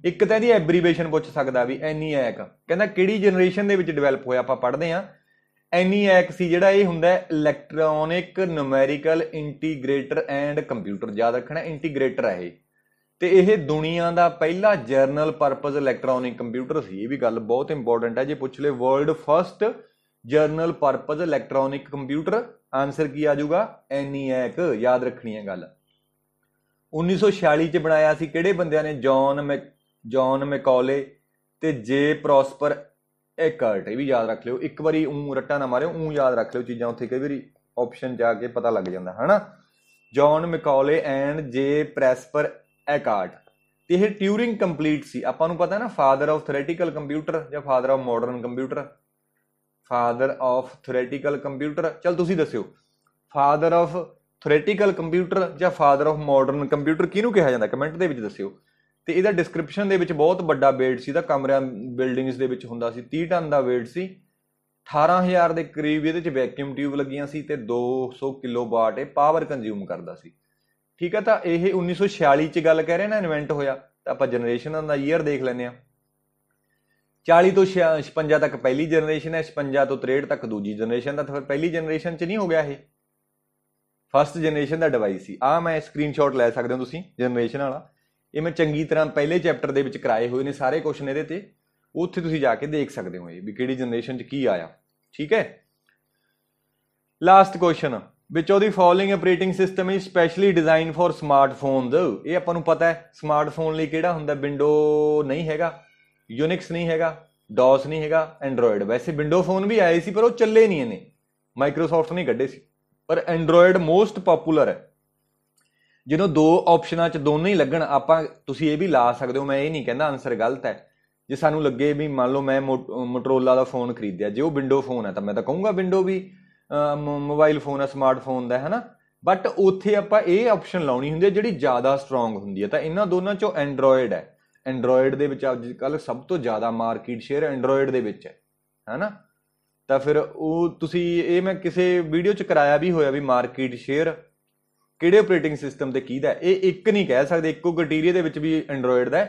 ਇੱਕ ਤਾਂ ਇਹਦੀ ਐਬਰੀਵੇਸ਼ਨ ਪੁੱਛ ਸਕਦਾ ਵੀ ਐਕ ਕਹਿੰਦਾ ਕਿਹੜੀ ਜਨਰੇਸ਼ਨ ਦੇ ਵਿੱਚ ਡਿਵੈਲਪ ਹੋਇਆ ਆਪਾਂ ਪੜ੍ਹਦੇ ਆਂ ਐਨੀਐਕ ਸੀ ਜਿਹੜਾ ਇਹ ਹੁੰਦਾ electronic numerical integrator and computer ਯਾਦ ਰੱਖਣਾ ਇੰਟੀਗ੍ਰੇਟਰ ਹੈ ਇਹ ਤੇ ਇਹ ਦੁਨੀਆ ਦਾ ਪਹਿਲਾ ਜਰਨਲ ਪਰਪਸ ਇਲੈਕਟ੍ਰੋਨਿਕ ਕੰਪਿਊਟਰ ਸੀ ਇਹ ਵੀ ਗੱਲ ਬਹੁਤ ਇੰਪੋਰਟੈਂਟ ਹੈ ਜੇ ਪੁੱਛ ਲੇ world first general purpose electronic computer answer ਕੀ ਆ ਜਾਊਗਾ ਐਨੀਐਕ ਯਾਦ ਰੱਖਣੀ ਹੈ ਗੱਲ 1946 ਚ ਬਣਾਇਆ ਸੀ ਕਿਹੜੇ ਬੰਦਿਆਂ ਨੇ ਜੌਨ ਮੈਕ ਜੌਨ ਮੈਕੌਲੇ ਤੇ ਜੇ ਪ੍ਰੋਸਪਰ ਏਕਰਟ ਇਹ ਵੀ ਯਾਦ ਰੱਖ ਲਿਓ ਇੱਕ ਵਾਰੀ ਉਂ ਰੱਟਾ ਨਾ ਮਾਰਿਓ ਉਂ ਯਾਦ ਰੱਖ ਲਿਓ ਚੀਜ਼ਾਂ ਉੱਥੇ ਕਈ ਵਾਰੀ ਆਪਸ਼ਨ ਜਾ ਕੇ ਪਤਾ ਲੱਗ ਜਾਂਦਾ ਹਨਾ ਜੌਨ ਮਿਕੌਲੇ ਐਂਡ ਜੇ ਪ੍ਰੈਸਪਰ ਏਕਾਰਟ ਤੇ ਇਹ ਟਿਊਰਿੰਗ ਕੰਪਲੀਟ ਸੀ ਆਪਾਂ ਨੂੰ ਪਤਾ ਨਾ ਫਾਦਰ ਆਫ ਥਿਓਰੀਟੀਕਲ ਕੰਪਿਊਟਰ ਜਾਂ father of modern computer father of theoretical computer ਚਲ ਤੁਸੀਂ ਦੱਸਿਓ ਫਾਦਰ ਆਫ ਥਿਓਰੀਟੀਕਲ ਕੰਪਿਊਟਰ ਜਾਂ ਫਾਦਰ ਆਫ ਮਾਡਰਨ ਕੰਪਿਊਟਰ ਕਿਹਨੂੰ ਕਿਹਾ ਜਾਂਦਾ ਕਮੈਂਟ ਦੇ ਵਿੱਚ ਦੱਸਿਓ ਤੇ ਇਹਦਾ ਡਿਸਕ੍ਰਿਪਸ਼ਨ ਦੇ ਵਿੱਚ ਬਹੁਤ ਵੱਡਾ weight ਸੀ ਦਾ ਕਮਰਿਆਂ ਬਿਲਡਿੰਗਸ ਦੇ ਵਿੱਚ ਹੁੰਦਾ ਸੀ 30 ਟਨ ਦਾ weight ਸੀ 18000 ਦੇ ਕਰੀਬ ਇਹਦੇ 'ਚ ਵੈਕਿਊਮ ਟਿਊਬ ਲੱਗੀਆਂ ਸੀ ਤੇ 200 ਕਿਲੋਵਾਟ ਇਹ ਪਾਵਰ ਕੰਜ਼ਿਊਮ ਕਰਦਾ ਸੀ ਠੀਕ ਹੈ ਤਾਂ ਇਹ 1946 'ਚ ਗੱਲ ਕਹਿ ਰਹੇ ਨਾ ਇਨਵੈਂਟ ਹੋਇਆ ਤਾਂ ਆਪਾਂ ਜਨਰੇਸ਼ਨਾਂ ਦਾ ਈਅਰ ਦੇਖ ਲੈਨੇ ਆ 40 ਤੋਂ 56 ਤੱਕ ਪਹਿਲੀ ਜਨਰੇਸ਼ਨ ਹੈ 56 ਤੋਂ 63 ਤੱਕ ਦੂਜੀ ਜਨਰੇਸ਼ਨ ਦਾ ਫਿਰ ਪਹਿਲੀ ਜਨਰੇਸ਼ਨ 'ਚ ਨਹੀਂ ਹੋ ਗਿਆ ਇਹ ਫਸਟ ਜਨਰੇਸ਼ਨ ਦਾ ਡਿਵਾਈਸ ਸੀ ਆ ਮੈਂ ਸਕਰੀਨਸ਼ਾਟ ਲੈ ਸਕਦੇ ਹਾਂ ਤੁਸੀਂ ਜਨਰੇਸ਼ਨ ਵਾਲਾ ਇਹ ਮੈਂ ਚੰਗੀ ਤਰ੍ਹਾਂ ਪਹਿਲੇ ਚੈਪਟਰ ਦੇ ਵਿੱਚ ਕਰਾਏ ਹੋਏ ਨੇ ਸਾਰੇ ਕੁਐਸਚਨ ਇਹਦੇ ਤੇ ਉੱਥੇ ਤੁਸੀਂ ਜਾ ਕੇ ਦੇਖ ਸਕਦੇ ਹੋ ਇਹ ਵੀ ਕਿਹੜੀ ਜਨਰੇਸ਼ਨ 'ਚ ਕੀ ਆਇਆ ਠੀਕ ਹੈ ਲਾਸਟ ਕੁਐਸਚਨ ਵਿਚ ਉਹਦੀ following operating system is specially design for smartphones ਇਹ ਆਪਾਂ ਨੂੰ ਪਤਾ ਹੈ ਸਮਾਰਟਫੋਨ ਲਈ ਕਿਹੜਾ ਹੁੰਦਾ ਵਿੰਡੋ ਨਹੀਂ ਹੈਗਾ ਯੂਨਿਕਸ ਨਹੀਂ ਹੈਗਾ ਡੋਸ ਨਹੀਂ ਹੈਗਾ ਐਂਡਰੋਇਡ ਵੈਸੇ ਵਿੰਡੋ ਫੋਨ ਵੀ ਆਏ ਸੀ ਪਰ ਉਹ ਚੱਲੇ ਨਹੀਂ ਇਹਨੇ ਮਾਈਕਰੋਸਾਫਟ ਨੇ ਕੱਢੇ ਸੀ ਪਰ ਐਂਡਰੋਇਡ ਮੋਸਟ ਪਪੂਲਰ ਹੈ ਜਦੋਂ ਦੋ ਆਪਸ਼ਨਾਂ 'ਚ ਦੋਨੇ ਹੀ ਲੱਗਣ ਆਪਾਂ ਤੁਸੀਂ ਇਹ ਵੀ ਲਾ ਸਕਦੇ ਹੋ ਮੈਂ ਇਹ ਨਹੀਂ ਕਹਿੰਦਾ ਆਨਸਰ ਗਲਤ ਹੈ ਜੇ ਸਾਨੂੰ ਲੱਗੇ ਵੀ ਮੰਨ ਲਓ ਮੈਂ ਮੋਟਰੋਲਾ ਦਾ ਫੋਨ ਖਰੀਦਿਆ ਜੇ ਉਹ ਵਿੰਡੋ ਫੋਨ ਹੈ ਤਾਂ ਮੈਂ ਤਾਂ ਕਹੂੰਗਾ ਵਿੰਡੋ ਵੀ ਮੋਬਾਈਲ ਫੋਨ ਹੈ ਫੋਨ ਦਾ ਹੈ ਨਾ ਬਟ ਉੱਥੇ ਆਪਾਂ ਇਹ ਆਪਸ਼ਨ ਲਾਉਣੀ ਹੁੰਦੀ ਹੈ ਜਿਹੜੀ ਜ਼ਿਆਦਾ ਸਟਰੋਂਗ ਹੁੰਦੀ ਹੈ ਤਾਂ ਇਹਨਾਂ ਦੋਨਾਂ ਚੋਂ ਐਂਡਰੋਇਡ ਹੈ ਐਂਡਰੋਇਡ ਦੇ ਵਿੱਚ ਅੱਜ ਕੱਲ ਸਭ ਤੋਂ ਜ਼ਿਆਦਾ ਮਾਰਕੀਟ ਸ਼ੇਅਰ ਐਂਡਰੋਇਡ ਦੇ ਵਿੱਚ ਹੈ ਹੈਨਾ ਤਾਂ ਫਿਰ ਉਹ ਤੁਸੀਂ ਇਹ ਮੈਂ ਕਿਸੇ ਵੀਡੀਓ 'ਚ ਕਰਾਇਆ ਵੀ ਹੋਇਆ ਵੀ ਮਾਰਕੀਟ ਸ਼ੇਅਰ ਕਿਹੜੇ ਆਪਰੇਟਿੰਗ ਸਿਸਟਮ ਤੇ ਕੀਦਾ ਇਹ ਇੱਕ ਨਹੀਂ ਕਹਿ ਸਕਦੇ ਇੱਕੋ ਕ੍ਰਾਈਟੇਰੀਆ ਦੇ ਵਿੱਚ ਵੀ ਐਂਡਰੋਇਡ ਦਾ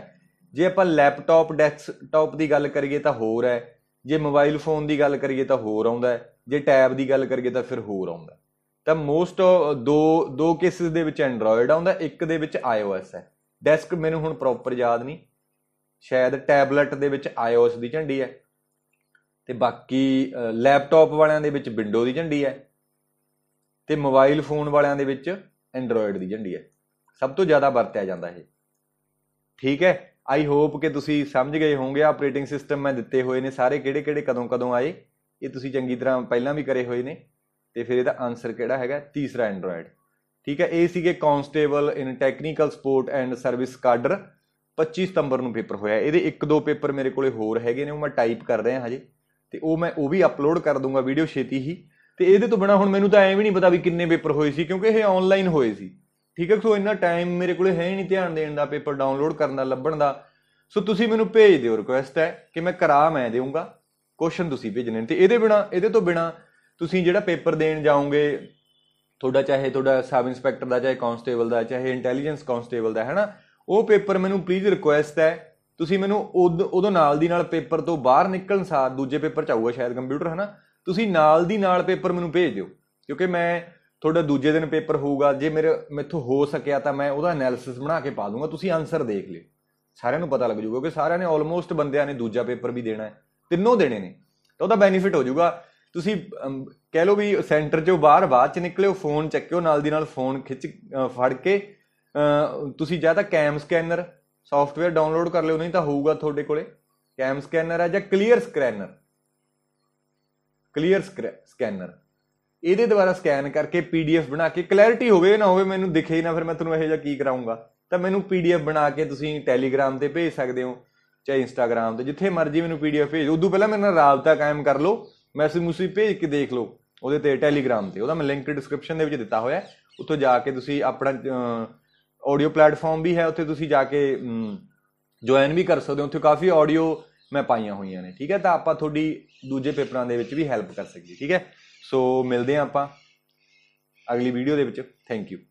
ਜੇ ਆਪਾਂ ਲੈਪਟਾਪ ਡੈਸਕਟਾਪ ਦੀ ਗੱਲ ਕਰੀਏ ਤਾਂ ਹੋਰ ਹੈ ਜੇ ਮੋਬਾਈਲ ਫੋਨ ਦੀ ਗੱਲ ਕਰੀਏ ਤਾਂ ਹੋਰ ਆਉਂਦਾ ਜੇ ਟੈਬ ਦੀ ਗੱਲ ਕਰੀਏ ਤਾਂ ਫਿਰ ਹੋਰ ਆਉਂਦਾ ਤਾਂ ਮੋਸਟ ਦੋ ਦੋ ਕੇਸਿਸ ਦੇ ਵਿੱਚ ਐਂਡਰੋਇਡ ਆਉਂਦਾ ਇੱਕ ਦੇ ਵਿੱਚ ਆਈਓਐਸ ਹੈ ਡੈਸਕ ਮੈਨੂੰ ਹੁਣ ਪ੍ਰੋਪਰ ਯਾਦ ਨਹੀਂ ਸ਼ਾਇਦ ਟੈਬਲੇਟ ਦੇ ਵਿੱਚ ਆਈਓਐਸ ਦੀ ਝੰਡੀ ਹੈ ਤੇ ਬਾਕੀ ਲੈਪਟਾਪ ਵਾਲਿਆਂ ਦੇ ਵਿੱਚ ਵਿੰਡੋ ਦੀ ਝੰਡੀ ਹੈ ਤੇ ਮੋਬਾਈਲ ਫੋਨ ਵਾਲਿਆਂ ਦੇ ਵਿੱਚ ਐਂਡਰੋਇਡ ਦੀ ਝੰਡੀ ਹੈ ਸਭ ਤੋਂ ਜ਼ਿਆਦਾ ਵਰਤਿਆ ਜਾਂਦਾ ਇਹ ਠੀਕ ਹੈ ਆਈ ਹੋਪ ਕਿ ਤੁਸੀਂ ਸਮਝ ਗਏ ਹੋਵੋਗੇ ਆਪਰੇਟਿੰਗ ਸਿਸਟਮ ਮੈਂ ਦਿੱਤੇ ਹੋਏ ਨੇ ਸਾਰੇ ਕਿਹੜੇ ਕਿਹੜੇ ਕਦੋਂ ਕਦੋਂ ਆਏ ਇਹ ਤੁਸੀਂ ਚੰਗੀ ਤਰ੍ਹਾਂ ਪਹਿਲਾਂ ਵੀ ਕਰੇ ਹੋਏ ਨੇ ਤੇ ਫਿਰ ਇਹਦਾ ਆਨਸਰ ਕਿਹੜਾ ਹੈਗਾ ਤੀਸਰਾ ਐਂਡਰੋਇਡ ਠੀਕ ਹੈ ਇਹ ਸੀਗੇ constable in technical support and service cadre 25 ਸਤੰਬਰ ਨੂੰ ਪੇਪਰ ਹੋਇਆ ਇਹਦੇ ਇੱਕ ਦੋ ਪੇਪਰ ਮੇਰੇ ਕੋਲੇ ਹੋਰ ਹੈਗੇ ਨੇ ਉਹ ਮੈਂ ਟਾਈਪ ਕਰ ਰਿਹਾ ਹਜੇ ਤੇ ਉਹ ਮੈਂ ਉਹ ਵੀ ਅਪਲੋਡ ਕਰ ਦੂੰਗਾ ਵੀਡੀਓ ਛੇਤੀ ਹੀ ਤੇ ਇਹਦੇ ਤੋਂ ਬਿਨਾ ਹੁਣ ਮੈਨੂੰ ਤਾਂ ਐਂ ਵੀ ਨਹੀਂ ਪਤਾ ਵੀ ਕਿੰਨੇ ਪੇਪਰ ਹੋਏ ਸੀ ਕਿਉਂਕਿ ਇਹ ਆਨਲਾਈਨ ਹੋਏ ਸੀ ਠੀਕ ਹੈ ਸੋ ਇੰਨਾ ਟਾਈਮ ਮੇਰੇ ਕੋਲੇ ਹੈ ਹੀ ਨਹੀਂ ਧਿਆਨ ਦੇਣ ਦਾ ਪੇਪਰ ਡਾਊਨਲੋਡ ਕਰਨ ਦਾ ਲੱਭਣ ਦਾ ਸੋ ਤੁਸੀਂ ਮੈਨੂੰ ਭੇਜ ਦਿਓ ਰਿਕੁਐਸਟ ਹੈ ਕਿ ਮੈਂ ਕਰਾ ਮੈਂ ਦੇਵਾਂਗਾ ਕੁਐਸਚਨ ਤੁਸੀਂ ਭੇਜਣੇ ਤੇ ਇਹਦੇ ਬਿਨਾ ਇਹਦੇ ਤੋਂ ਬਿਨਾ ਤੁਸੀਂ ਜਿਹੜਾ ਪੇਪਰ ਦੇਣ ਜਾਓਗੇ ਤੁਹਾਡਾ ਚਾਹੇ ਤੁਹਾਡਾ ਸਬ ਇੰਸਪੈਕਟਰ ਦਾ ਚਾਹੇ ਕਨਸਟੇਬਲ ਦਾ ਚਾਹੇ ਇੰਟੈਲੀਜੈਂਸ ਕਨਸਟੇਬਲ ਦਾ ਹੈਨਾ ਉਹ ਪੇਪਰ ਮੈਨੂੰ ਪਲੀਜ਼ ਰਿਕੁਐਸਟ ਹੈ ਤੁਸੀਂ ਮੈਨੂੰ ਉਦੋਂ ਨਾਲ ਦੀ ਨਾਲ ਪੇਪਰ ਤੋਂ ਬਾਹਰ ਨਿਕਲਣ ਸਾਰ ਦੂਜੇ ਪੇਪਰ ਚ ਆਊਗਾ ਸ਼ਾਇਦ ਕੰਪਿਊਟਰ ਹੈਨਾ ਤੁਸੀਂ ਨਾਲ ਦੀ ਨਾਲ ਪੇਪਰ ਮੈਨੂੰ ਭੇਜ ਦਿਓ ਕਿਉਂਕਿ ਮੈਂ ਤੁਹਾਡਾ ਦੂਜੇ ਦਿਨ ਪੇਪਰ ਹੋਊਗਾ ਜੇ ਮੇਰੇ ਮੈਥੋਂ ਹੋ ਸਕਿਆ ਤਾਂ ਮੈਂ ਉਹਦਾ ਐਨਾਲਿਸਿਸ ਬਣਾ ਕੇ ਪਾ ਦੂੰਗਾ ਤੁਸੀਂ ਆਨਸਰ ਦੇਖ ਲਿਓ ਸਾਰਿਆਂ ਨੂੰ ਪਤਾ ਲੱਗ ਜਾਊਗਾ ਕਿ ਸਾਰਿਆਂ ਨੇ ਆਲਮੋਸਟ ਬੰਦਿਆਂ ਨੇ ਦੂਜਾ ਪੇਪਰ ਵੀ ਦੇਣਾ ਹੈ ਤਿੰਨੋਂ ਦੇਣੇ ਨੇ ਤਾਂ ਉਹਦਾ ਬੈਨੀਫਿਟ ਹੋ ਜਾਊਗਾ ਤੁਸੀਂ ਕਹਿ ਲਓ ਵੀ ਸੈਂਟਰ ਚੋਂ ਬਾਹਰ ਬਾਅਦ ਚ ਨਿਕਲਿਓ ਫੋਨ ਚੱਕਿਓ ਨਾਲ ਦੀ ਨਾਲ ਫੋਨ ਖਿੱਚ ਫੜ ਕੇ ਤੁਸੀਂ ਜਾਂ ਤਾਂ ਕੈਮ ਸਕੈਨਰ ਸੌਫਟਵੇਅਰ ਡਾਊਨਲੋਡ ਕਰ ਲਿਓ ਨਹੀਂ ਤਾਂ ਹੋਊਗਾ ਤੁਹਾਡੇ ਕੋਲੇ ਕੈਮ ਸਕੈਨਰ ਹੈ ਜਾਂ ਕਲੀਅਰ ਸਕੈਨਰ ਕਲੀਅਰ ਸਕੈਨਰ ਇਹਦੇ ਦੁਆਰਾ ਸਕੈਨ ਕਰਕੇ ਪੀਡੀਐਫ ਬਣਾ ਕੇ ਕਲੈਰਿਟੀ ਹੋਵੇ ਨਾ ਹੋਵੇ ਮੈਨੂੰ ਦਿਖੇ ਹੀ ਨਾ ਫਿਰ ਮੈਂ ਤੁਹਾਨੂੰ ਇਹੋ ਜਿਹਾ ਕੀ ਕਰਾਉਂਗਾ ਤਾਂ ਮੈਨੂੰ ਪੀਡੀਐਫ ਬਣਾ ਕੇ ਤੁਸੀਂ ਟੈਲੀਗ੍ਰਾਮ ਤੇ ਭੇਜ ਸਕਦੇ ਹੋ ਚਾਹੇ ਇੰਸਟਾਗ੍ਰam ਤੇ ਜਿੱਥੇ ਮਰਜ਼ੀ ਮੈਨੂੰ ਪੀਡੀਐਫ ਭੇਜ ਉਦੋਂ ਪਹਿਲਾਂ ਮੇਰੇ ਨਾਲ ਰਾਬਤਾ ਕਾਇਮ ਕਰ ਲਓ ਮੈਸੇਜ ਮੁਸੀ ਭੇਜ ਕੇ ਦੇਖ ਲਓ ਉਹਦੇ ਤੇ ਟੈਲੀਗ੍ਰਾਮ ਤੇ ਉਹਦਾ ਮੈਂ ਲਿੰਕ ਡਿਸਕ੍ਰਿਪਸ਼ਨ ਦੇ ਵਿੱਚ ਦਿੱਤਾ ਹੋਇਆ ਉੱਥੋਂ ਜਾ ਕੇ ਤੁਸੀਂ ਆਪਣਾ ਆਡੀਓ ਪਲੇਟਫਾਰਮ ਵੀ ਹੈ ਉੱਥੇ ਤੁਸੀਂ ਜਾ ਕੇ ਜੁਆਇਨ ਵੀ ਕਰ ਸਕਦੇ ਹੋ ਉੱਥੇ ਕਾਫੀ ਆਡੀਓ ਮੈਂ ਪਾਈਆਂ ਹੋਈਆਂ ਨੇ ਠੀਕ ਹੈ ਤਾਂ ਆਪਾਂ ਤੁਹਾਡੀ ਦੂਜੇ ਪੇਪਰਾਂ ਦੇ ਵਿੱਚ ਵੀ ਹੈਲਪ ਕਰ ਸਕੀਏ ਠੀਕ ਹੈ ਸੋ ਮਿਲਦੇ ਆਂ ਆਪਾਂ ਅਗਲੀ ਵੀਡੀਓ ਦੇ ਵਿੱਚ ਥੈਂਕ ਯੂ